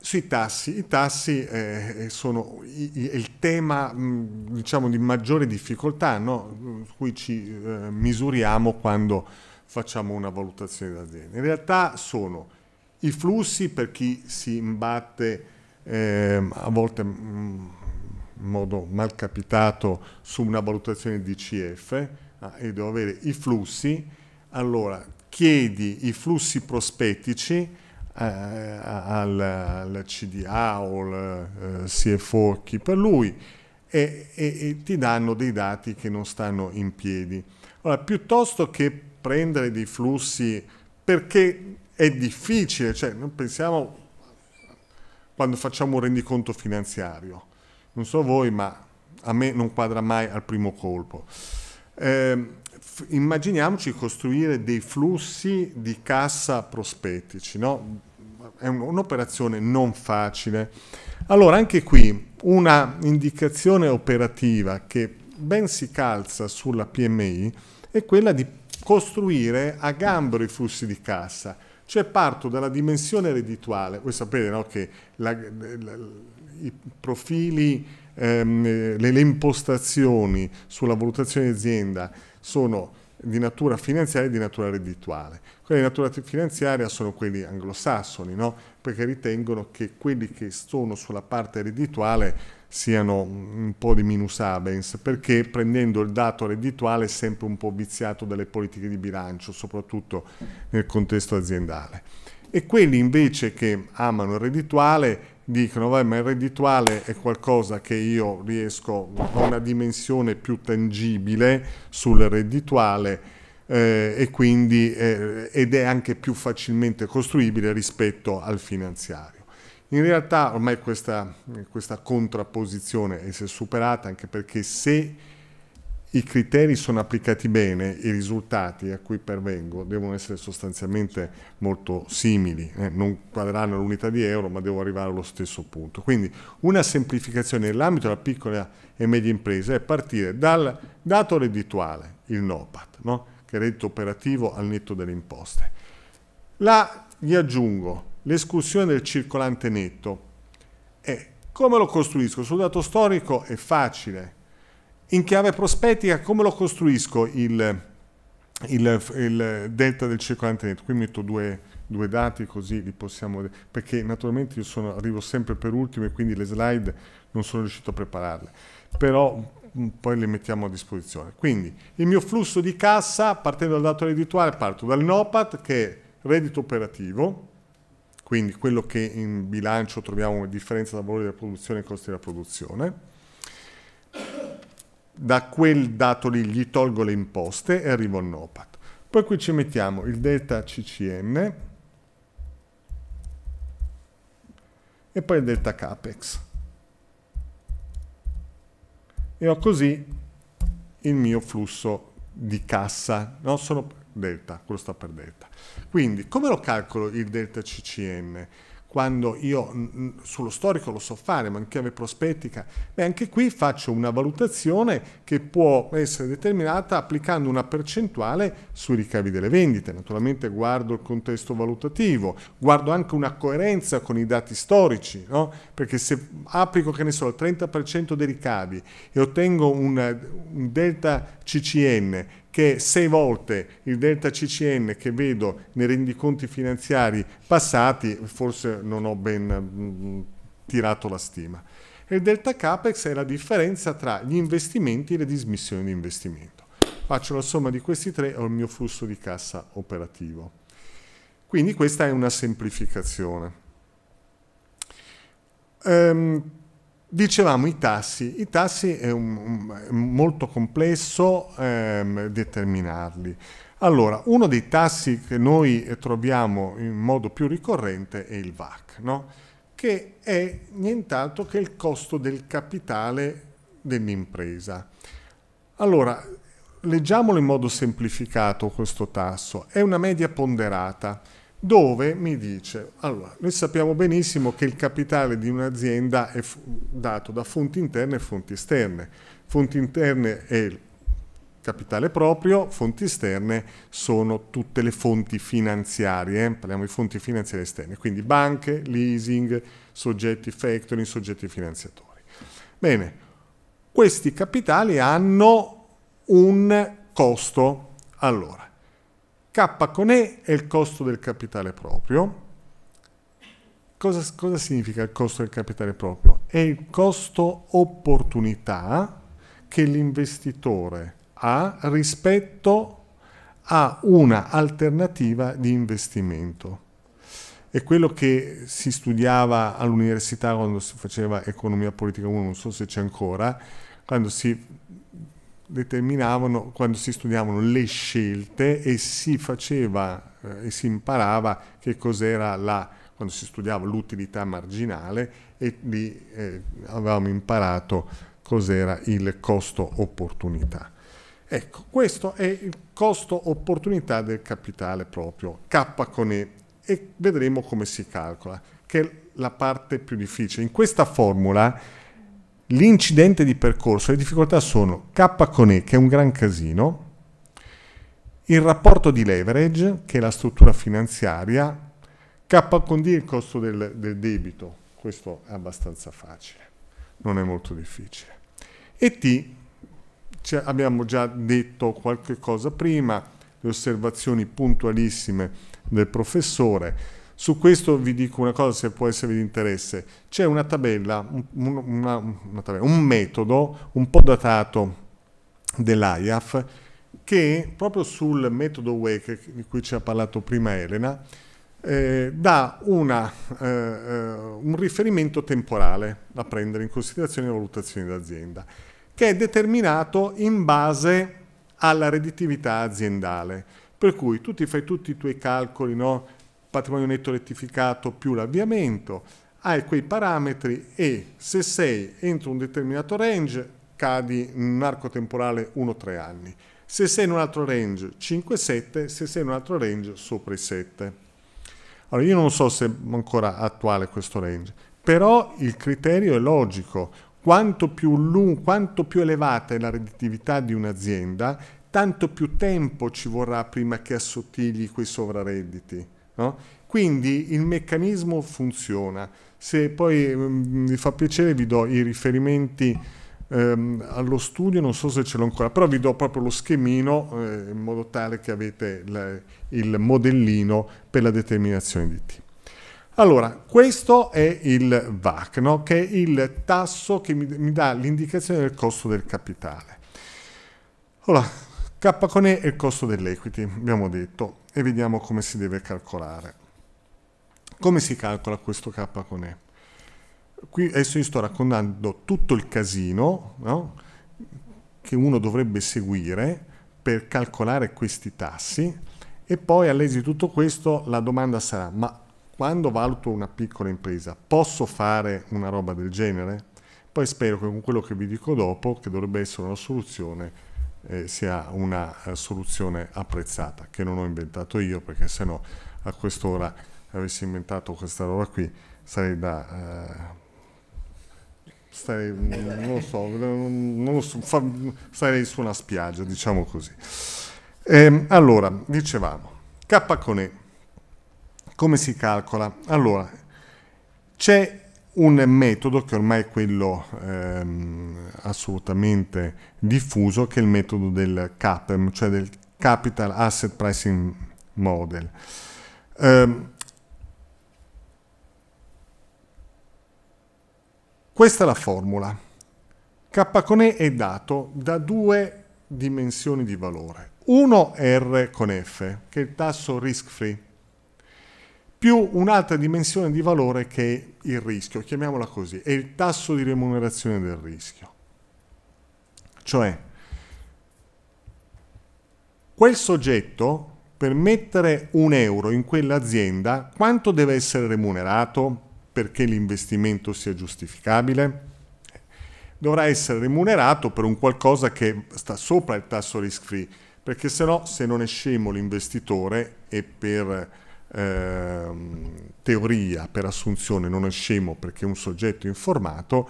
sui tassi, i tassi eh, sono il tema mm, diciamo, di maggiore difficoltà no? su cui ci eh, misuriamo quando facciamo una valutazione d'azienda. In realtà sono i flussi per chi si imbatte eh, a volte mm, in modo mal capitato su una valutazione di CF ah, e devo avere i flussi, allora chiedi i flussi prospettici eh, al, al, CDA o al eh, CFO, chi per lui, e, e, e, ti danno dei dati che non stanno in piedi. Allora, piuttosto che prendere dei flussi, perché è difficile, cioè noi pensiamo quando facciamo un rendiconto finanziario, non so voi, ma a me non quadra mai al primo colpo. Eh, immaginiamoci costruire dei flussi di cassa prospettici, no? È un'operazione non facile. Allora, anche qui una indicazione operativa che ben si calza sulla PMI è quella di costruire a gambero i flussi di cassa. Cioè parto dalla dimensione reddituale. Voi sapete no, che la, la, i profili, ehm, le, le impostazioni sulla valutazione di azienda sono di natura finanziaria e di natura reddituale. Quelli di natura finanziaria sono quelli anglosassoni, no? perché ritengono che quelli che sono sulla parte reddituale siano un po' di minus abens, perché prendendo il dato reddituale è sempre un po' viziato dalle politiche di bilancio, soprattutto nel contesto aziendale. E quelli invece che amano il reddituale dicono vabbè ma il reddituale è qualcosa che io riesco a una dimensione più tangibile sul reddituale eh, e quindi eh, ed è anche più facilmente costruibile rispetto al finanziario. In realtà ormai questa, questa contrapposizione è superata anche perché se i criteri sono applicati bene, i risultati a cui pervengo devono essere sostanzialmente molto simili, eh, non quadreranno l'unità di euro, ma devo arrivare allo stesso punto. Quindi una semplificazione nell'ambito della piccola e media impresa è partire dal dato reddituale, il NOPAT, no? che è reddito operativo al netto delle imposte. La, gli aggiungo l'escursione del circolante netto. E eh, come lo costruisco? Sul dato storico è facile, in chiave prospettica come lo costruisco il, il, il delta del circolante netto. Qui metto due, due, dati così li possiamo... vedere perché naturalmente io sono, arrivo sempre per ultimo e quindi le slide non sono riuscito a prepararle. Però mm, poi le mettiamo a disposizione. Quindi il mio flusso di cassa, partendo dal dato reddituale, parto dal NOPAT che è reddito operativo, quindi quello che in bilancio troviamo come differenza tra valore della produzione e costi della produzione, da quel dato lì gli tolgo le imposte e arrivo al NOPAT. Poi qui ci mettiamo il delta CCM e poi il delta CAPEX. E ho così il mio flusso di cassa, non sono delta, quello sta per delta. Quindi come lo calcolo il delta CCM? quando io sullo storico lo so fare, ma in chiave prospettica, beh, anche qui faccio una valutazione che può essere determinata applicando una percentuale sui ricavi delle vendite. Naturalmente guardo il contesto valutativo, guardo anche una coerenza con i dati storici, no? perché se applico, che ne so, il 30% dei ricavi e ottengo un, un delta CCN che sei volte il delta CCN che vedo nei rendiconti finanziari passati, forse non ho ben mm, tirato la stima. E il delta CAPEX è la differenza tra gli investimenti e le dismissioni di investimento. Faccio la somma di questi tre e ho il mio flusso di cassa operativo. Quindi questa è una semplificazione. Um, Dicevamo i tassi, i tassi è un, un, molto complesso ehm, determinarli. Allora, uno dei tassi che noi troviamo in modo più ricorrente è il VAC, no? che è nient'altro che il costo del capitale dell'impresa. Allora, leggiamolo in modo semplificato questo tasso, è una media ponderata dove mi dice, allora, noi sappiamo benissimo che il capitale di un'azienda è dato da fonti interne e fonti esterne. Fonti interne è il capitale proprio, fonti esterne sono tutte le fonti finanziarie, eh. parliamo di fonti finanziarie esterne, quindi banche, leasing, soggetti factoring, soggetti finanziatori. Bene, questi capitali hanno un costo. Allora, K con E è il costo del capitale proprio. Cosa, cosa significa il costo del capitale proprio? È il costo opportunità che l'investitore ha rispetto a una alternativa di investimento. È quello che si studiava all'università quando si faceva economia politica 1, non so se c'è ancora, quando si determinavano quando si studiavano le scelte e si faceva eh, e si imparava che cos'era la quando si studiava l'utilità marginale e lì eh, avevamo imparato cos'era il costo opportunità. Ecco, questo è il costo opportunità del capitale proprio, K con E, e vedremo come si calcola, che è la parte più difficile. In questa formula L'incidente di percorso, le difficoltà sono K con E, che è un gran casino, il rapporto di leverage, che è la struttura finanziaria, K con D il costo del, del debito, questo è abbastanza facile, non è molto difficile. E T, cioè abbiamo già detto qualche cosa prima, le osservazioni puntualissime del professore, su questo vi dico una cosa se può essere di interesse. C'è una tabella, un, una, una tabella, un metodo un po' datato dell'AIAF che proprio sul metodo WEC di cui ci ha parlato prima Elena eh, dà una, eh, eh un riferimento temporale da prendere in considerazione le valutazioni d'azienda che è determinato in base alla redditività aziendale. Per cui tu ti fai tutti i tuoi calcoli, no? patrimonio netto rettificato più l'avviamento, hai quei parametri e se sei entro un determinato range cadi in un arco temporale 1-3 anni, se sei in un altro range 5-7, se sei in un altro range sopra i 7. Allora io non so se è ancora attuale questo range, però il criterio è logico. Quanto più, lungo, quanto più elevata è la redditività di un'azienda, tanto più tempo ci vorrà prima che assottigli quei sovraredditi. No? Quindi il meccanismo funziona. Se poi mh, mm, vi fa piacere vi do i riferimenti ehm, allo studio, non so se ce l'ho ancora, però vi do proprio lo schemino eh, in modo tale che avete il, il modellino per la determinazione di T. Allora, questo è il VAC, no? che è il tasso che mi, mi dà l'indicazione del costo del capitale. Ora, K con E è il costo dell'equity, abbiamo detto e vediamo come si deve calcolare. Come si calcola questo K con E? Qui adesso io sto raccontando tutto il casino no? che uno dovrebbe seguire per calcolare questi tassi e poi all'esito di tutto questo la domanda sarà ma quando valuto una piccola impresa posso fare una roba del genere? Poi spero che con quello che vi dico dopo, che dovrebbe essere una soluzione, eh, sia una eh, soluzione apprezzata, che non ho inventato io perché se no a quest'ora avessi inventato questa roba qui sarei da... Eh, starei, non lo so, non lo so fa, sarei su una spiaggia, diciamo così. Ehm, allora, dicevamo, K con E, come si calcola? Allora, c'è un metodo che ormai è quello ehm, assolutamente diffuso, che è il metodo del CAPM, cioè del Capital Asset Pricing Model. Eh, questa è la formula. K con E è dato da due dimensioni di valore. Uno R con F, che è il tasso risk free, più un'altra dimensione di valore che è il rischio, chiamiamola così, è il tasso di remunerazione del rischio. Cioè, quel soggetto per mettere un euro in quell'azienda, quanto deve essere remunerato perché l'investimento sia giustificabile? Dovrà essere remunerato per un qualcosa che sta sopra il tasso risk free, perché se no, se non è scemo l'investitore e per ehm, teoria per assunzione non è scemo perché è un soggetto informato,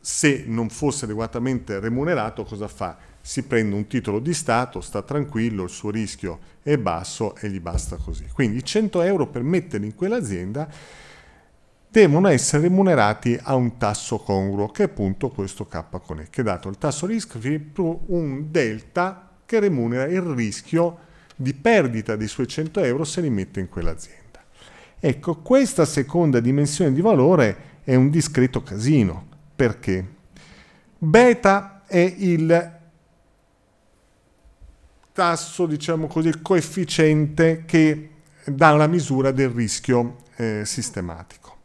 se non fosse adeguatamente remunerato cosa fa? Si prende un titolo di Stato, sta tranquillo, il suo rischio è basso e gli basta così. Quindi 100 euro per metterli in quell'azienda devono essere remunerati a un tasso congruo, che è appunto questo K con E, che dato il tasso rischio, un delta che remunera il rischio di perdita dei suoi 100 euro se li mette in quell'azienda. Ecco, questa seconda dimensione di valore è un discreto casino. Perché? Beta è il tasso, diciamo così, il coefficiente che dà la misura del rischio eh, sistematico.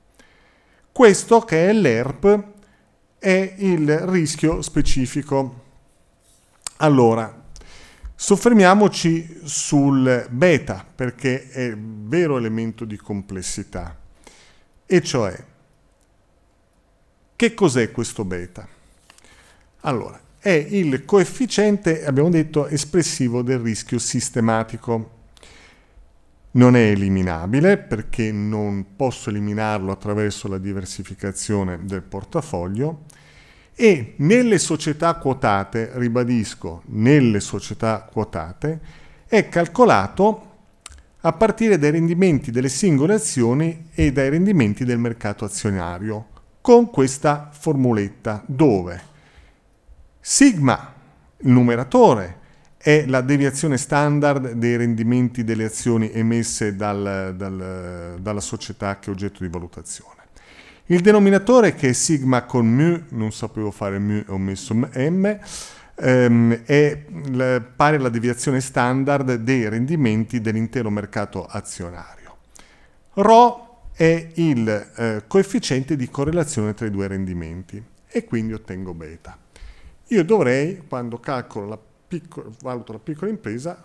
Questo che è l'ERP è il rischio specifico. Allora, Soffermiamoci sul beta perché è il vero elemento di complessità. E cioè, che cos'è questo beta? Allora, è il coefficiente, abbiamo detto, espressivo del rischio sistematico. Non è eliminabile perché non posso eliminarlo attraverso la diversificazione del portafoglio, e nelle società quotate, ribadisco, nelle società quotate, è calcolato a partire dai rendimenti delle singole azioni e dai rendimenti del mercato azionario, con questa formuletta dove sigma, il numeratore, è la deviazione standard dei rendimenti delle azioni emesse dal, dal, dalla società che è oggetto di valutazione. Il denominatore che è sigma con mu, non sapevo fare mu, ho messo m, ehm, è pari alla deviazione standard dei rendimenti dell'intero mercato azionario. Rho è il eh, coefficiente di correlazione tra i due rendimenti e quindi ottengo beta. Io dovrei, quando calcolo la picco, valuto la piccola impresa,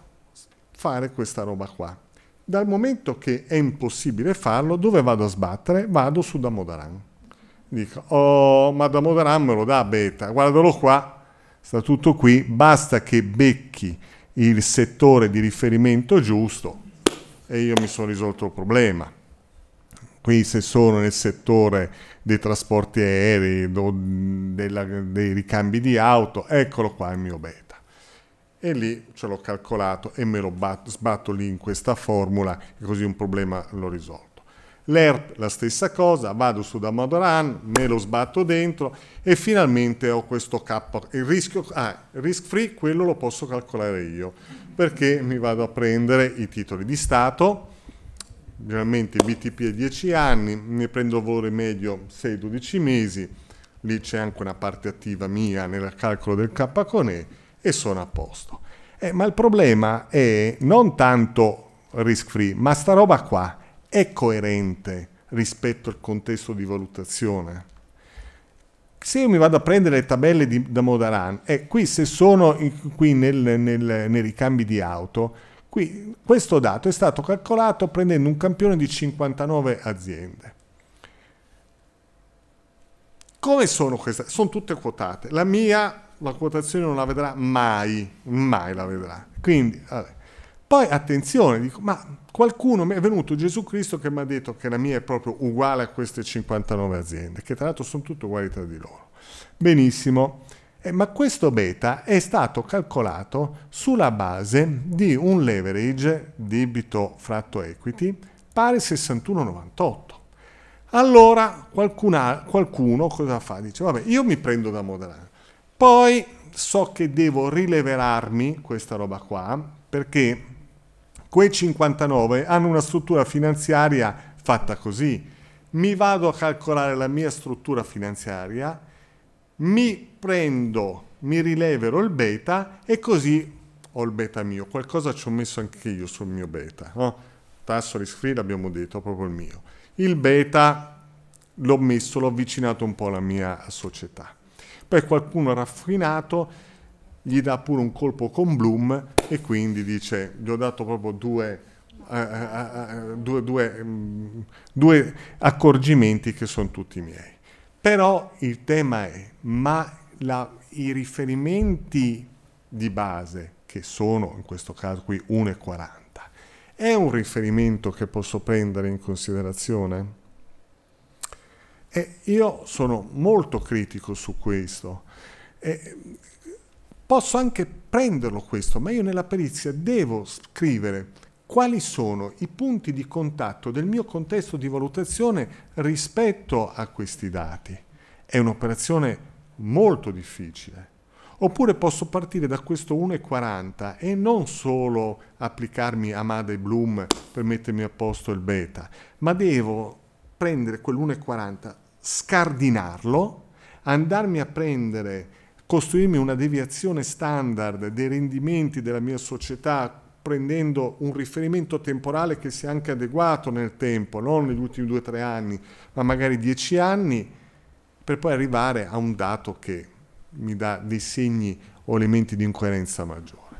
fare questa roba qua. Dal momento che è impossibile farlo, dove vado a sbattere? Vado su Damodaran. Dico, oh, ma Damodaran me lo dà beta, guardalo qua, sta tutto qui, basta che becchi il settore di riferimento giusto e io mi sono risolto il problema. Qui se sono nel settore dei trasporti aerei, dei ricambi di auto, eccolo qua il mio beta e lì ce l'ho calcolato e me lo batto, sbatto lì in questa formula e così un problema l'ho risolto. L'ERP la stessa cosa, vado su Damodaran, me lo sbatto dentro e finalmente ho questo K. Il rischio, ah, risk free quello lo posso calcolare io perché mi vado a prendere i titoli di Stato, generalmente BTP è 10 anni, ne prendo valore medio 6-12 mesi, lì c'è anche una parte attiva mia nel calcolo del K con E e sono a posto. Eh, ma il problema è non tanto risk free, ma sta roba qua è coerente rispetto al contesto di valutazione. Se io mi vado a prendere le tabelle di, da Modaran, e eh, qui se sono in, qui nel, nel, nei ricambi di auto, qui, questo dato è stato calcolato prendendo un campione di 59 aziende. Come sono queste? Sono tutte quotate. La mia la quotazione non la vedrà mai, mai la vedrà. Quindi, vabbè. Poi attenzione, dico, ma qualcuno mi è venuto Gesù Cristo che mi ha detto che la mia è proprio uguale a queste 59 aziende, che tra l'altro sono tutte uguali tra di loro. Benissimo, eh, ma questo beta è stato calcolato sulla base di un leverage debito fratto equity pari 61,98. Allora qualcuna, qualcuno cosa fa? Dice, vabbè, io mi prendo da moderare poi so che devo rileverarmi questa roba qua perché quei 59 hanno una struttura finanziaria fatta così. Mi vado a calcolare la mia struttura finanziaria, mi prendo, mi rilevero il beta e così ho il beta mio. Qualcosa ci ho messo anche io sul mio beta. No? Tasso di screen abbiamo detto, proprio il mio. Il beta l'ho messo, l'ho avvicinato un po' alla mia società. Poi qualcuno raffinato gli dà pure un colpo con Bloom e quindi dice gli ho dato proprio due, uh, uh, uh, due, due, um, due accorgimenti che sono tutti miei. Però il tema è, ma la, i riferimenti di base, che sono in questo caso qui 1,40, è un riferimento che posso prendere in considerazione? E io sono molto critico su questo. E posso anche prenderlo questo, ma io nella perizia devo scrivere quali sono i punti di contatto del mio contesto di valutazione rispetto a questi dati. È un'operazione molto difficile. Oppure posso partire da questo 1,40 e non solo applicarmi a Mada Bloom per mettermi a posto il beta, ma devo prendere quell'1,40, scardinarlo, andarmi a prendere, costruirmi una deviazione standard dei rendimenti della mia società prendendo un riferimento temporale che sia anche adeguato nel tempo, non negli ultimi 2-3 anni, ma magari 10 anni, per poi arrivare a un dato che mi dà dei segni o elementi di incoerenza maggiore.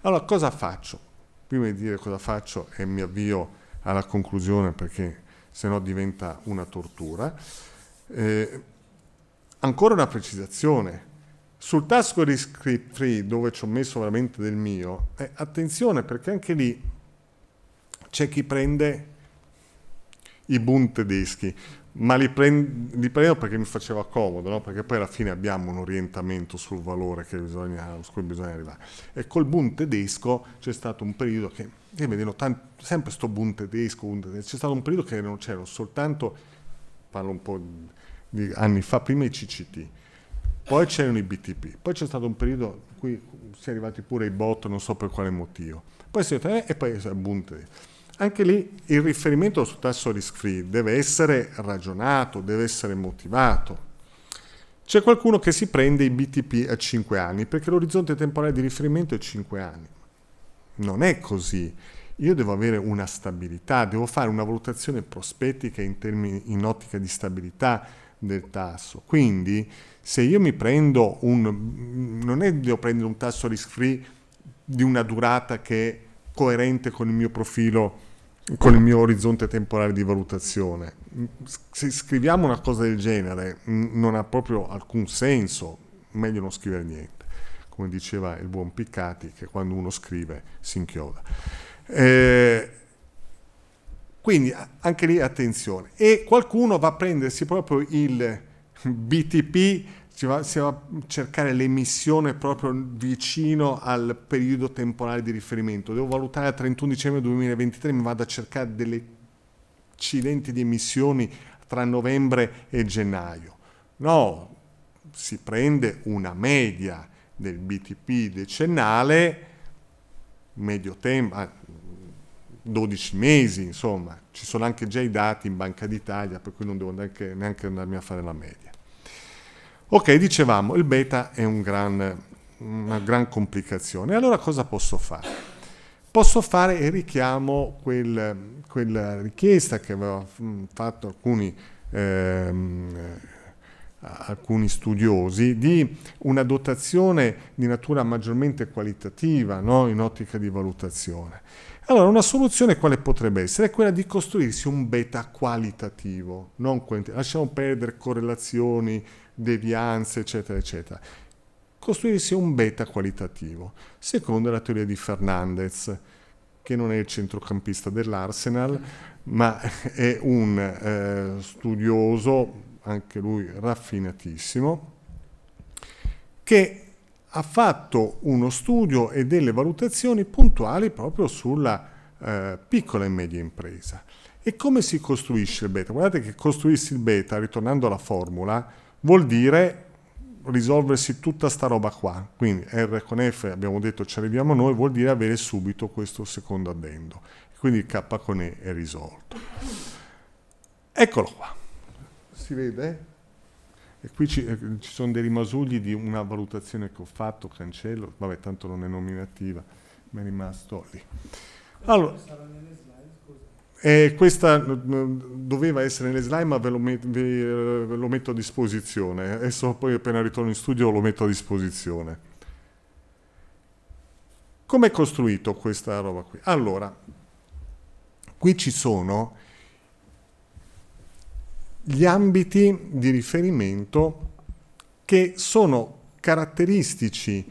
Allora, cosa faccio? Prima di dire cosa faccio e mi avvio alla conclusione perché se no diventa una tortura. Eh, ancora una precisazione. Sul tasto di script free, dove ci ho messo veramente del mio, eh, attenzione perché anche lì c'è chi prende i boom tedeschi, ma li, prend- li, prendo perché mi faceva comodo, no? perché poi alla fine abbiamo un orientamento sul valore bisogna, su cui bisogna arrivare. E col boom tedesco c'è stato un periodo che che vedono tanti, sempre sto boom tedesco, boom tedesco, c'è stato un periodo che non c'erano soltanto, parlo un po' di anni fa, prima i CCT, poi c'erano i BTP, poi c'è stato un periodo in cui si è arrivati pure ai bot, non so per quale motivo, poi si è detto, eh, e poi il boom tedesco. Anche lì il riferimento sul tasso risk free deve essere ragionato, deve essere motivato, c'è qualcuno che si prende i BTP a 5 anni perché l'orizzonte temporale di riferimento è 5 anni. Non è così. Io devo avere una stabilità, devo fare una valutazione prospettica in, termini, in ottica di stabilità del tasso. Quindi se io mi prendo un... non è devo prendere un tasso risk free di una durata che è coerente con il mio profilo, con il mio orizzonte temporale di valutazione. Se scriviamo una cosa del genere non ha proprio alcun senso, meglio non scrivere niente come diceva il buon Piccati, che quando uno scrive si inchioda. Eh, quindi anche lì attenzione. E qualcuno va a prendersi proprio il BTP, si va, a cercare l'emissione proprio vicino al periodo temporale di riferimento. Devo valutare a 31 dicembre 2023, mi vado a cercare delle accidenti di emissioni tra novembre e gennaio. No, si prende una media del BTP decennale, medio tempo, 12 ah, mesi, insomma, ci sono anche già i dati in Banca d'Italia, per cui non devo neanche, neanche andarmi a fare la media. Ok, dicevamo, il beta è un gran, una gran complicazione. Allora cosa posso fare? Posso fare e richiamo quel, quella richiesta che avevano mm, fatto alcuni ehm, alcuni studiosi, di una dotazione di natura maggiormente qualitativa no? in ottica di valutazione. Allora, una soluzione quale potrebbe essere? È quella di costruirsi un beta qualitativo, non quantitativo. Lasciamo perdere correlazioni, devianze, eccetera, eccetera. Costruirsi un beta qualitativo, secondo la teoria di Fernandez, che non è il centrocampista dell'Arsenal, ma è un eh, studioso anche lui raffinatissimo, che ha fatto uno studio e delle valutazioni puntuali proprio sulla eh, piccola e media impresa. E come si costruisce il beta? Guardate che costruirsi il beta, ritornando alla formula, vuol dire risolversi tutta sta roba qua. Quindi R con F, abbiamo detto ci arriviamo noi, vuol dire avere subito questo secondo addendo. Quindi K con E è risolto. Eccolo qua si vede? E qui ci, eh, ci sono dei rimasugli di una valutazione che ho fatto, cancello, vabbè tanto non è nominativa, mi è rimasto lì. Allora, eh, questa doveva essere nelle slide, ma ve lo, met ve, ve eh, lo, metto a disposizione. Adesso poi appena ritorno in studio lo metto a disposizione. Com'è costruito questa roba qui? Allora, qui ci sono gli ambiti di riferimento che sono caratteristici,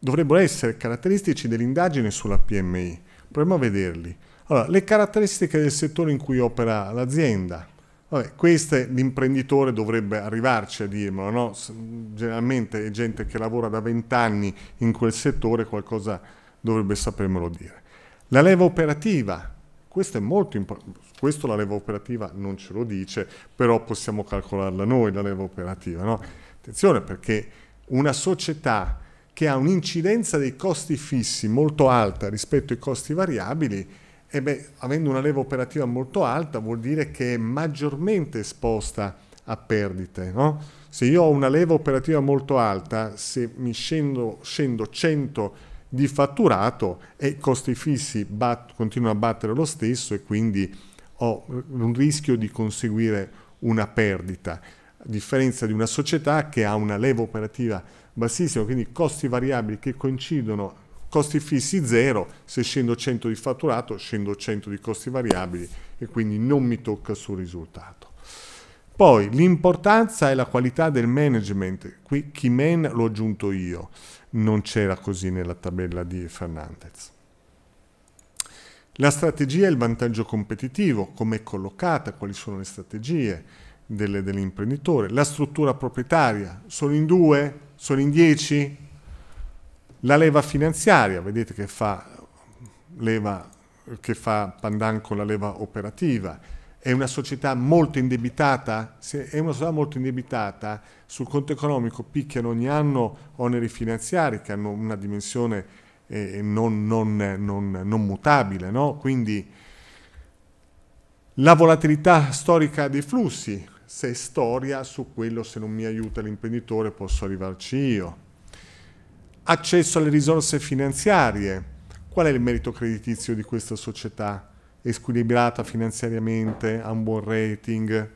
dovrebbero essere caratteristici dell'indagine sulla PMI. Proviamo a vederli. Allora, le caratteristiche del settore in cui opera l'azienda. queste l'imprenditore dovrebbe arrivarci a dirmelo, no? Generalmente è gente che lavora da vent'anni in quel settore, qualcosa dovrebbe sapermelo dire. La leva operativa, questo è molto importante, questo la leva operativa non ce lo dice, però possiamo calcolarla noi la leva operativa. No? Attenzione perché una società che ha un'incidenza dei costi fissi molto alta rispetto ai costi variabili, e eh beh, avendo una leva operativa molto alta vuol dire che è maggiormente esposta a perdite. No? Se io ho una leva operativa molto alta, se mi scendo, scendo 100 di fatturato e i costi fissi bat- continuano a battere lo stesso e quindi ho un rischio di conseguire una perdita, a differenza di una società che ha una leva operativa bassissima, quindi costi variabili che coincidono, costi fissi zero, se scendo 100 di fatturato scendo 100 di costi variabili e quindi non mi tocca sul risultato. Poi l'importanza e la qualità del management, qui chi Kimen l'ho aggiunto io non c'era così nella tabella di Fernandez. La strategia e il vantaggio competitivo, come è collocata, quali sono le strategie delle, dell'imprenditore, la struttura proprietaria, sono in due, sono in dieci, la leva finanziaria, vedete che fa, leva, che fa Pandan con la leva operativa, è una società molto indebitata? Se è una società molto indebitata, sul conto economico picchiano ogni anno oneri finanziari che hanno una dimensione eh, eh, non, non, non, non, mutabile, no? quindi la volatilità storica dei flussi, se è storia, su quello se non mi aiuta l'imprenditore posso arrivarci io. Accesso alle risorse finanziarie, qual è il merito creditizio di questa società? è squilibrata finanziariamente, ha un buon rating.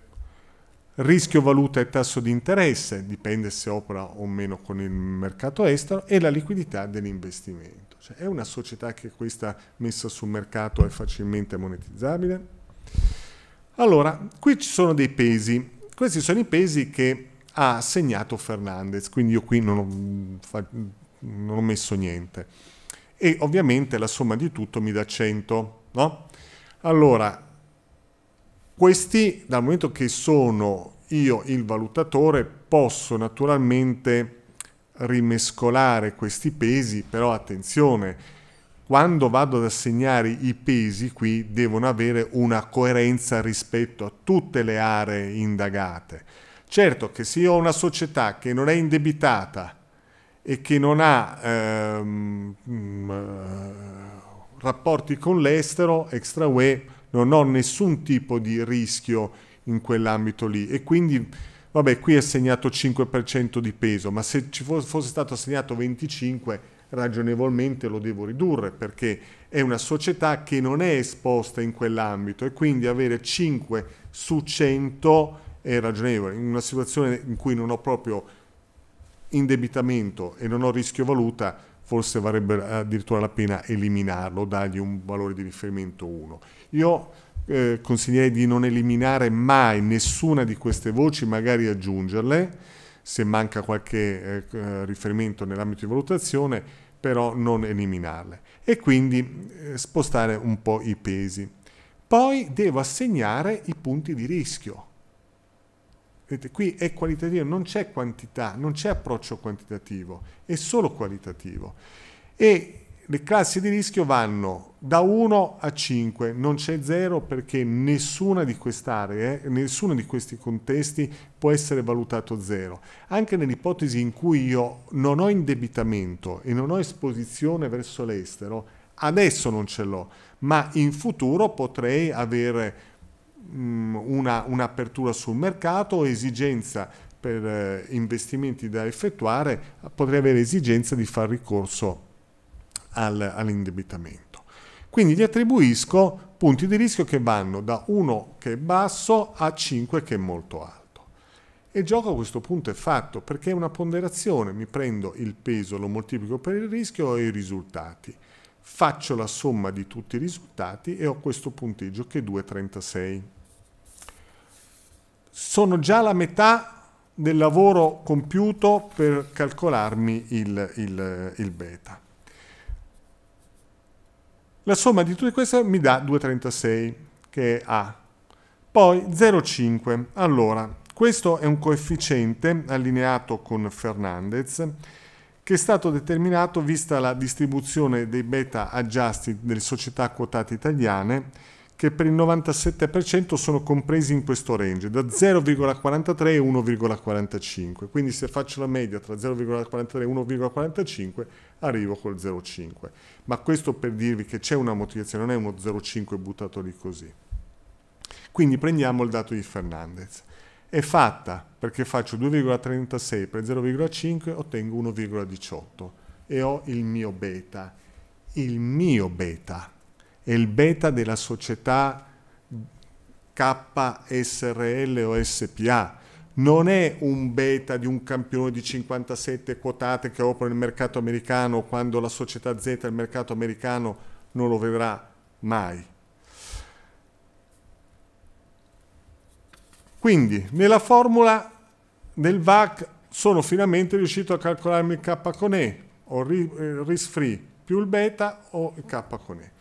Rischio valuta e tasso di interesse, dipende se opera o meno con il mercato estero, e la liquidità dell'investimento. Cioè, è una società che questa messa sul mercato è facilmente monetizzabile? Allora, qui ci sono dei pesi. Questi sono i pesi che ha assegnato Fernandez, quindi io qui non ho, non ho messo niente. E ovviamente la somma di tutto mi dà 100, no? Allora, questi dal momento che sono io il valutatore posso naturalmente rimescolare questi pesi, però attenzione, quando vado ad assegnare i pesi qui devono avere una coerenza rispetto a tutte le aree indagate. Certo che se io ho una società che non è indebitata e che non ha ehm, mm, rapporti con l'estero, extra UE, non ho nessun tipo di rischio in quell'ambito lì e quindi vabbè qui è segnato 5% di peso ma se ci fosse stato assegnato 25 ragionevolmente lo devo ridurre perché è una società che non è esposta in quell'ambito e quindi avere 5 su 100 è ragionevole in una situazione in cui non ho proprio indebitamento e non ho rischio valuta forse varrebbe eh, addirittura la pena eliminarlo, dargli un valore di riferimento 1. Io eh, consiglierei di non eliminare mai nessuna di queste voci, magari aggiungerle, se manca qualche eh, eh, riferimento nell'ambito di valutazione, però non eliminarle. E quindi eh, spostare un po' i pesi. Poi devo assegnare i punti di rischio Vedete, qui è qualitativo, non c'è quantità, non c'è approccio quantitativo, è solo qualitativo. E le classi di rischio vanno da 1 a 5, non c'è 0 perché nessuna di queste aree, eh, nessuno di questi contesti può essere valutato 0. Anche nell'ipotesi in cui io non ho indebitamento e non ho esposizione verso l'estero, adesso non ce l'ho, ma in futuro potrei avere Mm, una, un'apertura sul mercato, esigenza per eh, investimenti da effettuare, potrei avere esigenza di far ricorso al, all'indebitamento. Quindi gli attribuisco punti di rischio che vanno da 1 che è basso a 5 che è molto alto. E il gioco a questo punto è fatto perché è una ponderazione, mi prendo il peso, lo moltiplico per il rischio e i risultati. Faccio la somma di tutti i risultati e ho questo punteggio che è 2,36 sono già la metà del lavoro compiuto per calcolarmi il, il, il beta. La somma di tutte queste mi dà 2,36, che è A. Poi 0,5. Allora, questo è un coefficiente allineato con Fernandez che è stato determinato vista la distribuzione dei beta adjusted delle società quotate italiane che per il 97% sono compresi in questo range, da 0,43 e 1,45. Quindi se faccio la media tra 0,43 e 1,45 arrivo col 0,5. Ma questo per dirvi che c'è una motivazione, non è uno 0,5 buttato lì così. Quindi prendiamo il dato di Fernandez. È fatta perché faccio 2,36 per 0,5 ottengo 1,18 e ho il mio beta. Il mio beta è il beta della società KSRL o SPA. Non è un beta di un campione di 57 quotate che opera nel mercato americano quando la società Z del mercato americano non lo vedrà mai. Quindi nella formula del VAC sono finalmente riuscito a calcolarmi il K con E o eh, risk free più il beta o il K con E.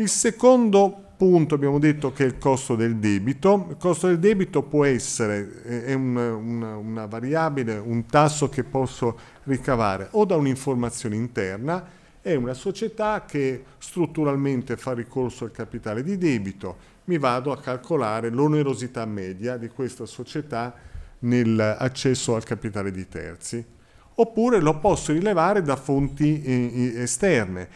Il secondo punto abbiamo detto che è il costo del debito. Il costo del debito può essere, eh, è un, una, una variabile, un tasso che posso ricavare o da un'informazione interna, è una società che strutturalmente fa ricorso al capitale di debito, mi vado a calcolare l'onerosità media di questa società nell'accesso al capitale di terzi, oppure lo posso rilevare da fonti eh, eh, esterne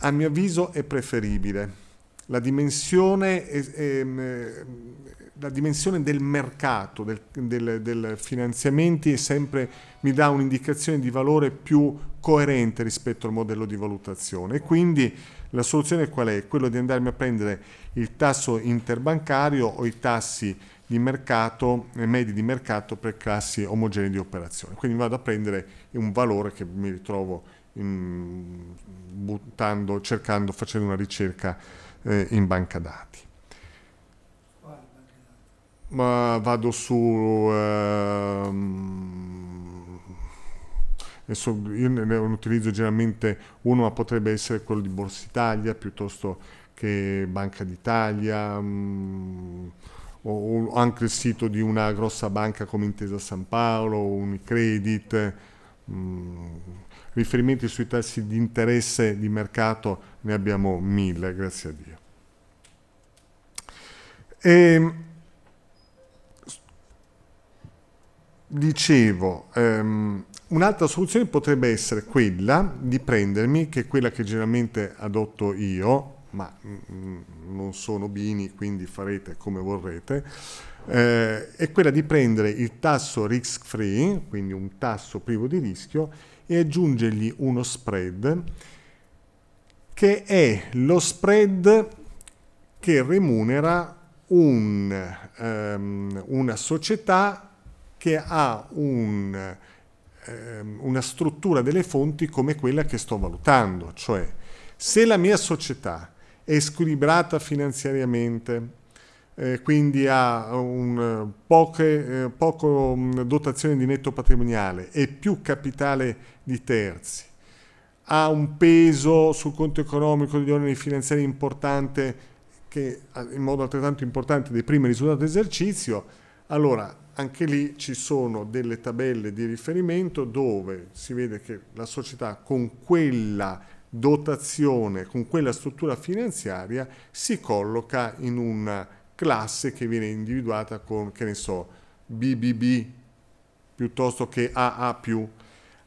a mio avviso è preferibile. La dimensione, è, è, ehm, la dimensione del mercato, del, del, del finanziamenti sempre, mi dà un'indicazione di valore più coerente rispetto al modello di valutazione. E quindi la soluzione qual è? Quello di andarmi a prendere il tasso interbancario o i tassi di mercato, eh, medi di mercato per classi omogenee di operazione. Quindi vado a prendere un valore che mi ritrovo in, buttando, cercando, facendo una ricerca eh, in banca dati. Ma vado su... Ehm, adesso io ne utilizzo generalmente uno, ma potrebbe essere quello di Borsa Italia piuttosto che Banca d'Italia mm, o, o, anche il sito di una grossa banca come Intesa San Paolo, Unicredit. Mh, mm, riferimenti sui tassi di interesse di mercato ne abbiamo mille, grazie a Dio. E, ehm, dicevo, um, un'altra soluzione potrebbe essere quella di prendermi, che è quella che generalmente adotto io, ma mm, non sono bini, quindi farete come vorrete, eh, è quella di prendere il tasso risk free, quindi un tasso privo di rischio, e aggiungergli uno spread che è lo spread che remunera un, um, una società che ha un, um, una struttura delle fonti come quella che sto valutando, cioè se la mia società è squilibrata finanziariamente, eh, quindi ha un, poche, eh, poco mm, dotazione di netto patrimoniale e più capitale di terzi, ha un peso sul conto economico degli oneri finanziari importante che in modo altrettanto importante dei primi risultati esercizio, allora anche lì ci sono delle tabelle di riferimento dove si vede che la società con quella dotazione, con quella struttura finanziaria si colloca in una classe che viene individuata con, che ne so, BBB piuttosto che AA+.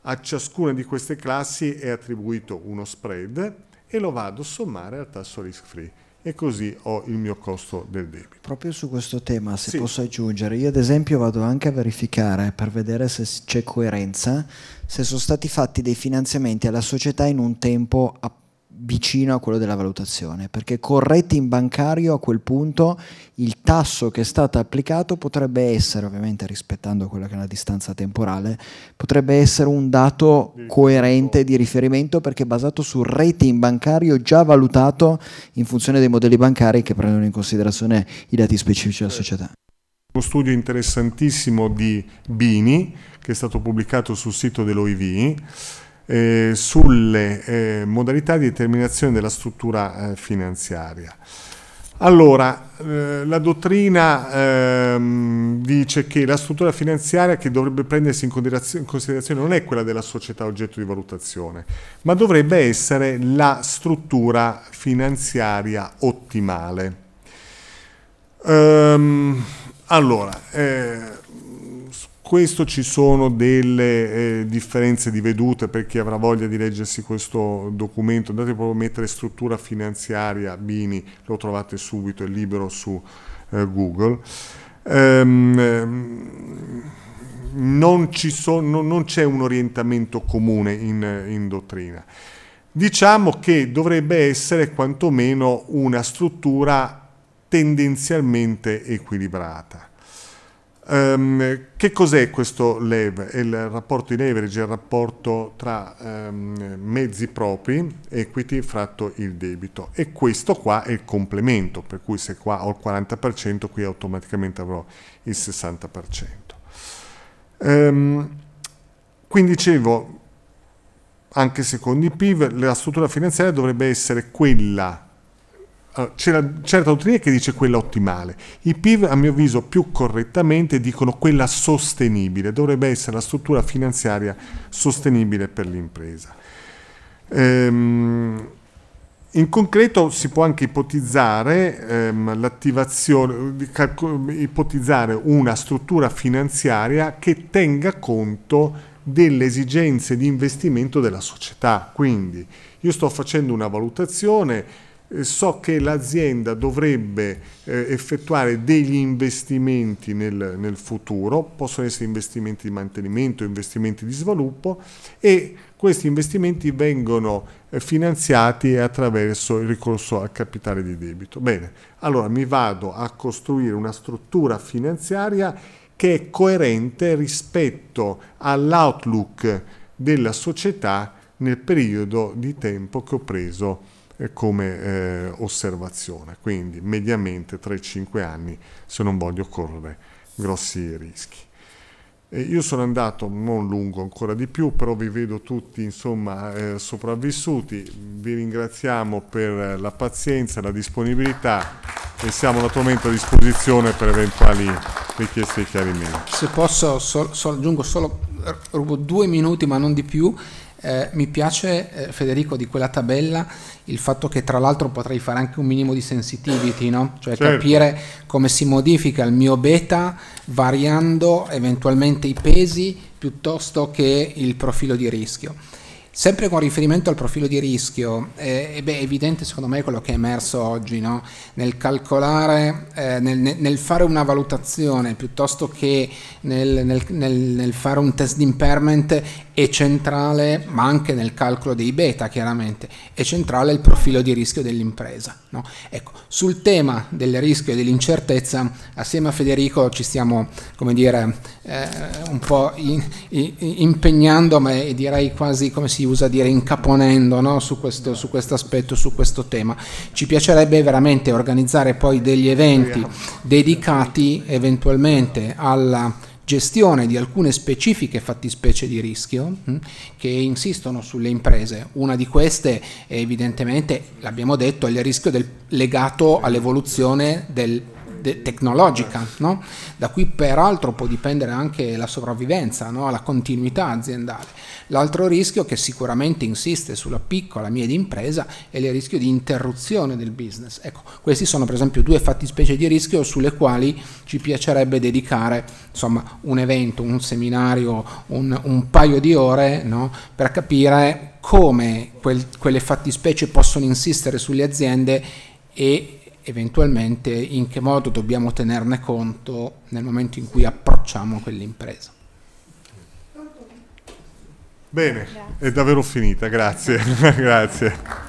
A ciascuna di queste classi è attribuito uno spread e lo vado a sommare al tasso risk free e così ho il mio costo del debito. Proprio su questo tema, se sì. posso aggiungere, io ad esempio vado anche a verificare per vedere se c'è coerenza, se sono stati fatti dei finanziamenti alla società in un tempo appunto vicino a quello della valutazione, perché con rating bancario a quel punto il tasso che è stato applicato potrebbe essere, ovviamente rispettando quella che è la distanza temporale, potrebbe essere un dato coerente di riferimento perché è basato sul rating bancario già valutato in funzione dei modelli bancari che prendono in considerazione i dati specifici della certo. società. Uno studio interessantissimo di Bini che è stato pubblicato sul sito dell'OIV eh, sulle eh, modalità di determinazione della struttura eh, finanziaria. Allora, eh, la dottrina ehm, dice che la struttura finanziaria che dovrebbe prendersi in considerazione, in considerazione non è quella della società oggetto di valutazione, ma dovrebbe essere la struttura finanziaria ottimale. Um, allora, eh, questo ci sono delle eh, differenze di vedute per chi avrà voglia di leggersi questo documento, andate proprio a mettere struttura finanziaria Bini, lo trovate subito, è libero su eh, Google. Ehm, ehm non, so, no, non, c'è un orientamento comune in, in dottrina. Diciamo che dovrebbe essere quantomeno una struttura tendenzialmente equilibrata Um, che cos'è questo LEV? È il rapporto in leverage, il rapporto tra um, mezzi propri, equity fratto il debito. E questo qua è il complemento, per cui se qua ho il 40%, qui automaticamente avrò il 60%. Um, quindi dicevo, anche secondo i PIV, la struttura finanziaria dovrebbe essere quella Ah, c'è certa dottrina che dice quella ottimale, i PIV a mio avviso più correttamente dicono quella sostenibile, dovrebbe essere la struttura finanziaria sostenibile per l'impresa. Ehm, in concreto si può anche ipotizzare, ehm, l'attivazione, ipotizzare una struttura finanziaria che tenga conto delle esigenze di investimento della società, quindi io sto facendo una valutazione, eh, so che l'azienda dovrebbe eh, effettuare degli investimenti nel, nel, futuro, possono essere investimenti di mantenimento, investimenti di sviluppo e questi investimenti vengono eh, finanziati attraverso il ricorso al capitale di debito. Bene, allora mi vado a costruire una struttura finanziaria che è coerente rispetto all'outlook della società nel periodo di tempo che ho preso eh, come eh, osservazione, quindi mediamente tra i 5 anni se non voglio correre grossi rischi. E io sono andato non lungo ancora di più, però vi vedo tutti insomma eh, sopravvissuti, vi ringraziamo per la pazienza, la disponibilità e siamo naturalmente a disposizione per eventuali richieste di chiarimento. Se posso, so, so aggiungo solo eh, rubo due minuti ma non di più. Eh, mi piace eh, Federico di quella tabella il fatto che tra l'altro potrei fare anche un minimo di sensitivity, no? cioè certo. capire come si modifica il mio beta variando eventualmente i pesi piuttosto che il profilo di rischio. Sempre con riferimento al profilo di rischio, eh, beh, è evidente secondo me quello che è emerso oggi, no? nel calcolare, eh, nel, nel, fare una valutazione piuttosto che nel, nel, nel fare un test di impairment è centrale, ma anche nel calcolo dei beta chiaramente, è centrale il profilo di rischio dell'impresa. No? Ecco, sul tema del rischio e dell'incertezza, assieme a Federico ci stiamo, come dire, eh, un po' in, in, impegnando, ma direi quasi come si usa dire, incaponendo no? su questo su quest aspetto, su questo tema. Ci piacerebbe veramente organizzare poi degli eventi dedicati eventualmente alla gestione di alcune specifiche fattispecie di rischio mh, mm, che insistono sulle imprese. Una di queste è evidentemente, l'abbiamo detto, è il rischio del, legato all'evoluzione del de- tecnologica, no? da cui peraltro può dipendere anche la sopravvivenza, no? la continuità aziendale. L'altro rischio che sicuramente insiste sulla piccola media impresa è il rischio di interruzione del business. Ecco, questi sono per esempio due fattispecie di rischio sulle quali ci piacerebbe dedicare insomma, un evento, un seminario, un, un paio di ore no? per capire come quel, quelle fattispecie possono insistere sulle aziende e eventualmente in che modo dobbiamo tenerne conto nel momento in cui approcciamo quell'impresa. Bene, grazie. è davvero finita, grazie. grazie.